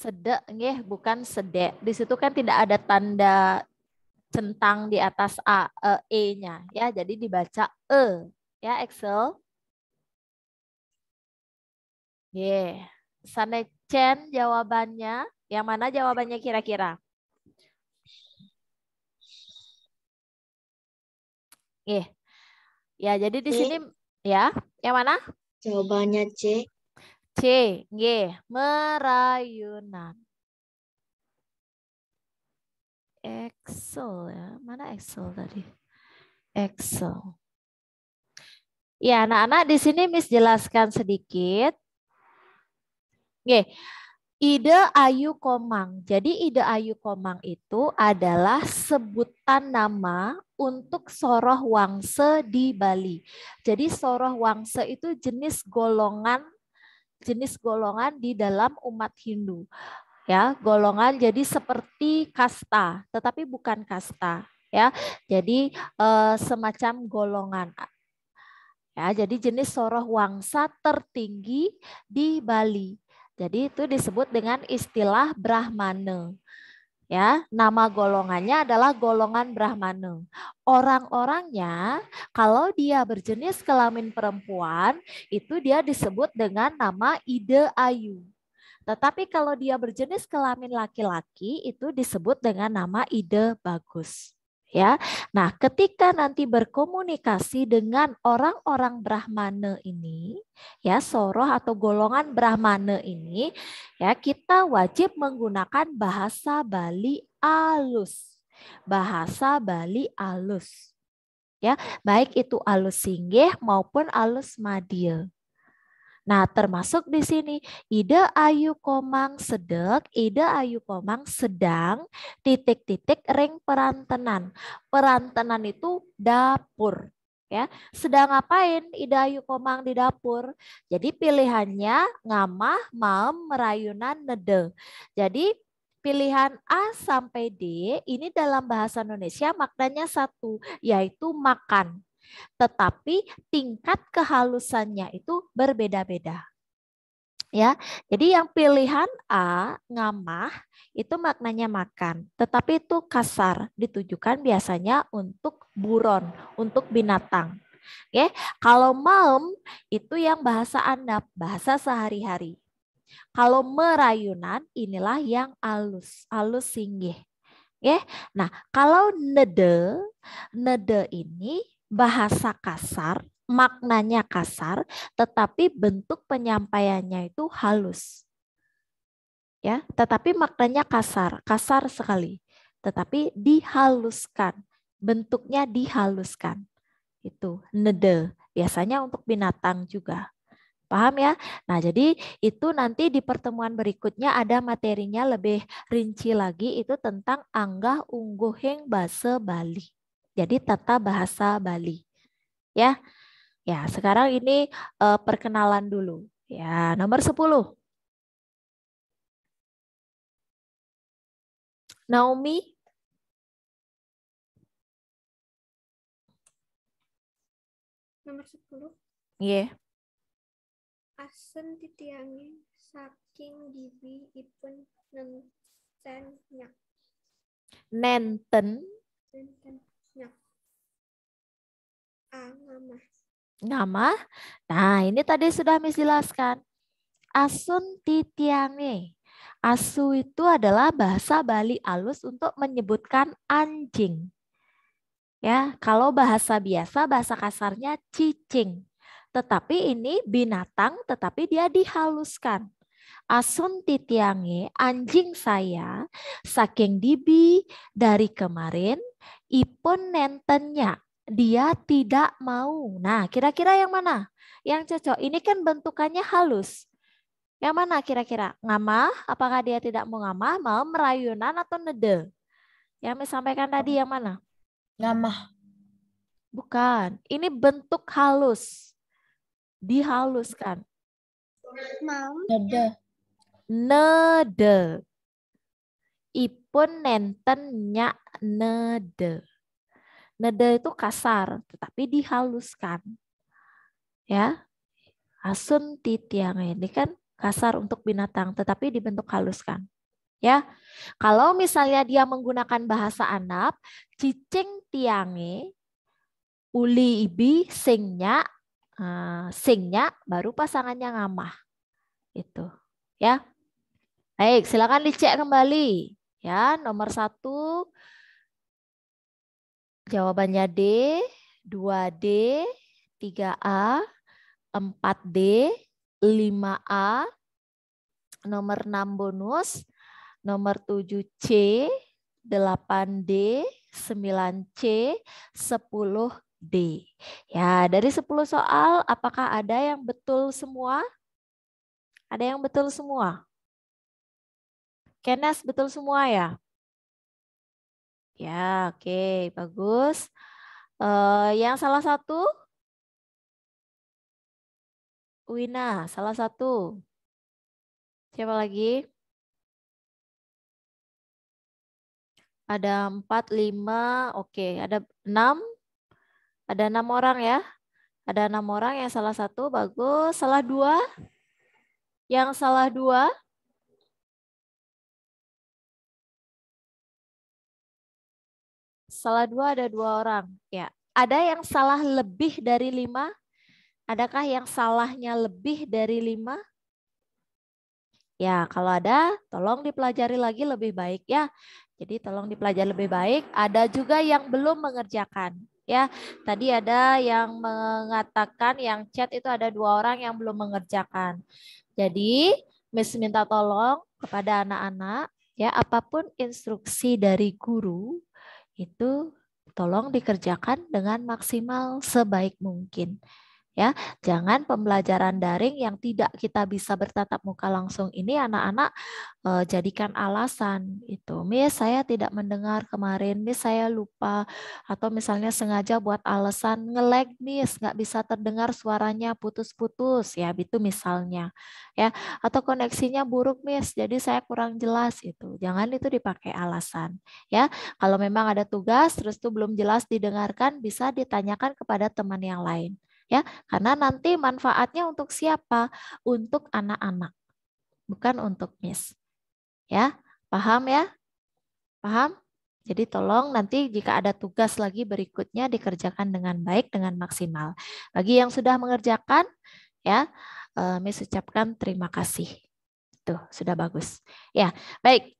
Sedek nih bukan sedek. Di situ kan tidak ada tanda centang di atas a e, e-nya ya. Jadi dibaca e ya Excel. Nggih. Sanechen jawabannya. Yang mana jawabannya kira-kira? Nggih. Ya, jadi di sini ya, yang mana? Jawabannya C. C. G. Merayunan. Excel ya. Mana Excel tadi? Excel. Ya, anak-anak di sini Miss jelaskan sedikit. Oke. Ide Ayu Komang. Jadi ide Ayu Komang itu adalah sebutan nama untuk soroh wangse di Bali. Jadi soroh wangse itu jenis golongan jenis golongan di dalam umat Hindu. Ya, golongan jadi seperti kasta, tetapi bukan kasta, ya. Jadi eh, semacam golongan. Ya, jadi jenis soroh wangsa tertinggi di Bali. Jadi itu disebut dengan istilah Brahmane ya nama golongannya adalah golongan Brahmana. Orang-orangnya kalau dia berjenis kelamin perempuan itu dia disebut dengan nama Ide Ayu. Tetapi kalau dia berjenis kelamin laki-laki itu disebut dengan nama Ide Bagus ya. Nah, ketika nanti berkomunikasi dengan orang-orang Brahmana ini, ya soroh atau golongan Brahmana ini, ya kita wajib menggunakan bahasa Bali alus. Bahasa Bali alus. Ya, baik itu alus singgih maupun alus madil. Nah, termasuk di sini ide Ayu Komang Sedek, ide Ayu Komang Sedang, titik-titik ring perantenan. Perantenan itu dapur. Ya, sedang ngapain Ida Ayu Komang di dapur? Jadi pilihannya ngamah, maem, merayunan, nede. Jadi pilihan A sampai D ini dalam bahasa Indonesia maknanya satu, yaitu makan tetapi tingkat kehalusannya itu berbeda-beda. Ya, jadi yang pilihan A ngamah itu maknanya makan, tetapi itu kasar ditujukan biasanya untuk buron, untuk binatang. Oke, kalau maum itu yang bahasa andap, bahasa sehari-hari. Kalau merayunan inilah yang alus, alus singgih. Oke, nah kalau nede, nede ini bahasa kasar, maknanya kasar, tetapi bentuk penyampaiannya itu halus. Ya, tetapi maknanya kasar, kasar sekali, tetapi dihaluskan, bentuknya dihaluskan. Itu nede. biasanya untuk binatang juga. Paham ya? Nah, jadi itu nanti di pertemuan berikutnya ada materinya lebih rinci lagi itu tentang anggah ungguhing bahasa Bali. Jadi tata bahasa Bali. Ya. Ya, sekarang ini uh, perkenalan dulu. Ya, nomor 10. Naomi Nomor 10. Iya. Yeah. Asen titiangi saking diwi ipun nenten nyak. Nenten. Nenten. Nama. Nah, ini tadi sudah Miss jelaskan. Asun titiange. Asu itu adalah bahasa Bali alus untuk menyebutkan anjing. Ya, kalau bahasa biasa bahasa kasarnya cicing. Tetapi ini binatang tetapi dia dihaluskan. Asun titiange anjing saya saking dibi dari kemarin ipun nentennya dia tidak mau. Nah, kira-kira yang mana? Yang cocok. Ini kan bentukannya halus. Yang mana kira-kira? Ngamah? Apakah dia tidak mau ngamah? Mau merayunan atau nede? Yang disampaikan tadi yang mana? Ngamah. Bukan. Ini bentuk halus. Dihaluskan. Mau. Nede. Nede. Ipun nenten nede. Nede. Nada itu kasar, tetapi dihaluskan. Ya, asun titiang ini kan kasar untuk binatang, tetapi dibentuk haluskan. Ya, kalau misalnya dia menggunakan bahasa anak, cicing tiange, uli ibi, singnya, eh, singnya, baru pasangannya ngamah. Itu, ya. Baik, silakan dicek kembali. Ya, nomor satu Jawabannya D, 2D, 3A, 4D, 5A, nomor 6 bonus, nomor 7C, 8D, 9C, 10D. Ya, dari 10 soal apakah ada yang betul semua? Ada yang betul semua? Kenes betul semua ya? Ya, oke, okay, bagus. Uh, yang salah satu? Wina, salah satu. Siapa lagi? Ada empat, lima, oke. Okay. Ada enam? Ada enam orang ya. Ada enam orang yang salah satu, bagus. Salah dua? Yang salah dua? Salah dua ada dua orang. Ya, ada yang salah lebih dari lima? Adakah yang salahnya lebih dari lima? Ya, kalau ada, tolong dipelajari lagi lebih baik ya. Jadi tolong dipelajari lebih baik. Ada juga yang belum mengerjakan ya. Tadi ada yang mengatakan yang chat itu ada dua orang yang belum mengerjakan. Jadi Miss minta tolong kepada anak-anak ya apapun instruksi dari guru itu tolong dikerjakan dengan maksimal sebaik mungkin ya jangan pembelajaran daring yang tidak kita bisa bertatap muka langsung ini anak-anak eh, jadikan alasan itu miss saya tidak mendengar kemarin miss saya lupa atau misalnya sengaja buat alasan ngelag miss nggak bisa terdengar suaranya putus-putus ya itu misalnya ya atau koneksinya buruk miss jadi saya kurang jelas itu jangan itu dipakai alasan ya kalau memang ada tugas terus itu belum jelas didengarkan bisa ditanyakan kepada teman yang lain ya karena nanti manfaatnya untuk siapa untuk anak-anak bukan untuk miss ya paham ya paham jadi tolong nanti jika ada tugas lagi berikutnya dikerjakan dengan baik dengan maksimal bagi yang sudah mengerjakan ya eh, miss ucapkan terima kasih tuh sudah bagus ya baik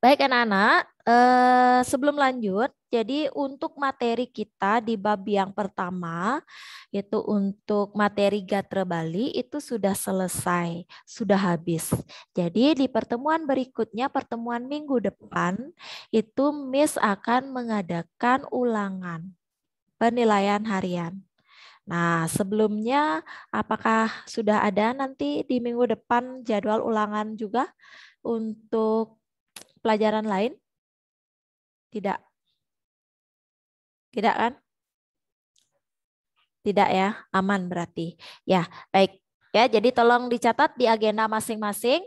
Baik anak-anak, eh, sebelum lanjut, jadi untuk materi kita di bab yang pertama, yaitu untuk materi Gatra Bali itu sudah selesai, sudah habis. Jadi di pertemuan berikutnya, pertemuan minggu depan, itu Miss akan mengadakan ulangan penilaian harian. Nah, sebelumnya apakah sudah ada nanti di minggu depan jadwal ulangan juga untuk pelajaran lain? Tidak. Tidak kan? Tidak ya, aman berarti. Ya, baik. Ya, jadi tolong dicatat di agenda masing-masing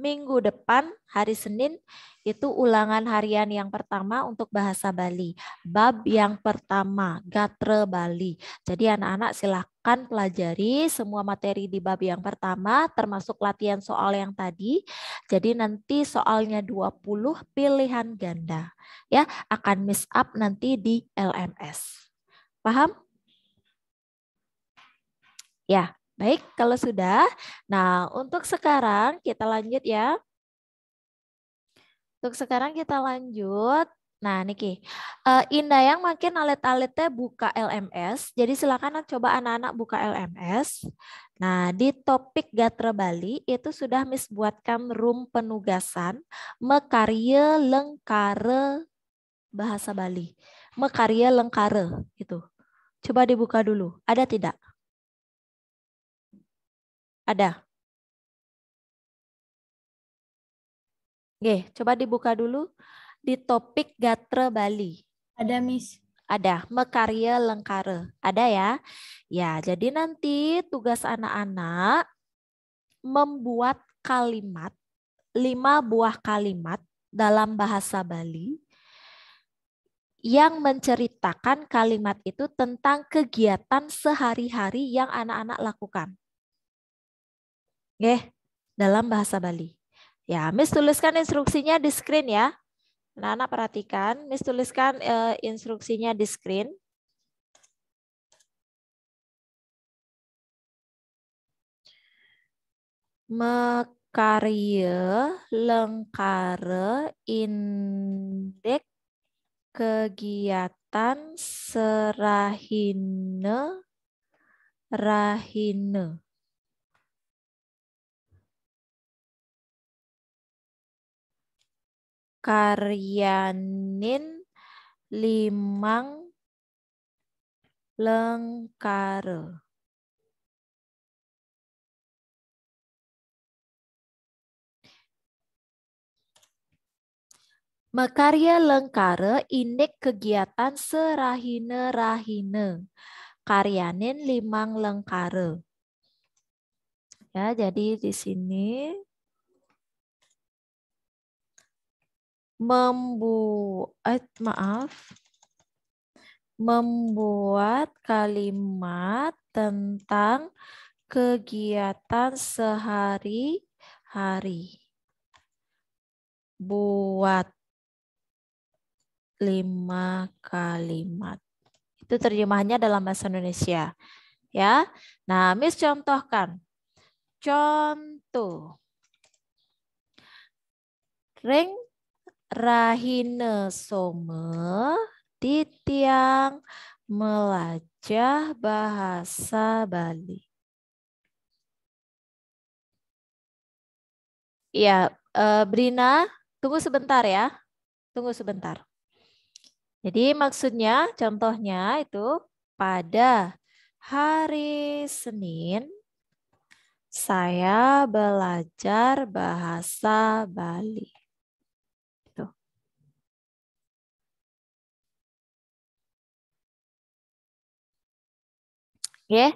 minggu depan hari Senin itu ulangan harian yang pertama untuk bahasa Bali. Bab yang pertama, Gatre Bali. Jadi anak-anak silahkan pelajari semua materi di bab yang pertama termasuk latihan soal yang tadi. Jadi nanti soalnya 20 pilihan ganda ya akan miss up nanti di LMS. Paham? Ya, Baik, kalau sudah, nah untuk sekarang kita lanjut ya. Untuk sekarang kita lanjut. Nah, Niki, uh, eh, Indah yang makin alet-aletnya buka LMS, jadi silakan coba anak-anak buka LMS. Nah, di topik Gatra Bali itu sudah Miss buatkan room penugasan mekarya lengkare bahasa Bali. Mekarya lengkare itu. Coba dibuka dulu. Ada tidak? Ada. Oke, coba dibuka dulu di topik Gatre Bali. Ada, Miss. Ada, Mekarya Lengkare. Ada ya? Ya, jadi nanti tugas anak-anak membuat kalimat, lima buah kalimat dalam bahasa Bali yang menceritakan kalimat itu tentang kegiatan sehari-hari yang anak-anak lakukan. Oke, dalam bahasa Bali. Ya, Miss tuliskan instruksinya di screen ya. Anak-anak perhatikan, Miss tuliskan uh, instruksinya di screen. Mekarya lengkare indek kegiatan serahine rahine. karyanin limang lengkare. Makarya lengkare indek kegiatan serahine-rahine. Karyanin limang lengkare. Ya, jadi di sini membuat eh, maaf membuat kalimat tentang kegiatan sehari-hari. Buat lima kalimat. Itu terjemahannya dalam bahasa Indonesia. Ya. Nah, Miss contohkan. Contoh. Ring rahine some di tiang melajah bahasa Bali. Ya, eh, Brina, tunggu sebentar ya. Tunggu sebentar. Jadi maksudnya, contohnya itu pada hari Senin saya belajar bahasa Bali. Oke. Okay?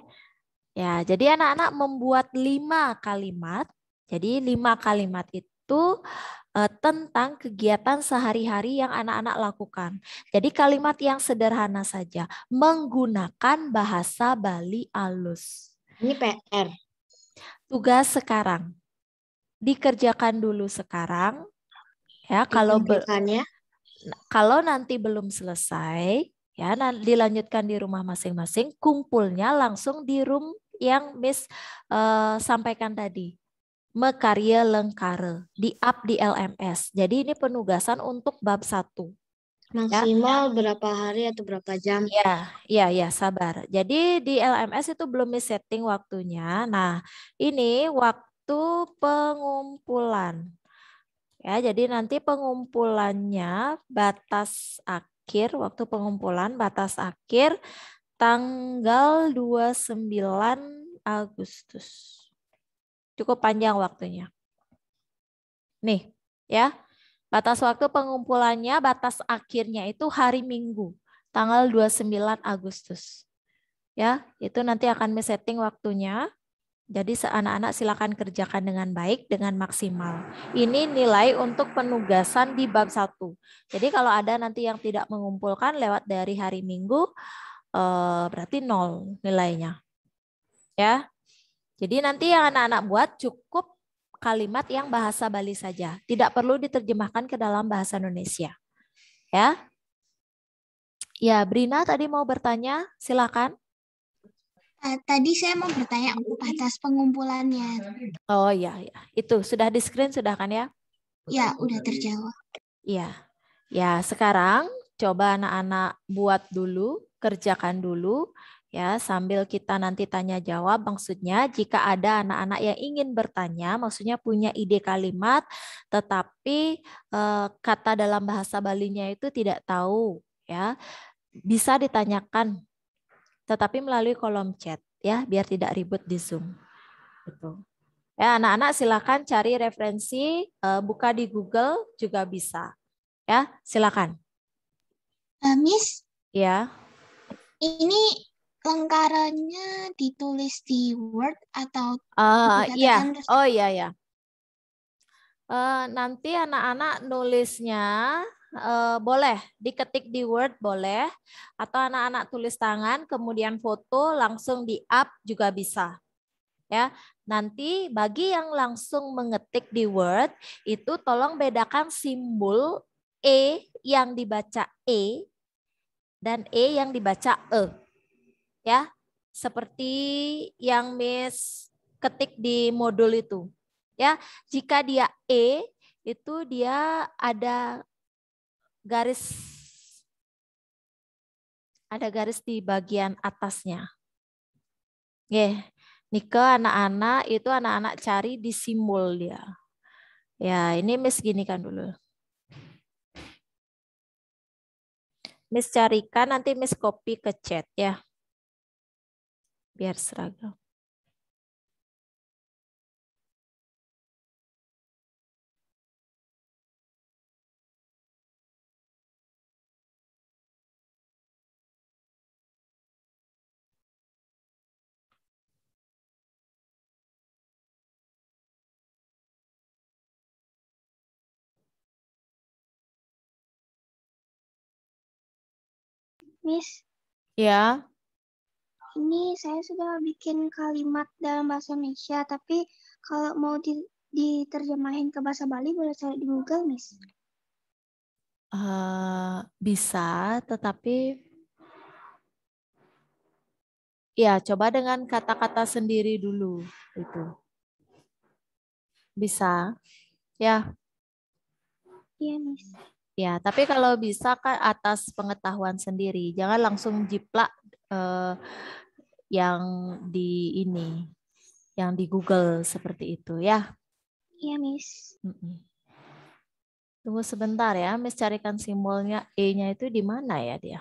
Ya, jadi anak-anak membuat lima kalimat. Jadi lima kalimat itu uh, tentang kegiatan sehari-hari yang anak-anak lakukan. Jadi kalimat yang sederhana saja, menggunakan bahasa Bali alus. Ini PR. Tugas sekarang. Dikerjakan dulu sekarang. Ya, kalau kalau nanti belum selesai, Ya, nah, dilanjutkan di rumah masing-masing, kumpulnya langsung di room yang Miss uh, sampaikan tadi. Mekarya lengkare di up di LMS. Jadi ini penugasan untuk bab satu ya. Maksimal ya. berapa hari atau berapa jam? Ya, ya, ya, sabar. Jadi di LMS itu belum miss setting waktunya. Nah, ini waktu pengumpulan. Ya, jadi nanti pengumpulannya batas akhir akhir, waktu pengumpulan batas akhir tanggal 29 Agustus. Cukup panjang waktunya. Nih, ya. Batas waktu pengumpulannya, batas akhirnya itu hari Minggu, tanggal 29 Agustus. Ya, itu nanti akan setting waktunya jadi anak-anak silakan kerjakan dengan baik, dengan maksimal. Ini nilai untuk penugasan di bab 1. Jadi kalau ada nanti yang tidak mengumpulkan lewat dari hari Minggu, eh, berarti nol nilainya. Ya. Jadi nanti yang anak-anak buat cukup kalimat yang bahasa Bali saja. Tidak perlu diterjemahkan ke dalam bahasa Indonesia. Ya. Ya, Brina tadi mau bertanya, silakan. Eh, tadi saya mau bertanya atas pengumpulannya. Oh iya, ya, itu sudah di screen sudah kan ya? Ya, udah terjawab. Ya, Ya, sekarang coba anak-anak buat dulu, kerjakan dulu ya sambil kita nanti tanya jawab. Maksudnya jika ada anak-anak yang ingin bertanya, maksudnya punya ide kalimat tetapi eh, kata dalam bahasa Balinya itu tidak tahu ya. Bisa ditanyakan tetapi melalui kolom chat ya biar tidak ribut di Zoom. Betul. Gitu. Ya, anak-anak silakan cari referensi, eh, buka di Google juga bisa. Ya, silakan. Uh, Miss? Ya. Ini lengkarannya ditulis di Word atau uh, iya. Oh iya ya. Uh, nanti anak-anak nulisnya uh, boleh diketik di Word boleh atau anak-anak tulis tangan kemudian foto langsung di up juga bisa ya. Nanti bagi yang langsung mengetik di Word itu tolong bedakan simbol e yang dibaca e dan e yang dibaca e. Ya. Seperti yang Miss ketik di modul itu. Ya, jika dia e itu dia ada garis ada garis di bagian atasnya. Oke, Nike anak-anak itu anak-anak cari di simbol dia. Ya, ini Miss kan dulu. Miss carikan nanti Miss copy ke chat ya. Biar seragam. Miss. Ya. Ini saya sudah bikin kalimat dalam bahasa Indonesia, tapi kalau mau di, diterjemahin ke bahasa Bali boleh cari di Google, Miss. Uh, bisa, tetapi ya coba dengan kata-kata sendiri dulu itu. Bisa. Ya. Iya, Miss. Ya, tapi kalau bisa kan atas pengetahuan sendiri, jangan langsung jiplak eh, yang di ini, yang di Google seperti itu ya. Iya, Miss. Tunggu sebentar ya, Miss carikan simbolnya E-nya itu di mana ya dia?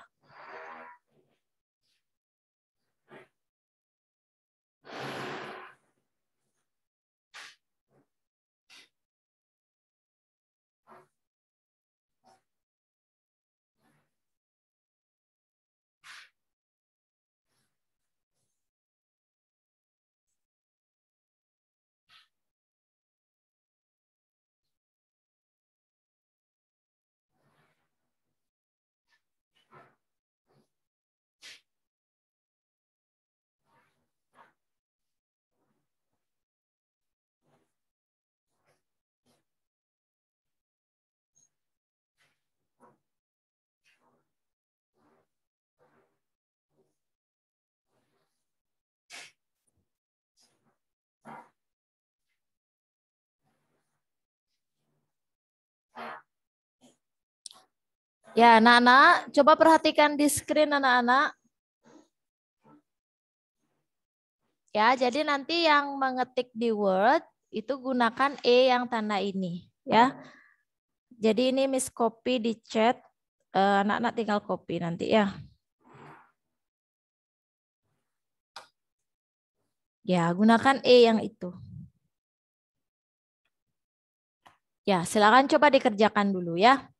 Ya, anak-anak, coba perhatikan di screen anak-anak. Ya, jadi nanti yang mengetik di Word itu gunakan E yang tanda ini, ya. Jadi ini miss copy di chat. Eh, anak-anak tinggal copy nanti ya. Ya, gunakan E yang itu. Ya, silakan coba dikerjakan dulu ya.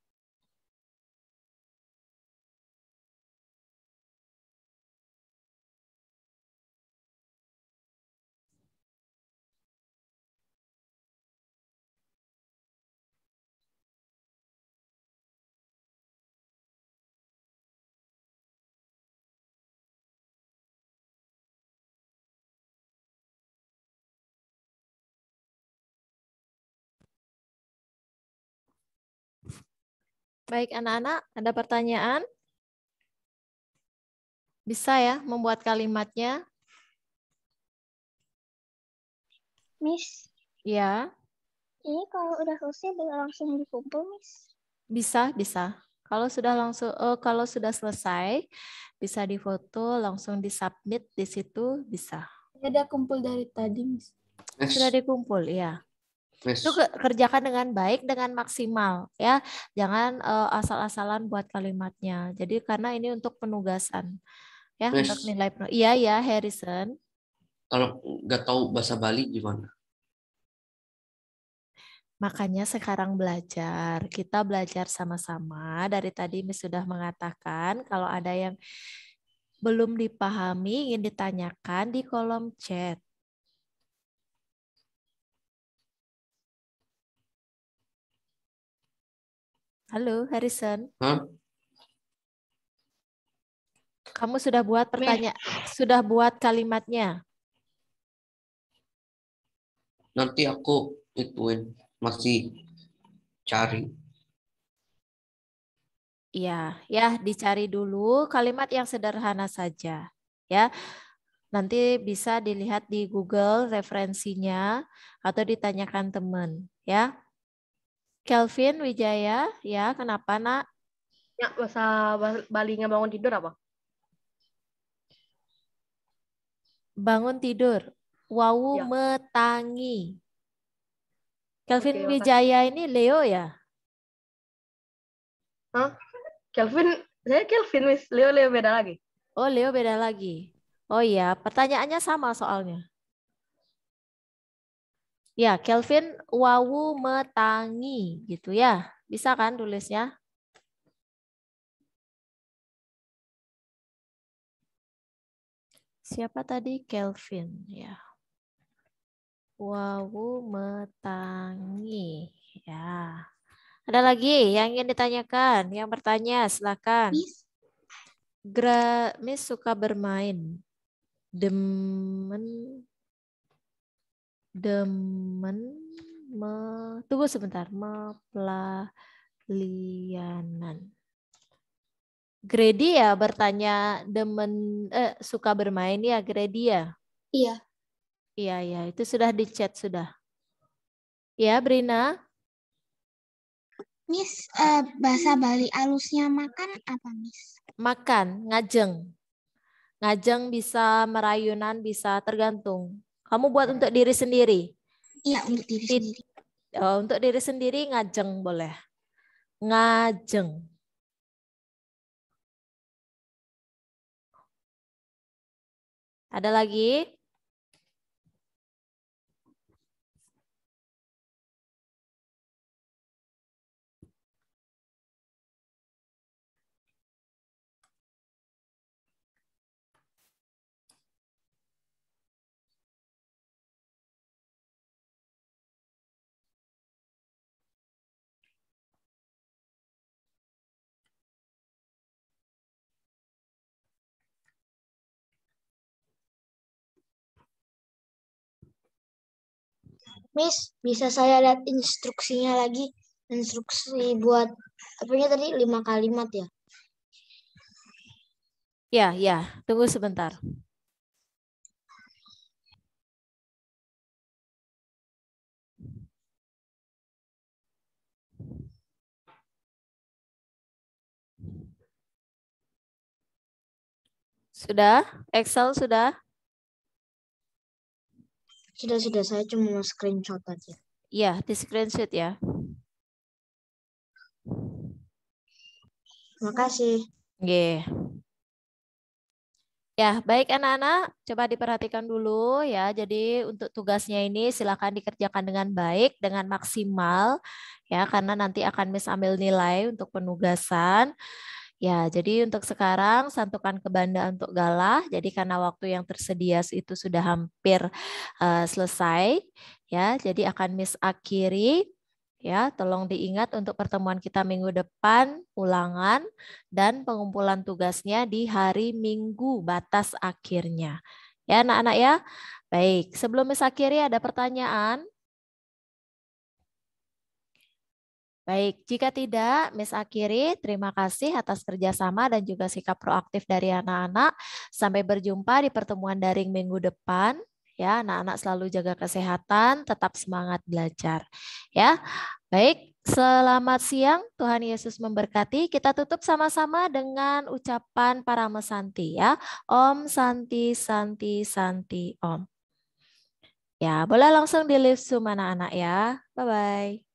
Baik, anak-anak, ada pertanyaan? Bisa ya membuat kalimatnya? Miss. Ya. Ini kalau udah selesai boleh langsung dikumpul, Miss? Bisa, bisa. Kalau sudah langsung oh, kalau sudah selesai bisa difoto, langsung disubmit di situ bisa. Sudah kumpul dari tadi, Miss. Sudah dikumpul, ya. Itu kerjakan dengan baik dengan maksimal ya. Jangan uh, asal-asalan buat kalimatnya. Jadi karena ini untuk penugasan. Ya, yes. untuk nilai Iya ya, Harrison. Kalau nggak tahu bahasa Bali gimana? Makanya sekarang belajar, kita belajar sama-sama. Dari tadi Miss sudah mengatakan kalau ada yang belum dipahami ingin ditanyakan di kolom chat. Halo, Harrison. Hah? Kamu sudah buat pertanyaan, sudah buat kalimatnya? Nanti aku ituin, masih cari. Iya, ya dicari dulu kalimat yang sederhana saja, ya. Nanti bisa dilihat di Google referensinya atau ditanyakan teman, ya. Kelvin Wijaya, ya kenapa nak? Ya bahasa Bali nggak bangun tidur apa? Bangun tidur. Wawu ya. metangi. Kelvin Oke, Wijaya ini Leo ya? Hah? Kelvin, saya Kelvin, Miss. Leo Leo beda lagi. Oh, Leo beda lagi. Oh iya, pertanyaannya sama soalnya. Ya, Kelvin wawu metangi gitu ya. Bisa kan tulisnya? Siapa tadi Kelvin ya? Wawu metangi ya. Ada lagi yang ingin ditanyakan, yang bertanya silakan. Gra Miss suka bermain. Demen demen me, tunggu sebentar mepelarianan. Gredi ya bertanya demen eh, suka bermain ya Gredi ya? Iya. Iya iya itu sudah di chat sudah. Ya Brina. Miss eh, bahasa Bali alusnya makan apa Miss? Makan ngajeng. Ngajeng bisa merayunan bisa tergantung kamu buat untuk diri sendiri. Iya, untuk diri sendiri. Oh, untuk diri sendiri ngajeng boleh. Ngajeng. Ada lagi? Miss, bisa saya lihat instruksinya lagi? Instruksi buat apanya tadi lima kalimat ya? Ya, ya. Tunggu sebentar. Sudah? Excel sudah? Sudah, sudah. Saya cuma mau screenshot aja. Ya, di screenshot ya. Makasih. Yeah. Ya, baik anak-anak, coba diperhatikan dulu ya. Jadi untuk tugasnya ini silakan dikerjakan dengan baik, dengan maksimal ya karena nanti akan Miss ambil nilai untuk penugasan. Ya, jadi untuk sekarang santukan ke Banda untuk galah. Jadi karena waktu yang tersedia itu sudah hampir uh, selesai, ya. Jadi akan miss akhiri ya. Tolong diingat untuk pertemuan kita minggu depan ulangan dan pengumpulan tugasnya di hari Minggu batas akhirnya. Ya, anak-anak ya. Baik, sebelum miss akhiri ada pertanyaan? Baik, jika tidak, Miss Akiri, Terima kasih atas kerjasama dan juga sikap proaktif dari anak-anak. Sampai berjumpa di pertemuan daring minggu depan. Ya, anak-anak selalu jaga kesehatan, tetap semangat belajar. Ya, baik. Selamat siang, Tuhan Yesus memberkati. Kita tutup sama-sama dengan ucapan para mesanti ya. Om Santi Santi Santi Om. Ya, boleh langsung di live Zoom anak-anak ya. Bye-bye.